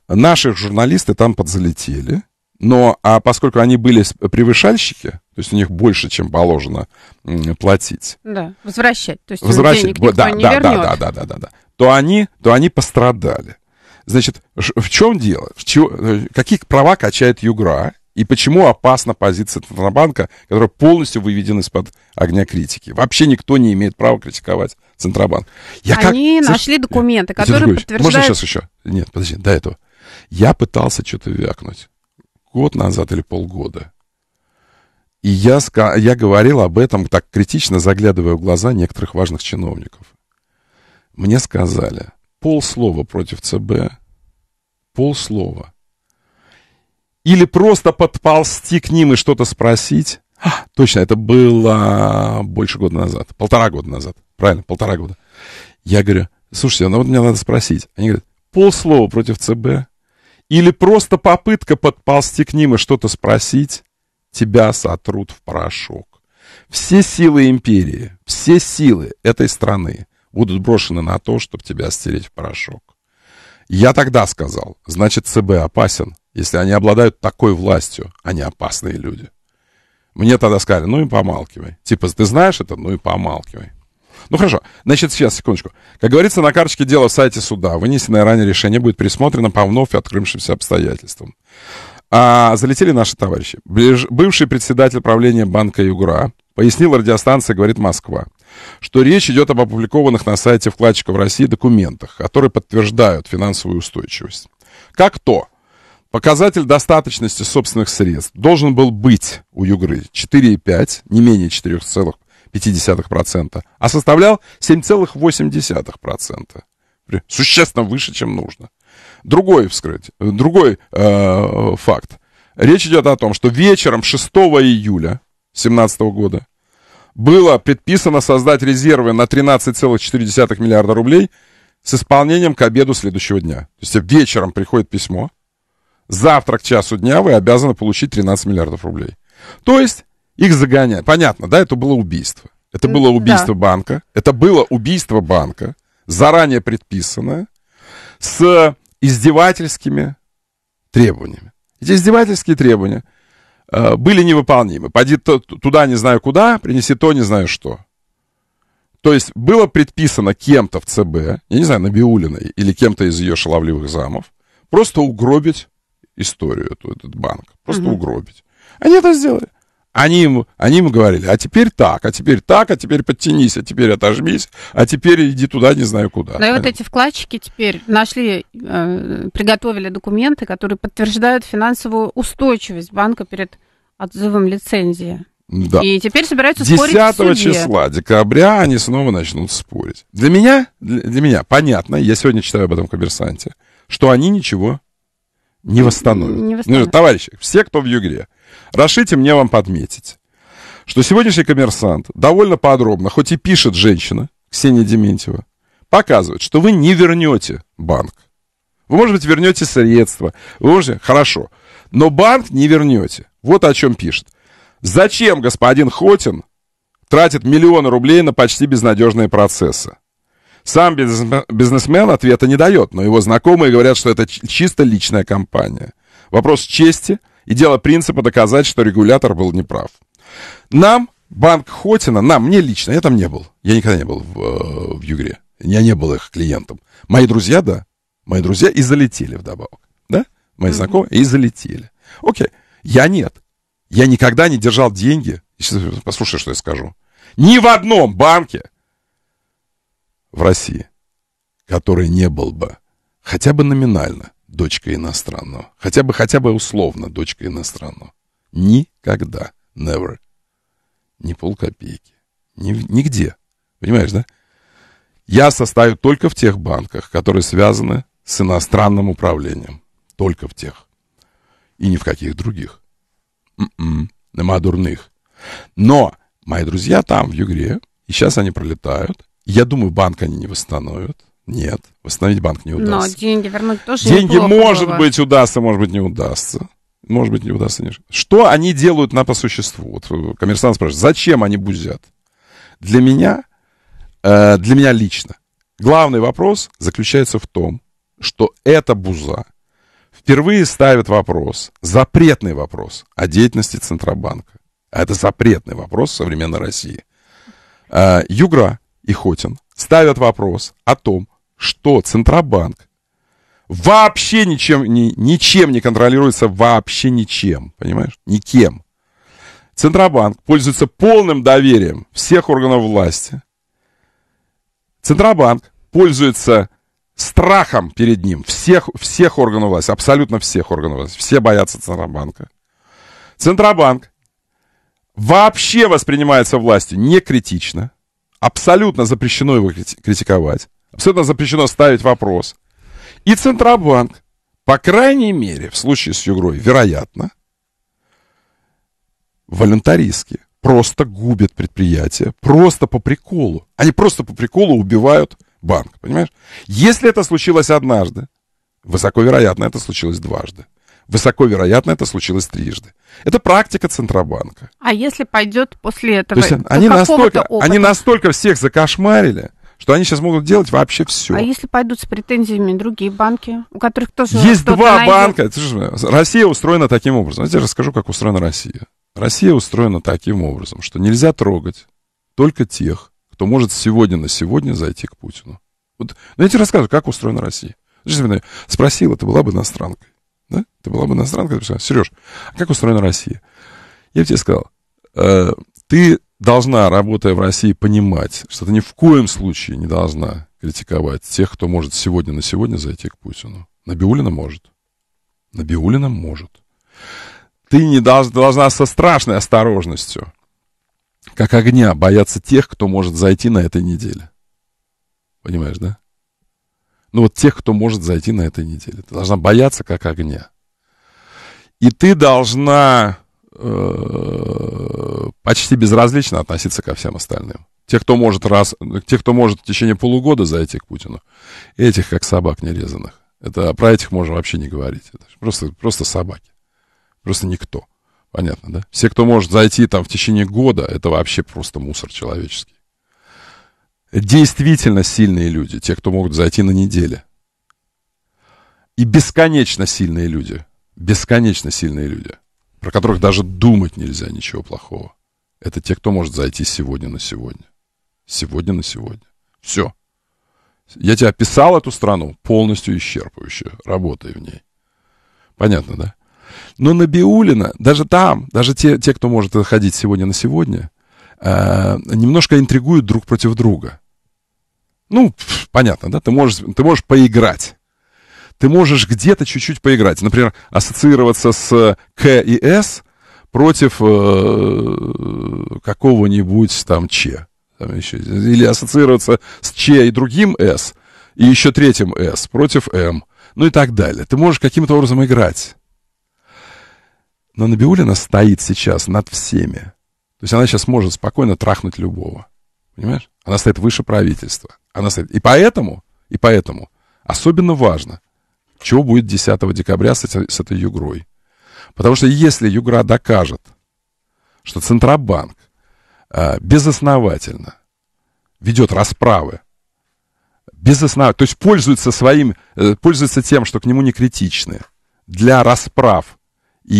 Наши журналисты там подзалетели, но а поскольку они были превышальщики, то есть у них больше, чем положено платить. Да, возвращать. То есть возвращать, денег никто да, не да, да, да, да, да, да, да. То они, то они пострадали. Значит, в чем дело? В чё, э, какие права качает Югра? И почему опасна позиция Центробанка, которая полностью выведена из-под огня критики? Вообще никто не имеет права критиковать Центробанк. Я Они как... нашли Слышь, документы, которые Сергеевич, подтверждают... Можно сейчас еще? Нет, подожди, до этого. Я пытался что-то вякнуть. Год назад или полгода. И я, я говорил об этом, так критично заглядывая в глаза некоторых важных чиновников. Мне сказали, полслова против ЦБ, полслова. Или просто подползти к ним и что-то спросить, а, точно, это было больше года назад. Полтора года назад. Правильно, полтора года. Я говорю, слушайте, ну вот мне надо спросить. Они говорят, полслова против ЦБ. Или просто попытка подползти к ним и что-то спросить, тебя сотрут в порошок. Все силы империи, все силы этой страны будут брошены на то, чтобы тебя стереть в порошок. Я тогда сказал, значит, ЦБ опасен. Если они обладают такой властью, они опасные люди. Мне тогда сказали, ну и помалкивай. Типа, ты знаешь это, ну и помалкивай. Ну хорошо, значит, сейчас, секундочку. Как говорится, на карточке дела в сайте суда вынесенное ранее решение будет присмотрено по вновь открывшимся обстоятельствам. А залетели наши товарищи. Ближ... Бывший председатель правления банка Югра пояснил радиостанции, «Говорит Москва», что речь идет об опубликованных на сайте вкладчиков России документах, которые подтверждают финансовую устойчивость. Как то, Показатель достаточности собственных средств должен был быть у Югры 4,5, не менее 4,5%, а составлял 7,8%. Существенно выше, чем нужно. Другой вскрыть, э, другой э, факт. Речь идет о том, что вечером 6 июля 2017 года было предписано создать резервы на 13,4 миллиарда рублей с исполнением к обеду следующего дня. То есть вечером приходит письмо – завтра к часу дня вы обязаны получить 13 миллиардов рублей. То есть их загоняют. Понятно, да, это было убийство. Это было убийство да. банка. Это было убийство банка, заранее предписанное, с издевательскими требованиями. Эти издевательские требования э, были невыполнимы. Пойди туда не знаю куда, принеси то не знаю что. То есть было предписано кем-то в ЦБ, я не знаю, Набиулиной или кем-то из ее шаловливых замов, просто угробить историю эту, этот банк, просто угу. угробить. Они это сделали. Они ему, они ему говорили, а теперь так, а теперь так, а теперь подтянись, а теперь отожмись, а теперь иди туда, не знаю куда. Да ну и вот эти вкладчики теперь нашли, э, приготовили документы, которые подтверждают финансовую устойчивость банка перед отзывом лицензии. Да. И теперь собираются 10 спорить 10 числа декабря они снова начнут спорить. Для меня, для, для меня понятно, я сегодня читаю об этом коммерсанте, что они ничего не восстановят. Не ну, восстановят. Ну, товарищи, все, кто в Югре, расшите мне вам подметить, что сегодняшний коммерсант довольно подробно, хоть и пишет женщина, Ксения Дементьева, показывает, что вы не вернете банк. Вы, может быть, вернете средства. Вы можете... Хорошо. Но банк не вернете. Вот о чем пишет. Зачем господин Хотин тратит миллионы рублей на почти безнадежные процессы? Сам бизнесмен ответа не дает, но его знакомые говорят, что это чисто личная компания. Вопрос чести и дело принципа доказать, что регулятор был неправ. Нам банк Хотина, нам, мне лично, я там не был. Я никогда не был в, э, в Югре. Я не был их клиентом. Мои друзья, да. Мои друзья и залетели вдобавок. Да? Мои знакомые и залетели. Окей. Я нет. Я никогда не держал деньги. послушай, что я скажу. Ни в одном банке в России, который не был бы хотя бы номинально дочкой иностранного, хотя бы хотя бы условно дочкой иностранного. Никогда. Never. Ни полкопейки. Ни, нигде. Понимаешь, да? Я составлю только в тех банках, которые связаны с иностранным управлением. Только в тех. И ни в каких других. М-м. Нема дурных. Но мои друзья там, в Югре, и сейчас они пролетают, я думаю, банк они не восстановят. Нет, восстановить банк не удастся. Но деньги вернуть тоже Деньги, может было. быть, удастся, может быть, не удастся. Может быть, не удастся. Что они делают на по существу? Вот э, коммерсант спрашивает, зачем они бузят? Для меня, э, для меня лично, главный вопрос заключается в том, что эта буза впервые ставит вопрос, запретный вопрос о деятельности Центробанка. А это запретный вопрос современной России. Э, Югра и Хотин ставят вопрос о том, что Центробанк вообще ничем, ни, ничем не контролируется, вообще ничем, понимаешь, никем. Центробанк пользуется полным доверием всех органов власти. Центробанк пользуется страхом перед ним всех, всех органов власти, абсолютно всех органов власти. Все боятся Центробанка. Центробанк вообще воспринимается властью не критично – Абсолютно запрещено его критиковать. Абсолютно запрещено ставить вопрос. И Центробанк, по крайней мере, в случае с Югрой, вероятно, волонтаристски просто губят предприятие, просто по приколу. Они просто по приколу убивают банк, понимаешь? Если это случилось однажды, высоко вероятно, это случилось дважды. Высоко вероятно, это случилось трижды. Это практика Центробанка. А если пойдет после этого? То есть, они, настолько, опыта? они настолько всех закошмарили, что они сейчас могут делать вообще все. А если пойдут с претензиями другие банки, у которых тоже Есть два найдет? банка. Же, Россия устроена таким образом. Я расскажу, как устроена Россия. Россия устроена таким образом, что нельзя трогать только тех, кто может сегодня на сегодня зайти к Путину. Вот, ну, я тебе рассказываю, как устроена Россия. Спросил, это была бы иностранка. Да? Ты была бы иностранка, ты Сереж, а как устроена Россия? Я бы тебе сказал, э, ты должна, работая в России, понимать, что ты ни в коем случае не должна критиковать тех, кто может сегодня на сегодня зайти к Путину. Набиулина может. Набиулина может. Ты не должна, должна со страшной осторожностью, как огня, бояться тех, кто может зайти на этой неделе. Понимаешь, да? Ну вот тех, кто может зайти на этой неделе. Ты должна бояться как огня. И ты должна э, почти безразлично относиться ко всем остальным. Те, кто может раз, те, кто может в течение полугода зайти к Путину, этих как собак нерезанных. Это а про этих можно вообще не говорить. Это просто, просто собаки. Просто никто. Понятно, да? Все, кто может зайти там в течение года, это вообще просто мусор человеческий действительно сильные люди, те, кто могут зайти на неделе. И бесконечно сильные люди, бесконечно сильные люди, про которых даже думать нельзя ничего плохого. Это те, кто может зайти сегодня на сегодня. Сегодня на сегодня. Все. Я тебе описал эту страну полностью исчерпывающую работая в ней. Понятно, да? Но на Набиулина, даже там, даже те, те кто может заходить сегодня на сегодня, э, немножко интригуют друг против друга. Ну, понятно, да, ты можешь, ты можешь поиграть. Ты можешь где-то чуть-чуть поиграть. Например, ассоциироваться с К и С против э, какого-нибудь там Ч. Там еще, или ассоциироваться с Ч и другим С, и еще третьим С против М. Ну и так далее. Ты можешь каким-то образом играть. Но Набиулина стоит сейчас над всеми. То есть она сейчас может спокойно трахнуть любого. Понимаешь? Она стоит выше правительства. Она стоит... И поэтому, и поэтому особенно важно, что будет 10 декабря с, с этой югрой. Потому что если югра докажет, что Центробанк а, безосновательно ведет расправы, безосновательно, то есть пользуется своим, э, пользуется тем, что к нему не критичны, для расправ и,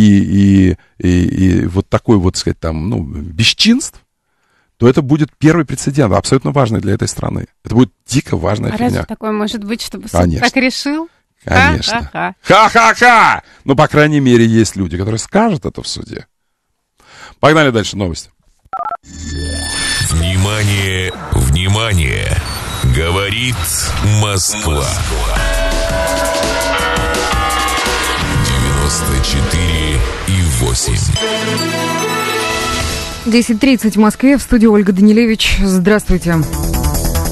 и, и, и вот такой вот, сказать, там, ну, бесчинств, то это будет первый прецедент, абсолютно важный для этой страны. Это будет дико важная а фигня. Разве такое может быть, чтобы суд так решил? Конечно. ха ха Ха-ха-ха! Ну, по крайней мере, есть люди, которые скажут это в суде. Погнали дальше, новости. Внимание, внимание! Говорит Москва. 94 и 8. 10.30 в Москве. В студии Ольга Данилевич. Здравствуйте. Здравствуйте.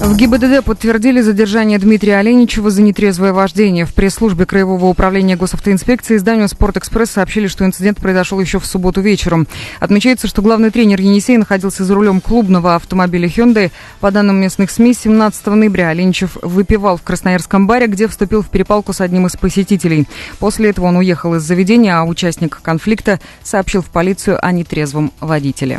В ГИБДД подтвердили задержание Дмитрия Оленичева за нетрезвое вождение. В пресс-службе Краевого управления госавтоинспекции изданию «Спортэкспресс» сообщили, что инцидент произошел еще в субботу вечером. Отмечается, что главный тренер Енисей находился за рулем клубного автомобиля Hyundai. По данным местных СМИ, 17 ноября Оленичев выпивал в Красноярском баре, где вступил в перепалку с одним из посетителей. После этого он уехал из заведения, а участник конфликта сообщил в полицию о нетрезвом водителе.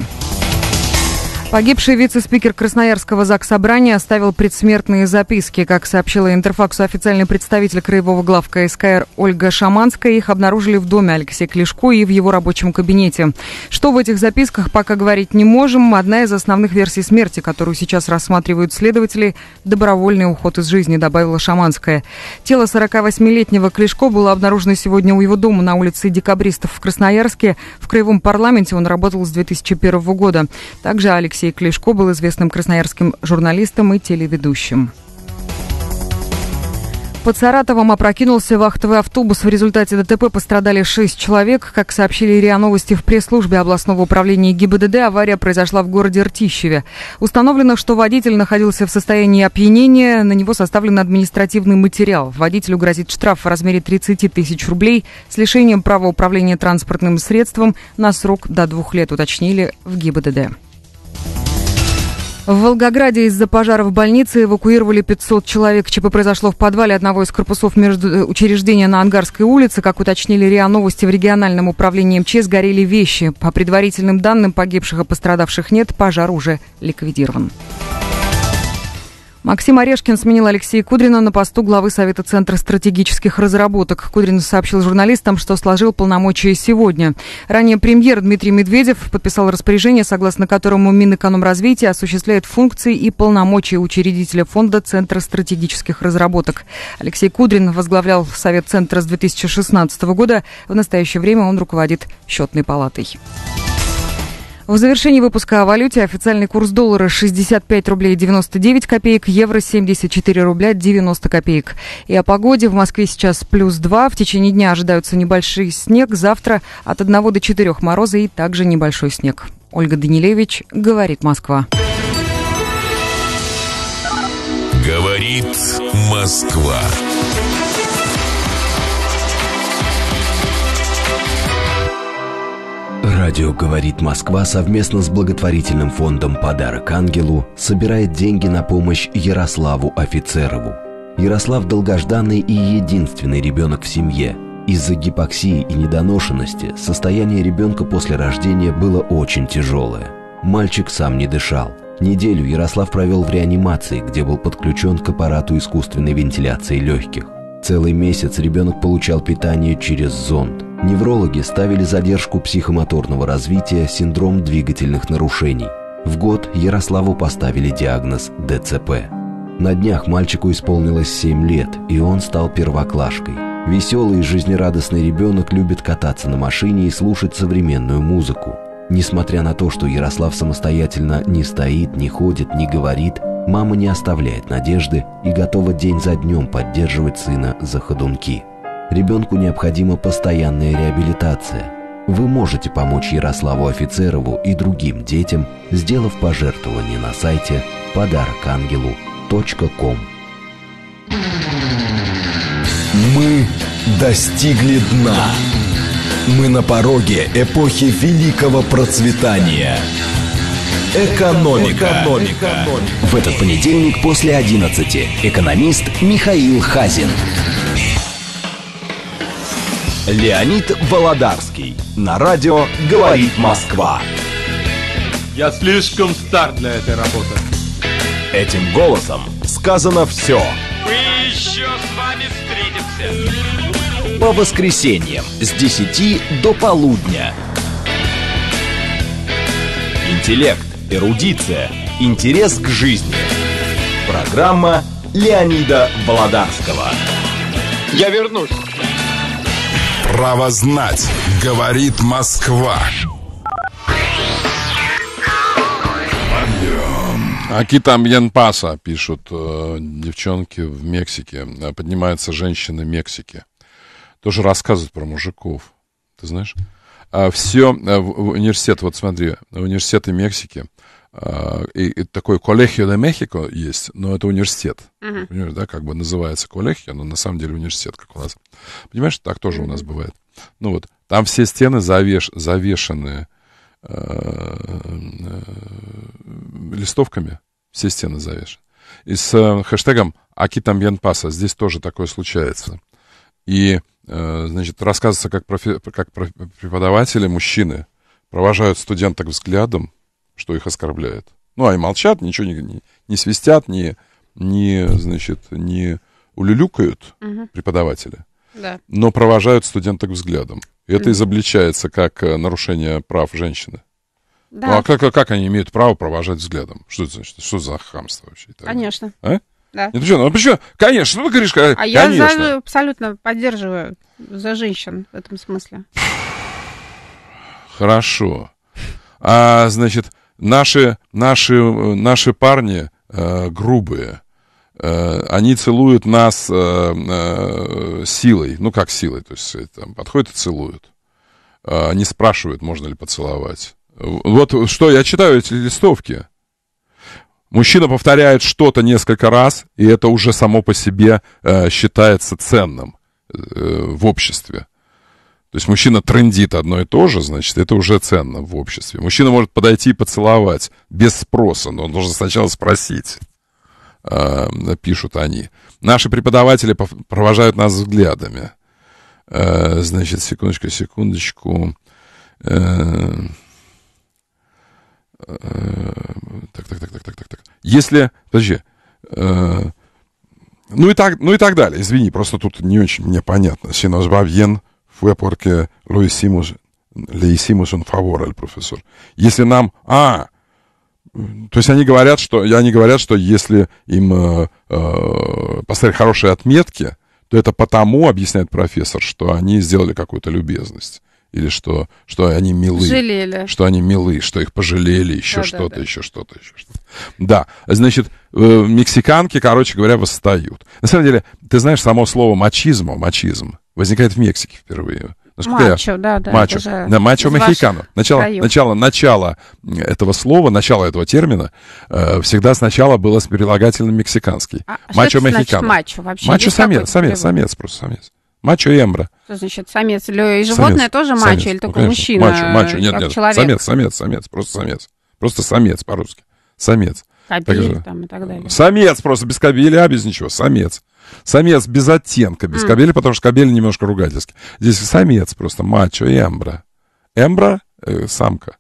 Погибший вице-спикер Красноярского ЗАГС Собрания оставил предсмертные записки. Как сообщила Интерфаксу официальный представитель краевого главка СКР Ольга Шаманская, их обнаружили в доме Алексея Клешко и в его рабочем кабинете. Что в этих записках, пока говорить не можем. Одна из основных версий смерти, которую сейчас рассматривают следователи, добровольный уход из жизни, добавила Шаманская. Тело 48-летнего Клешко было обнаружено сегодня у его дома на улице Декабристов в Красноярске. В краевом парламенте он работал с 2001 года. Также Алексей Алексей Клешко был известным красноярским журналистом и телеведущим. Под Саратовом опрокинулся вахтовый автобус. В результате ДТП пострадали шесть человек. Как сообщили РИА Новости в пресс-службе областного управления ГИБДД, авария произошла в городе Ртищеве. Установлено, что водитель находился в состоянии опьянения. На него составлен административный материал. Водителю грозит штраф в размере 30 тысяч рублей с лишением права управления транспортным средством на срок до двух лет, уточнили в ГИБДД. В Волгограде из-за пожара в больнице эвакуировали 500 человек. ЧП произошло в подвале одного из корпусов между э, учреждения на Ангарской улице. Как уточнили РИА Новости, в региональном управлении МЧС горели вещи. По предварительным данным, погибших и пострадавших нет, пожар уже ликвидирован. Максим Орешкин сменил Алексея Кудрина на посту главы Совета Центра стратегических разработок. Кудрин сообщил журналистам, что сложил полномочия сегодня. Ранее премьер Дмитрий Медведев подписал распоряжение, согласно которому Минэкономразвитие осуществляет функции и полномочия учредителя фонда Центра стратегических разработок. Алексей Кудрин возглавлял Совет Центра с 2016 года. В настоящее время он руководит счетной палатой. В завершении выпуска о валюте официальный курс доллара 65 рублей 99 копеек, евро 74 рубля 90 копеек. И о погоде в Москве сейчас плюс 2. В течение дня ожидаются небольшой снег. Завтра от 1 до 4 мороза и также небольшой снег. Ольга Данилевич, «Говорит Москва». «Говорит Москва». Радио «Говорит Москва» совместно с благотворительным фондом «Подарок ангелу» собирает деньги на помощь Ярославу Офицерову. Ярослав – долгожданный и единственный ребенок в семье. Из-за гипоксии и недоношенности состояние ребенка после рождения было очень тяжелое. Мальчик сам не дышал. Неделю Ярослав провел в реанимации, где был подключен к аппарату искусственной вентиляции легких. Целый месяц ребенок получал питание через зонд – Неврологи ставили задержку психомоторного развития синдром двигательных нарушений. В год Ярославу поставили диагноз ДЦП. На днях мальчику исполнилось 7 лет, и он стал первоклашкой. Веселый и жизнерадостный ребенок любит кататься на машине и слушать современную музыку. Несмотря на то, что Ярослав самостоятельно не стоит, не ходит, не говорит, мама не оставляет надежды и готова день за днем поддерживать сына за ходунки – Ребенку необходима постоянная реабилитация. Вы можете помочь Ярославу Офицерову и другим детям, сделав пожертвование на сайте подарок Мы достигли дна. Мы на пороге эпохи великого процветания. Экономика. Экономика. В этот понедельник после 11 экономист Михаил Хазин. Леонид Володарский на радио «Говорит Москва». Я слишком стар для этой работы. Этим голосом сказано все. Мы еще с вами встретимся. По воскресеньям с 10 до полудня. Интеллект, эрудиция, интерес к жизни. Программа Леонида Володарского. Я вернусь. Право знать. Говорит Москва. Акита Амьенпаса, пишут э, девчонки в Мексике. Э, Поднимаются женщины Мексики. Тоже рассказывают про мужиков. Ты знаешь? А все, э, в, в университет, вот смотри, университеты Мексики а, и, и такой Колехио де Мехико есть, но это университет. Uh-huh. Понимаешь, да, как бы называется Колехио, но на самом деле университет, как у нас. Понимаешь, так тоже uh-huh. у нас бывает. Ну вот, там все стены завеш, завешены э, э, листовками, все стены завешены. И с э, хэштегом «Акитамбьен Паса» здесь тоже такое случается. И, э, значит, рассказывается, как, профи, как преподаватели, мужчины, провожают студенток взглядом, что их оскорбляет. Ну, а и молчат, ничего не, не, не свистят, не, не, значит, не улюлюкают угу. преподаватели, да. но провожают студенток взглядом. И это изобличается как э, нарушение прав женщины. Да. Ну, а как, как они имеют право провожать взглядом? Что это значит? Что за хамство вообще? Конечно. А? Да. Нет, почему? Ну, почему? Конечно, ну, ты говоришь, э, а конечно. я за, абсолютно поддерживаю за женщин в этом смысле. Хорошо. А, значит, Наши, наши, наши парни э, грубые. Э, они целуют нас э, э, силой. Ну, как силой? То есть, э, там, подходят и целуют. Э, не спрашивают, можно ли поцеловать. Вот что, я читаю эти листовки. Мужчина повторяет что-то несколько раз, и это уже само по себе э, считается ценным э, в обществе. То есть мужчина трендит одно и то же, значит, это уже ценно в обществе. Мужчина может подойти и поцеловать без спроса, но он должен сначала спросить, а, пишут они. Наши преподаватели провожают нас взглядами. А, значит, секундочку, секундочку. Э, э, так, так, так, так, так, так, так. Если, подожди, э, ну и так, ну и так далее. Извини, просто тут не очень мне понятно. Синус Бабьен Fue porque lo hicimos, le hicимos un favor al профессор. Если нам... А, то есть они говорят, что, они говорят, что если им э, э, поставили хорошие отметки, то это потому, объясняет профессор, что они сделали какую-то любезность. Или что, что они милы. Жалели. Что они милы, что их пожалели, еще да, что-то, да, да. еще что-то, еще что-то. Да, значит, э, мексиканки, короче говоря, восстают. На самом деле, ты знаешь само слово мачизм, мачизм, возникает в Мексике впервые. Насколько мачо, я... да, да. Мачо. да, мачо мексикано. Начало, начало, начало этого слова, начало этого термина э, всегда сначала было с прилагательным мексиканский. А, а мачо мексикано. Мачо вообще. Мачо самец, самец, самец, просто самец. Мачо и эмбра. Что значит самец? И животное самец, тоже мачо самец, или ну, только ну, мужчина? Мачо, мачо, нет, нет, человек. самец, самец, самец, просто самец. Просто самец по-русски. Самец. Кабель так же. там и так далее. Самец просто, без кабеля, а без ничего, самец. Самец без оттенка, без mm. кобели, потому что кабели немножко ругательский. Здесь самец просто, мачо и эмбра. Эмбра э, — самка.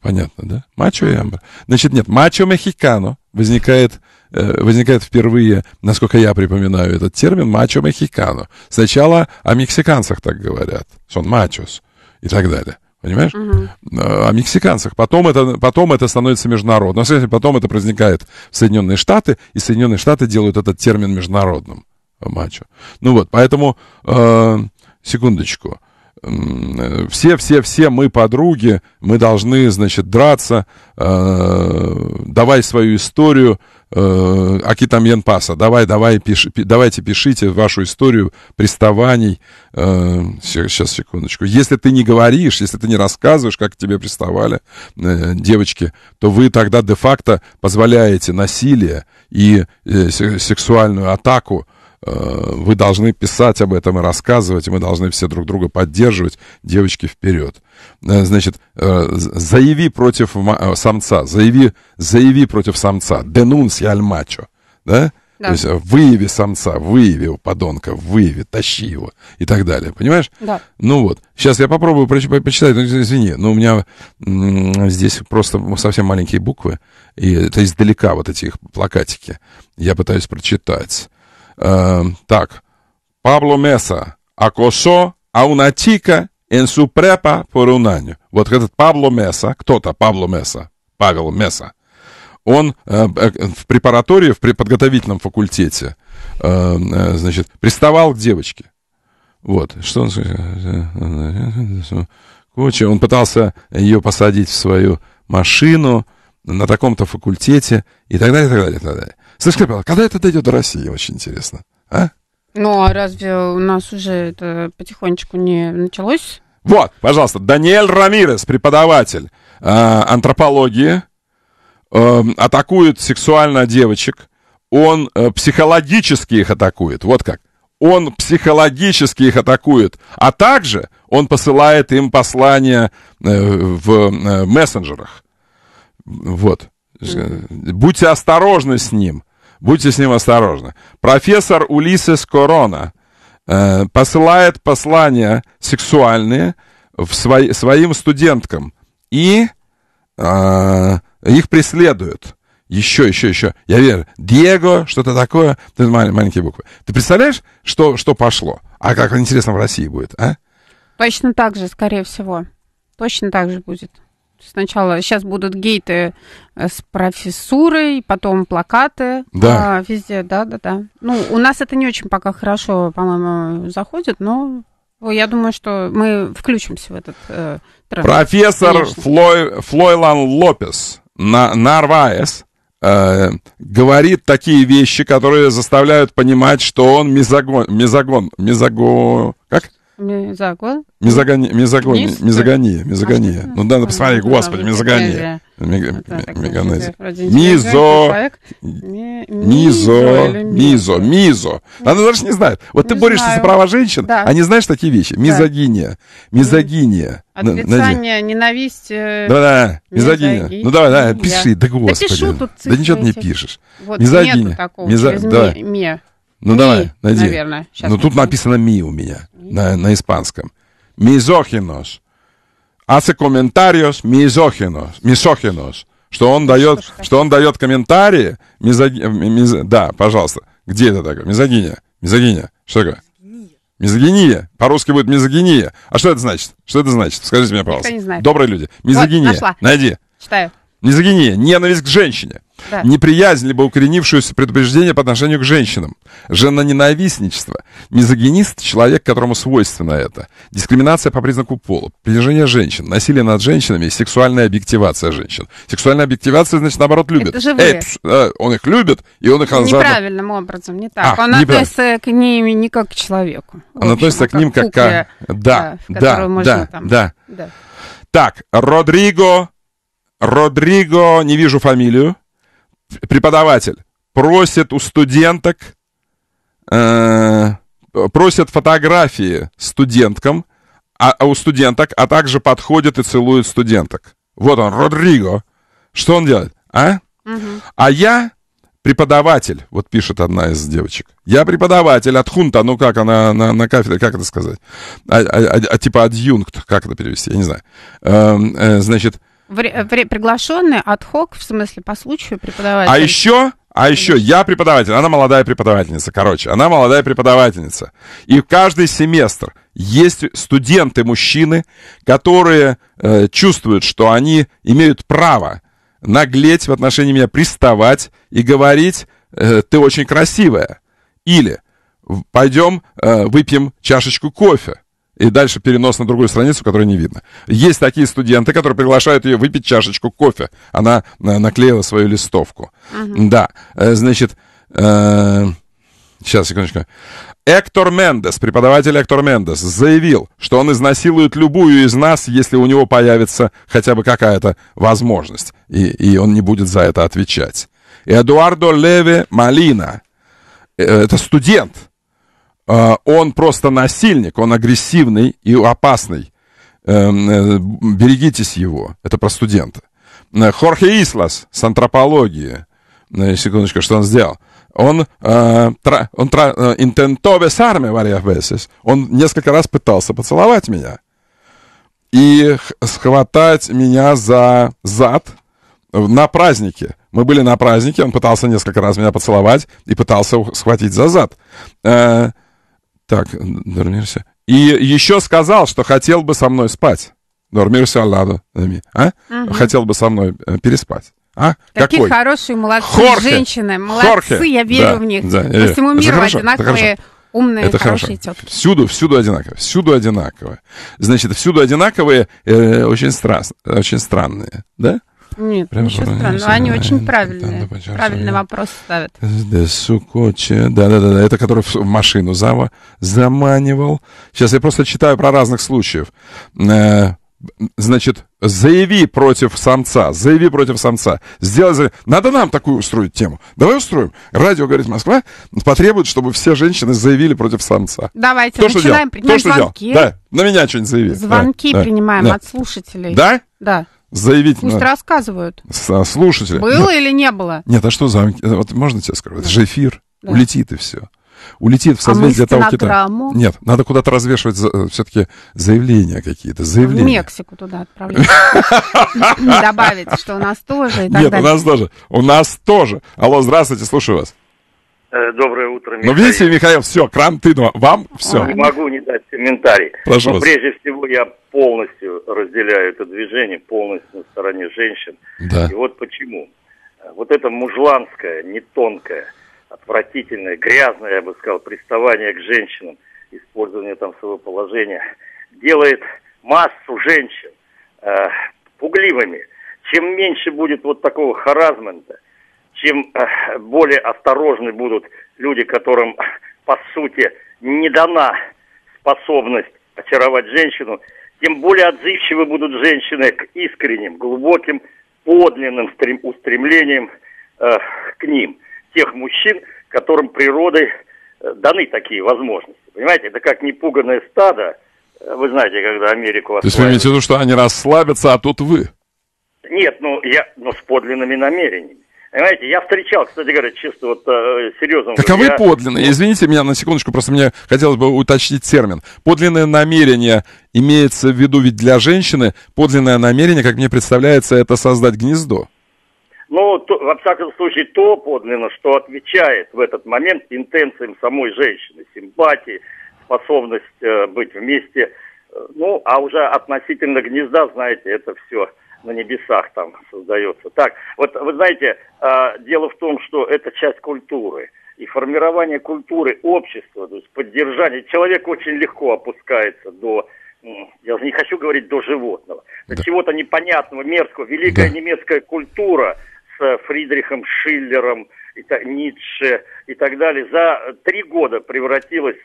Понятно, да? Мачо и эмбра. Значит, нет, мачо мехикано возникает, э, возникает впервые, насколько я припоминаю этот термин, мачо мехикано. Сначала о мексиканцах так говорят, что он мачос и так далее. Понимаешь? Угу. О мексиканцах. Потом это, потом это становится международным. Ну, потом это возникает в Соединенные Штаты, и Соединенные Штаты делают этот термин международным э, мачо. Ну вот, поэтому, э, секундочку, все-все-все э, мы подруги, мы должны, значит, драться, э, давай свою историю, э, Акитамьен Паса, давай, давай, пиши, пи, давайте пишите вашу историю приставаний. Э, сейчас, секундочку. Если ты не говоришь, если ты не рассказываешь, как к тебе приставали э, девочки, то вы тогда де-факто позволяете насилие и э, сексуальную атаку Э, вы должны писать об этом и рассказывать, и мы должны все друг друга поддерживать. Девочки, вперед. Э, значит, э, заяви против самца, заяви, заяви против самца, денунси аль мачо, да? Да. То есть выяви самца, выяви у подонка, выяви, тащи его и так далее. Понимаешь? Да. Ну вот. Сейчас я попробую про- по- почитать, но ну, извини, но у меня здесь просто совсем маленькие буквы, и это издалека вот эти их плакатики. Я пытаюсь прочитать. Эм, так, Пабло Меса акошо а у chica en su prepa por un año. Вот этот Пабло Меса, кто-то Пабло Меса, Павел Меса, он э, э, в препаратории, в подготовительном факультете, э, э, значит, приставал к девочке. Вот, что он... Э, куча, он пытался ее посадить в свою машину на таком-то факультете и так далее, и так далее, и так далее. Слышь, Капелла, а когда это дойдет до России, очень интересно, а? Ну, а разве у нас уже это потихонечку не началось? Вот, пожалуйста, Даниэль Рамирес, преподаватель э, антропологии, э, атакует сексуально девочек. Он э, психологически их атакует, вот как. Он психологически их атакует, а также он посылает им послания э, в э, мессенджерах. Вот. Будьте осторожны с ним. Будьте с ним осторожны. Профессор Улисес Корона э, посылает послания сексуальные в свои, своим студенткам и э, их преследуют. Еще, еще, еще. Я верю. Диего, что-то такое. Ты маленькие буквы. Ты представляешь, что, что пошло? А как интересно в России будет, а? Точно так же, скорее всего. Точно так же будет сначала сейчас будут гейты э, с профессурой, потом плакаты да. а, везде, да, да, да. Ну, у нас это не очень пока хорошо, по-моему, заходит, но ну, я думаю, что мы включимся в этот э, тренд. Профессор Конечно. Флой, Флойлан Лопес на, Нарваес э, говорит такие вещи, которые заставляют понимать, что он мизогон, мизогон, мизого, как? Мезогон? Мезогони, мезогони, а ну ну, мезогония, мезогония. Ну да, посмотри, господи, мезогония. Меганезия. Мизо. Мизо. Мизо. Мизо. Она ну, даже не знает. Вот ты борешься за права женщин, а не знаешь такие вещи. Мизогиния. Мизогиния. Отрицание, ненависть. Э, Да-да, мизогиния. Ну давай, да, пиши, да господи. Да ничего ты не пишешь. Мизогиния. Мизогиния. Ну давай, найди. Наверное. Ну тут написано ми у меня на, на испанском. Мизохинос. Hace комментариос мизохинос. Мизохинос. Что он дает, что, что он дает комментарии. Мизоги, миз, да, пожалуйста. Где это такое? Мизогиния. Мизогиния. Что такое? Мизогиния. По-русски будет мизогиния. А что это значит? Что это значит? Скажите мне, пожалуйста. Никто не знает. Добрые люди. Мизогиния. Вот, нашла. Найди. Читаю. Мизогиния. Ненависть к женщине. Да. Неприязнь, либо укоренившееся предубеждение по отношению к женщинам. Женоненавистничество. Мизогинист – человек, которому свойственно это. Дискриминация по признаку пола. Принижение женщин. Насилие над женщинами и сексуальная объективация женщин. Сексуальная объективация, значит, наоборот, любит. Это живые. Эй, пш, э, он их любит, и он их... Ну, неправильным заодно... образом, не так. А, он относится к ним не как к человеку. Он общем, относится ну, к ним как к... как... Да, да, да, да, там... да. да. Так, Родриго... Родриго, не вижу фамилию преподаватель просит у студенток, э, просит фотографии студенткам, а, а у студенток, а также подходит и целует студенток. Вот он, Родриго. Что он делает? А? Угу. А я преподаватель, вот пишет одна из девочек. Я преподаватель от хунта, ну как она на, на кафедре, как это сказать? А, а, а, а типа адъюнкт, как это перевести, я не знаю. Э, э, значит, э, Вре- вре- приглашенный от в смысле, по случаю преподаватель. А еще а еще я преподаватель, она молодая преподавательница, короче, она молодая преподавательница. И каждый семестр есть студенты-мужчины, которые э, чувствуют, что они имеют право наглеть в отношении меня, приставать и говорить, э, ты очень красивая. Или пойдем э, выпьем чашечку кофе и дальше перенос на другую страницу, которую не видно. Есть такие студенты, которые приглашают ее выпить чашечку кофе. Она э, наклеила свою листовку. Угу. Да, э, значит... сейчас, э, секундочку. Эктор Мендес, преподаватель Эктор Мендес, заявил, что он изнасилует любую из нас, если у него появится хотя бы какая-то возможность, и, и он не будет за это отвечать. Эдуардо Леви Малина, это студент, а, он просто насильник, он агрессивный и опасный. Эм, э, берегитесь его. Это про студента. Э, Хорхе Ислас с антропологии. Э, секундочку, что он сделал? Он, он тра, интентовес арме вариабесис. Он несколько раз пытался поцеловать меня и схватать меня за зад на празднике. Мы были на празднике, он пытался несколько раз меня поцеловать и пытался схватить за зад. Так, дормирся. И еще сказал, что хотел бы со мной спать. Дормирся Алладо. А? Угу. Хотел бы со мной э, переспать. А? Такие Какой? хорошие, молодцы Хорхе. женщины. Молодцы, Хорхе. я верю да, в них. Да, По всему миру хорошо, одинаковые умные, это хорошие хорошо. тетки. Всюду, всюду одинаковые. Всюду одинаковые. Значит, всюду одинаковые э, очень, страс, очень странные, да? Нет, Прям ничего странного. Они очень правильные. Правильный вопрос ставят. Да, Сукоче. Да-да-да, это который в машину зава заманивал. Сейчас я просто читаю про разных случаев. Э, значит, заяви против самца, заяви против самца. Сделай, заяви. Надо нам такую устроить тему. Давай устроим. Радио говорит Москва потребует, чтобы все женщины заявили против самца. Давайте Кто начинаем принимать звонки. Да, на меня что-нибудь заяви. Звонки да, принимаем да. от слушателей. Да? Да заявить Пусть на... рассказывают. А, слушатели. Было Нет. или не было? Нет, а что за... Вот можно тебе скажу? Это же эфир. Да. Улетит и все. Улетит в а созвездие а того кита. Нет, надо куда-то развешивать э, все-таки заявления какие-то. Заявления. В Мексику туда отправлять. Добавить, что у нас тоже. Нет, у нас тоже. У нас тоже. Алло, здравствуйте, слушаю вас. Э, доброе утро, ну, Михаил. Ну, видите, Михаил, все, кран ты, ну, вам все. Не могу не дать комментарий. Прошу Но вас. прежде всего я полностью разделяю это движение, полностью на стороне женщин. Да. И вот почему. Вот это мужланское, не тонкое, отвратительное, грязное, я бы сказал, приставание к женщинам, использование там своего положения, делает массу женщин э, пугливыми. Чем меньше будет вот такого харазмента, чем э, более осторожны будут люди, которым, по сути, не дана способность очаровать женщину, тем более отзывчивы будут женщины к искренним, глубоким, подлинным устремлениям э, к ним, тех мужчин, которым природой э, даны такие возможности. Понимаете, это как непуганное стадо, э, вы знаете, когда Америку... Осваивали. То есть вы имеете в виду, что они расслабятся, а тут вы? Нет, ну я, но ну, с подлинными намерениями. Понимаете, я встречал, кстати говоря, чисто вот э, серьезно. Каковы а я... подлинные? Извините меня на секундочку, просто мне хотелось бы уточнить термин. Подлинное намерение имеется в виду ведь для женщины, подлинное намерение, как мне представляется, это создать гнездо. Ну, то, во всяком случае, то подлинно, что отвечает в этот момент интенциям самой женщины, симпатии, способность э, быть вместе. Э, ну, а уже относительно гнезда, знаете, это все – на небесах там создается. Так, вот вы знаете, э, дело в том, что это часть культуры. И формирование культуры общества, то есть поддержание. Человек очень легко опускается до я не хочу говорить до животного, до да. чего-то непонятного, мерзкого. Великая да. немецкая культура с Фридрихом Шиллером, и так, Ницше и так далее за три года превратилась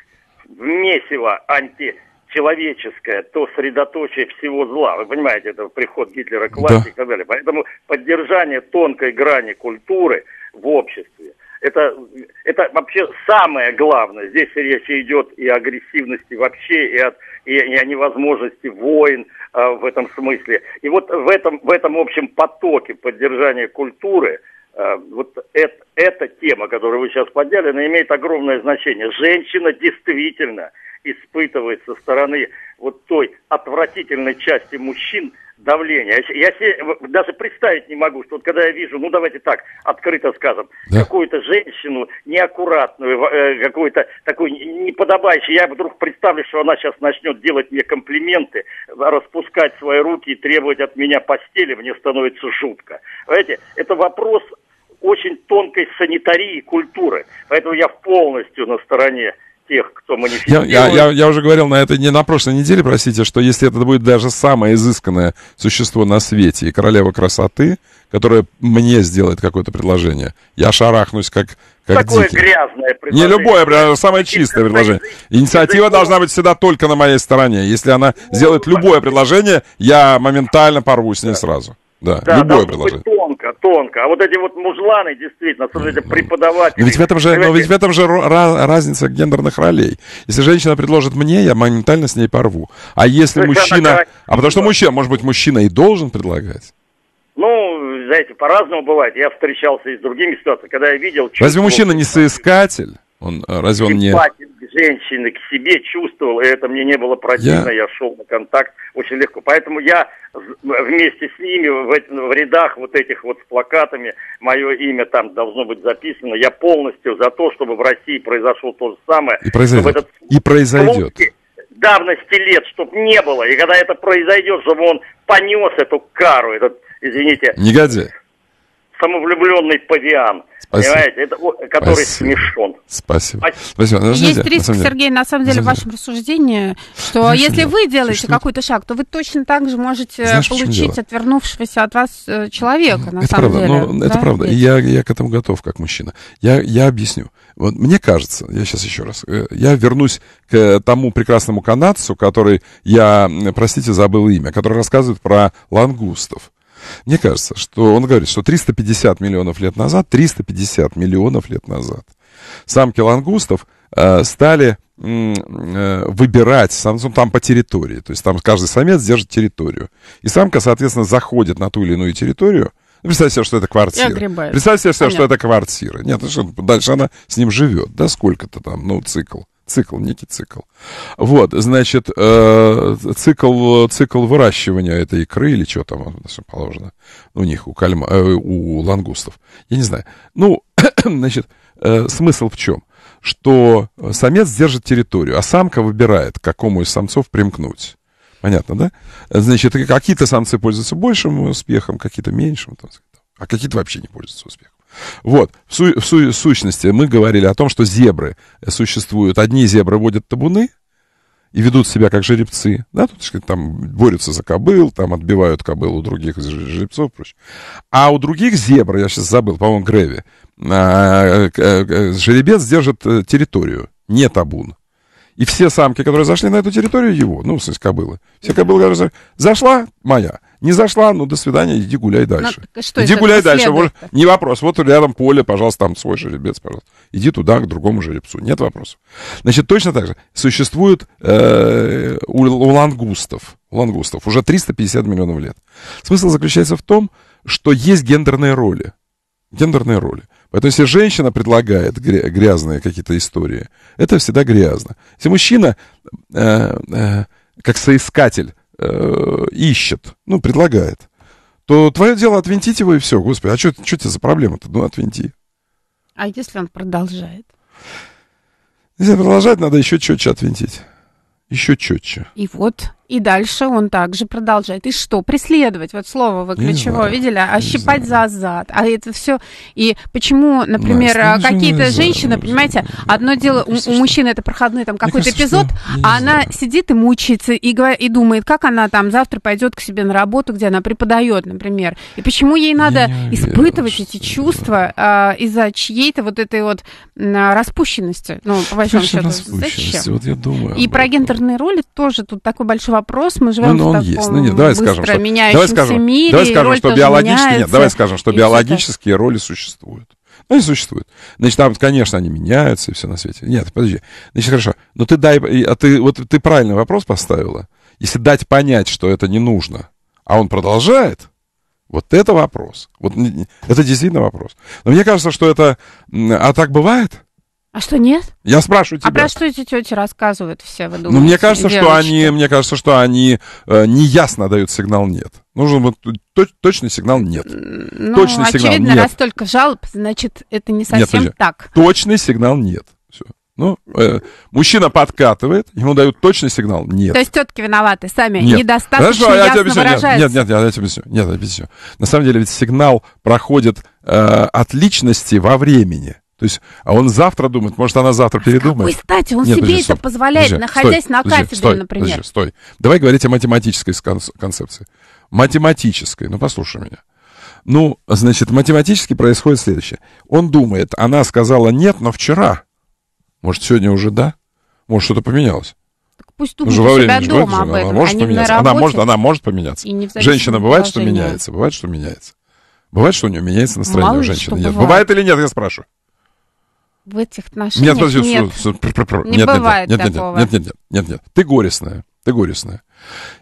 в месиво анти человеческое, то средоточие всего зла. Вы понимаете, это приход Гитлера к власти да. и так далее. Поэтому поддержание тонкой грани культуры в обществе, это, это вообще самое главное. Здесь речь идет и о агрессивности вообще, и, от, и, и о невозможности войн э, в этом смысле. И вот в этом, в этом общем потоке поддержания культуры а, вот это, эта тема, которую вы сейчас подняли, она имеет огромное значение. Женщина действительно – испытывает со стороны вот той отвратительной части мужчин давление. Я себе даже представить не могу, что вот когда я вижу, ну давайте так, открыто скажем, да. какую-то женщину неаккуратную, э, какую-то такую неподобающую, я вдруг представлю, что она сейчас начнет делать мне комплименты, распускать свои руки и требовать от меня постели, мне становится жутко. Понимаете, это вопрос очень тонкой санитарии культуры. Поэтому я полностью на стороне тех, кто манифестирует. Я, я, я, я уже говорил на этой не на прошлой неделе, простите, что если это будет даже самое изысканное существо на свете и королева красоты, которая мне сделает какое-то предложение, я шарахнусь как как Такое дикий. грязное предложение. Не любое, а самое чистое предложение. Инициатива должна быть всегда только на моей стороне. Если она ну, сделает любое предложение, я моментально порву с ней сразу. Да, да любое быть тонко, тонко. А вот эти вот мужланы, действительно, слушайте, преподаватели. Но ведь в этом же, но ведь в этом же разница гендерных ролей. Если женщина предложит мне, я моментально с ней порву. А если То мужчина... А потому что мужчина, может быть, мужчина и должен предлагать. Ну, знаете, по-разному бывает. Я встречался и с другими ситуациями, когда я видел... Разве мужчина не соискатель? Он, э, разве он не... к женщине, к себе чувствовал, и это мне не было противно, я, я шел на контакт очень легко. Поэтому я вместе с ними в, в рядах вот этих вот с плакатами, мое имя там должно быть записано, я полностью за то, чтобы в России произошло то же самое. И произойдет. Этот... И произойдет. давности лет, чтобы не было. И когда это произойдет, чтобы он понес эту кару, этот, извините... Негодяй самовлюбленный павиан. Спасибо. Понимаете, это, который смешон. Спасибо. Спасибо. Спасибо. Есть риск, на деле, Сергей, на самом деле, в вашем рассуждении, что Знаешь, если дело? вы делаете Слушай, какой-то шаг, то вы точно так же можете Знаешь, получить отвернувшегося от вас э, человека, ну, на это самом правда, деле. Но да? Это правда. Есть. Я, я к этому готов, как мужчина. Я, я объясню. Вот мне кажется, я сейчас еще раз, э, я вернусь к тому прекрасному канадцу, который я, простите, забыл имя, который рассказывает про лангустов. Мне кажется, что он говорит, что 350 миллионов лет назад, 350 миллионов лет назад самки лангустов э, стали э, выбирать самцом ну, там по территории. То есть там каждый самец держит территорию. И самка, соответственно, заходит на ту или иную территорию. Ну, представьте себе, что это квартира. Представьте себе, Понятно. что это квартира. Нет, ну, что, дальше она с ним живет, да, сколько-то там, ну, цикл цикл, некий цикл. Вот, значит, э, цикл, цикл выращивания этой икры или что там положено у них, у, кальма, э, у лангустов. Я не знаю. Ну, значит, э, смысл в чем? Что самец держит территорию, а самка выбирает, к какому из самцов примкнуть. Понятно, да? Значит, какие-то самцы пользуются большим успехом, какие-то меньшим, а какие-то вообще не пользуются успехом. Вот, в, су- в, су- в сущности, мы говорили о том, что зебры существуют. Одни зебры водят табуны и ведут себя как жеребцы, да, тут, там борются за кобыл, там отбивают кобыл у других жеребцов, прочее. А у других зебр, я сейчас забыл, по-моему, Греви, а, э, жеребец держит э, территорию, не табун. И все самки, которые зашли на эту территорию, его, ну, в смысле, кобылы. Все кобылы, которые зашли, зашла моя. Не зашла, ну, до свидания, иди гуляй ну, дальше. Но, что иди это гуляй дальше, может, не вопрос. Вот рядом поле, пожалуйста, там свой жеребец, пожалуйста. Иди туда, к другому жеребцу, нет вопросов. Значит, точно так же существует э, у, у лангустов, у лангустов уже 350 миллионов лет. Смысл заключается в том, что есть гендерные роли. Гендерные роли. Поэтому если женщина предлагает грязные какие-то истории, это всегда грязно. Если мужчина, э, э, как соискатель, Э, ищет, ну, предлагает, то твое дело отвинтить его и все. Господи, а что тебе за проблема-то? Ну, отвинти. А если он продолжает? Если продолжать, надо еще четче отвинтить. Еще четче. И вот и дальше он также продолжает. И что? Преследовать. Вот слово вы ключевое видели. А щипать за зад. А это все. И почему, например, какие-то женщины, понимаете, одно дело, у, у мужчины это проходной там какой-то эпизод, а она сидит и мучается и, и думает, как она там завтра пойдет к себе на работу, где она преподает, например. И почему ей надо испытывать эти чувства а, из-за чьей-то вот этой вот а, распущенности. Ну, по большому счету. Зачем? Вот я думаю. И про гендерные роли тоже тут такой большой вопрос. Мы живем ну, ну, в таком есть. Ну, нет, давай быстро скажем, что, меняющемся давай скажем, мире. Давай скажем, что биологически, нет, давай скажем, что биологические роли существуют. Ну, они существуют. Значит, там, конечно, они меняются и все на свете. Нет, подожди. Значит, хорошо. Но ну, ты дай... А ты, вот ты правильный вопрос поставила. Если дать понять, что это не нужно, а он продолжает, вот это вопрос. Вот это действительно вопрос. Но мне кажется, что это... А так бывает? А что нет? Я спрашиваю а тебя. А про что эти тети рассказывают все, вы думаете? Ну, мне кажется, девочки? что они, мне кажется, что они э, неясно дают сигнал «нет». Нужен вот точ, точный сигнал «нет». Ну, точный очевидно, «нет». раз только жалоб, значит, это не совсем нет, так. Точный сигнал «нет». Все. Ну, э, мужчина подкатывает, ему дают точный сигнал «нет». То есть тетки виноваты, сами нет. недостаточно Хорошо, а я тебе объясню. Нет, нет, нет, я тебе объясню. Нет, я объясню. На самом деле ведь сигнал проходит э, от личности во времени – то есть, а он завтра думает, может, она завтра а передумает. С какой стати? Он Нет, себе подожди, это стоп, позволяет, подожди, находясь стой, на подожди, стой, например. Подожди, стой. Давай говорить о математической концепции. Математической. Ну, послушай меня. Ну, значит, математически происходит следующее. Он думает, она сказала нет, но вчера. Может, сегодня уже да? Может, что-то поменялось? Так пусть ну, думает во время себя дома об этом, она может а поменяться. она может, она может поменяться. Женщина бывает, положения. что меняется, бывает, что меняется. Бывает, что у нее меняется настроение Мало у женщины. Нет. Бывает. бывает или нет, я спрашиваю в этих отношениях нет, подожди, нет, су, су, пр, не нет, бывает нет, нет, такого. Нет, нет, нет, нет, нет, ты горестная, ты горестная.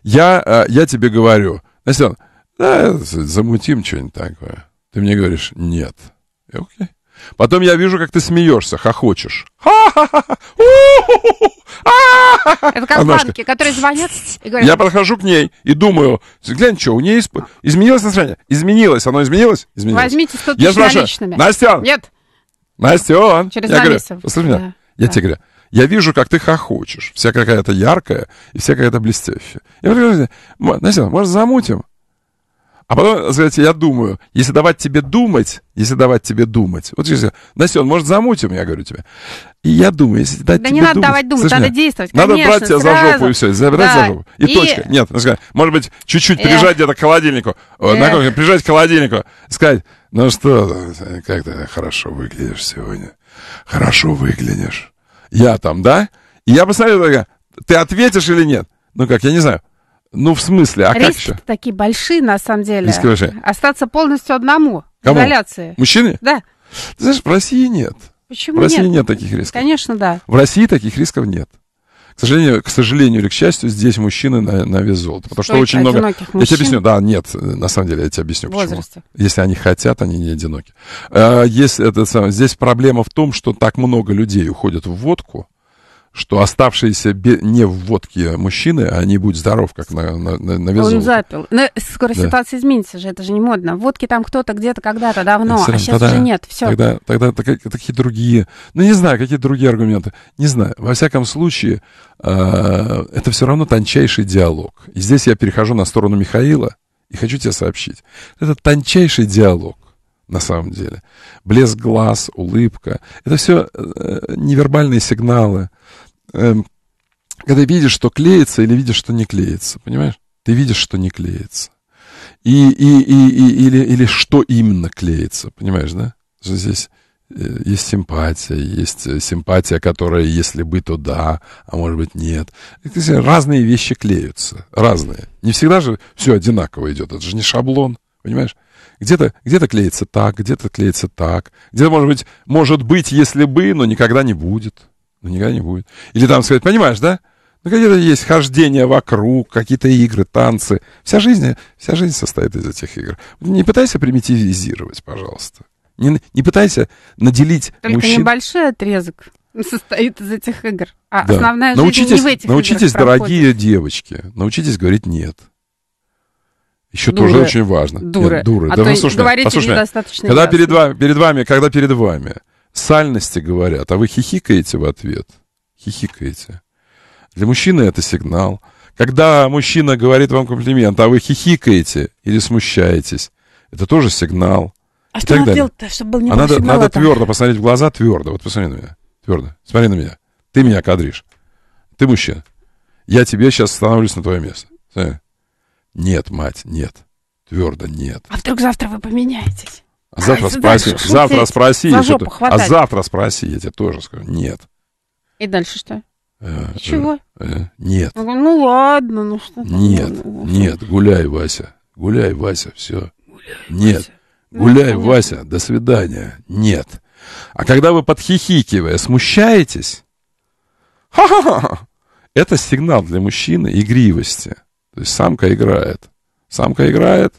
Я, а, я тебе говорю, Настя, да, замутим что-нибудь такое. Ты мне говоришь, нет. И, окей. Потом я вижу, как ты смеешься, хохочешь. Это как Анашка. банки, которые звонят и говорят... Я подхожу к ней и думаю, глянь, что, у нее исп... изменилось настроение? Изменилось, оно изменилось? Изменилось. Возьмите 100 тысяч я наличными. Настя, Нет. Настя, а? Через я говорю, послушай меня, да, я да. тебе говорю, я вижу, как ты хохочешь. Вся какая-то яркая и вся какая-то блестящая. Я говорю, Настя, может, замутим? А потом, сказать, я думаю, если давать тебе думать, если давать тебе думать, вот если, он может, замутим, я говорю тебе. И я думаю, если дать да тебе не надо думать, давать думать, слышишь, надо меня, действовать, Надо брать тебя сразу. за жопу и все, забирать да. за жопу. И, и точка. Нет, ну, сказать, может быть, чуть-чуть э. прижать где-то к холодильнику, э, на э. кухне, прижать к холодильнику, сказать, ну что, как ты хорошо выглядишь сегодня, хорошо выглядишь. Я там, да? И я посмотрю, ты ответишь или нет? Ну как, я не знаю. Ну, в смысле, а Риски как еще? Риски такие большие, на самом деле. Риски большие. Остаться полностью одному. Кому? Изоляции. Мужчины? Да. Ты знаешь, в России нет. Почему В России нет? нет таких рисков. Конечно, да. В России таких рисков нет. К сожалению, к сожалению или к счастью, здесь мужчины на, на вес золота. Потому Столько что очень много... Мужчин? Я тебе объясню. Да, нет, на самом деле я тебе объясню, Возрасте. почему. Если они хотят, они не одиноки. А, есть это, здесь проблема в том, что так много людей уходят в водку, что оставшиеся бе- не в водке мужчины, а они будут здоров, как на, на, на, на везу. Он запил. Но ну, э, скоро да. ситуация изменится же, это же не модно. Водки там кто-то где-то когда-то давно, Все а сейчас тогда, уже нет, все. Тогда, тогда так, э, такие другие, ну не знаю, какие другие аргументы, не знаю. Во всяком случае, а, это все равно тончайший диалог. И здесь я перехожу на сторону Михаила и хочу тебе сообщить. Это тончайший диалог на самом деле. Блеск глаз, улыбка. Это все э, невербальные сигналы. Эм, когда видишь, что клеится, или видишь, что не клеится, понимаешь? Ты видишь, что не клеится. И, и, и, и, или, или что именно клеится, понимаешь, да? Что здесь э, есть симпатия, есть э, симпатия, которая, если бы, то да, а может быть, нет. Это, разные вещи клеются, разные. Не всегда же все одинаково идет, это же не шаблон, понимаешь? Где-то где клеится так, где-то клеится так. Где-то, может быть, может быть, если бы, но никогда не будет. Ну, никогда не будет. Или там сказать, понимаешь, да? Ну, какие-то есть хождения вокруг, какие-то игры, танцы. Вся жизнь, вся жизнь состоит из этих игр. Не пытайся примитивизировать, пожалуйста. Не, не пытайся наделить Только мужчин... небольшой отрезок состоит из этих игр. А да. основная научитесь, жизнь не в этих Научитесь, играх дорогие проходит. девочки, научитесь говорить «нет». Еще дуры. тоже очень важно. Дуры. Нет, дуры. А да, то послушай, ну, говорите послушай, недостаточно Когда перед вами, перед вами, когда перед вами сальности говорят, а вы хихикаете в ответ. Хихикаете. Для мужчины это сигнал. Когда мужчина говорит вам комплимент, а вы хихикаете или смущаетесь, это тоже сигнал. А что надо делать-то, чтобы был не а надо, ну надо твердо посмотреть в глаза, твердо. Вот посмотри на меня. Твердо. Смотри на меня. Ты меня кадришь. Ты мужчина. Я тебе сейчас становлюсь на твое место. Нет, мать, нет. Твердо нет. А вдруг завтра вы поменяетесь? завтра а, ну, спроси, завтра спроси, а завтра спроси, я тебе тоже скажу, нет. И дальше что? Э, Чего? Э, э, нет. ну ладно, ну что? Нет, нет, гуляй, Вася, гуляй, Вася, все. нет, ну, гуляй, Вася, до свидания, нет. А когда вы подхихикивая смущаетесь, ха-ха-ха, это сигнал для мужчины игривости. То есть самка играет. Самка играет,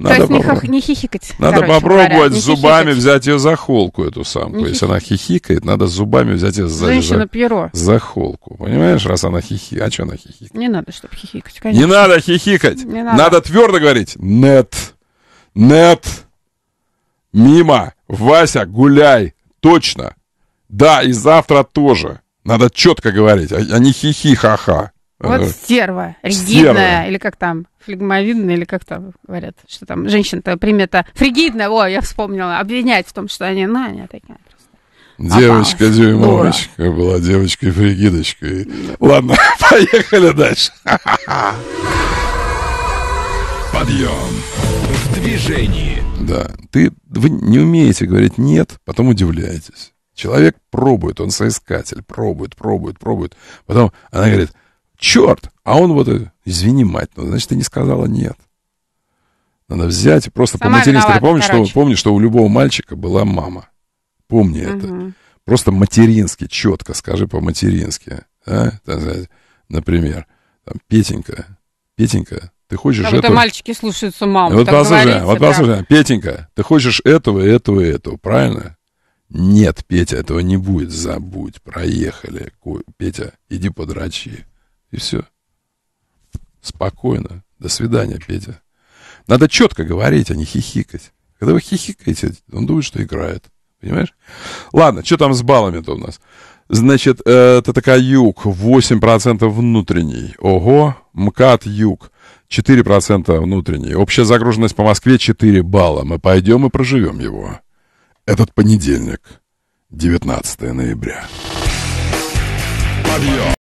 надо То есть попро... не, хихикать. Надо попробовать говоря. зубами хихикать. взять ее за холку, эту самку. Не Если хихикать. она хихикает, надо зубами взять ее за, Женщина за, за холку. Понимаешь, раз она хихикает. А что она хихикает? Не надо, чтобы хихикать, конечно. Не надо хихикать. Не надо. надо твердо говорить. Нет. Нет. Мимо. Вася, гуляй. Точно. Да, и завтра тоже. Надо четко говорить, а, а не хихи-ха-ха. Вот стерва, ригидная, стерва. или как там, флегмовидная, или как там говорят, что там женщина то примета. Фригидная, о, я вспомнила, обвинять в том, что они, ну, они такие просто. Девочка дюймовочка была девочкой-фригидочкой. Ладно, поехали дальше. Подъем. В движении. Да. Ты, вы не умеете говорить «нет», потом удивляетесь. Человек пробует, он соискатель, пробует, пробует, пробует. Потом она говорит, черт! А он вот, извини, мать, ну, значит, ты не сказала нет. Надо взять и просто по-матерински. помни, что, помнишь, что у любого мальчика была мама? Помни угу. это. Просто матерински, четко скажи по-матерински. А? например, там, Петенька, Петенька, ты хочешь этого... мальчики слушаются маму. Вот послушай, вот послушай, да. Петенька, ты хочешь этого, этого и этого, правильно? Нет, Петя, этого не будет, забудь, проехали. Петя, иди подрачи. И все. Спокойно. До свидания, Петя. Надо четко говорить, а не хихикать. Когда вы хихикаете, он думает, что играет. Понимаешь? Ладно, что там с баллами-то у нас? Значит, э, это такая юг, 8% внутренний. Ого, МКАД юг, 4% внутренний. Общая загруженность по Москве 4 балла. Мы пойдем и проживем его. Этот понедельник, 19 ноября. Подъем!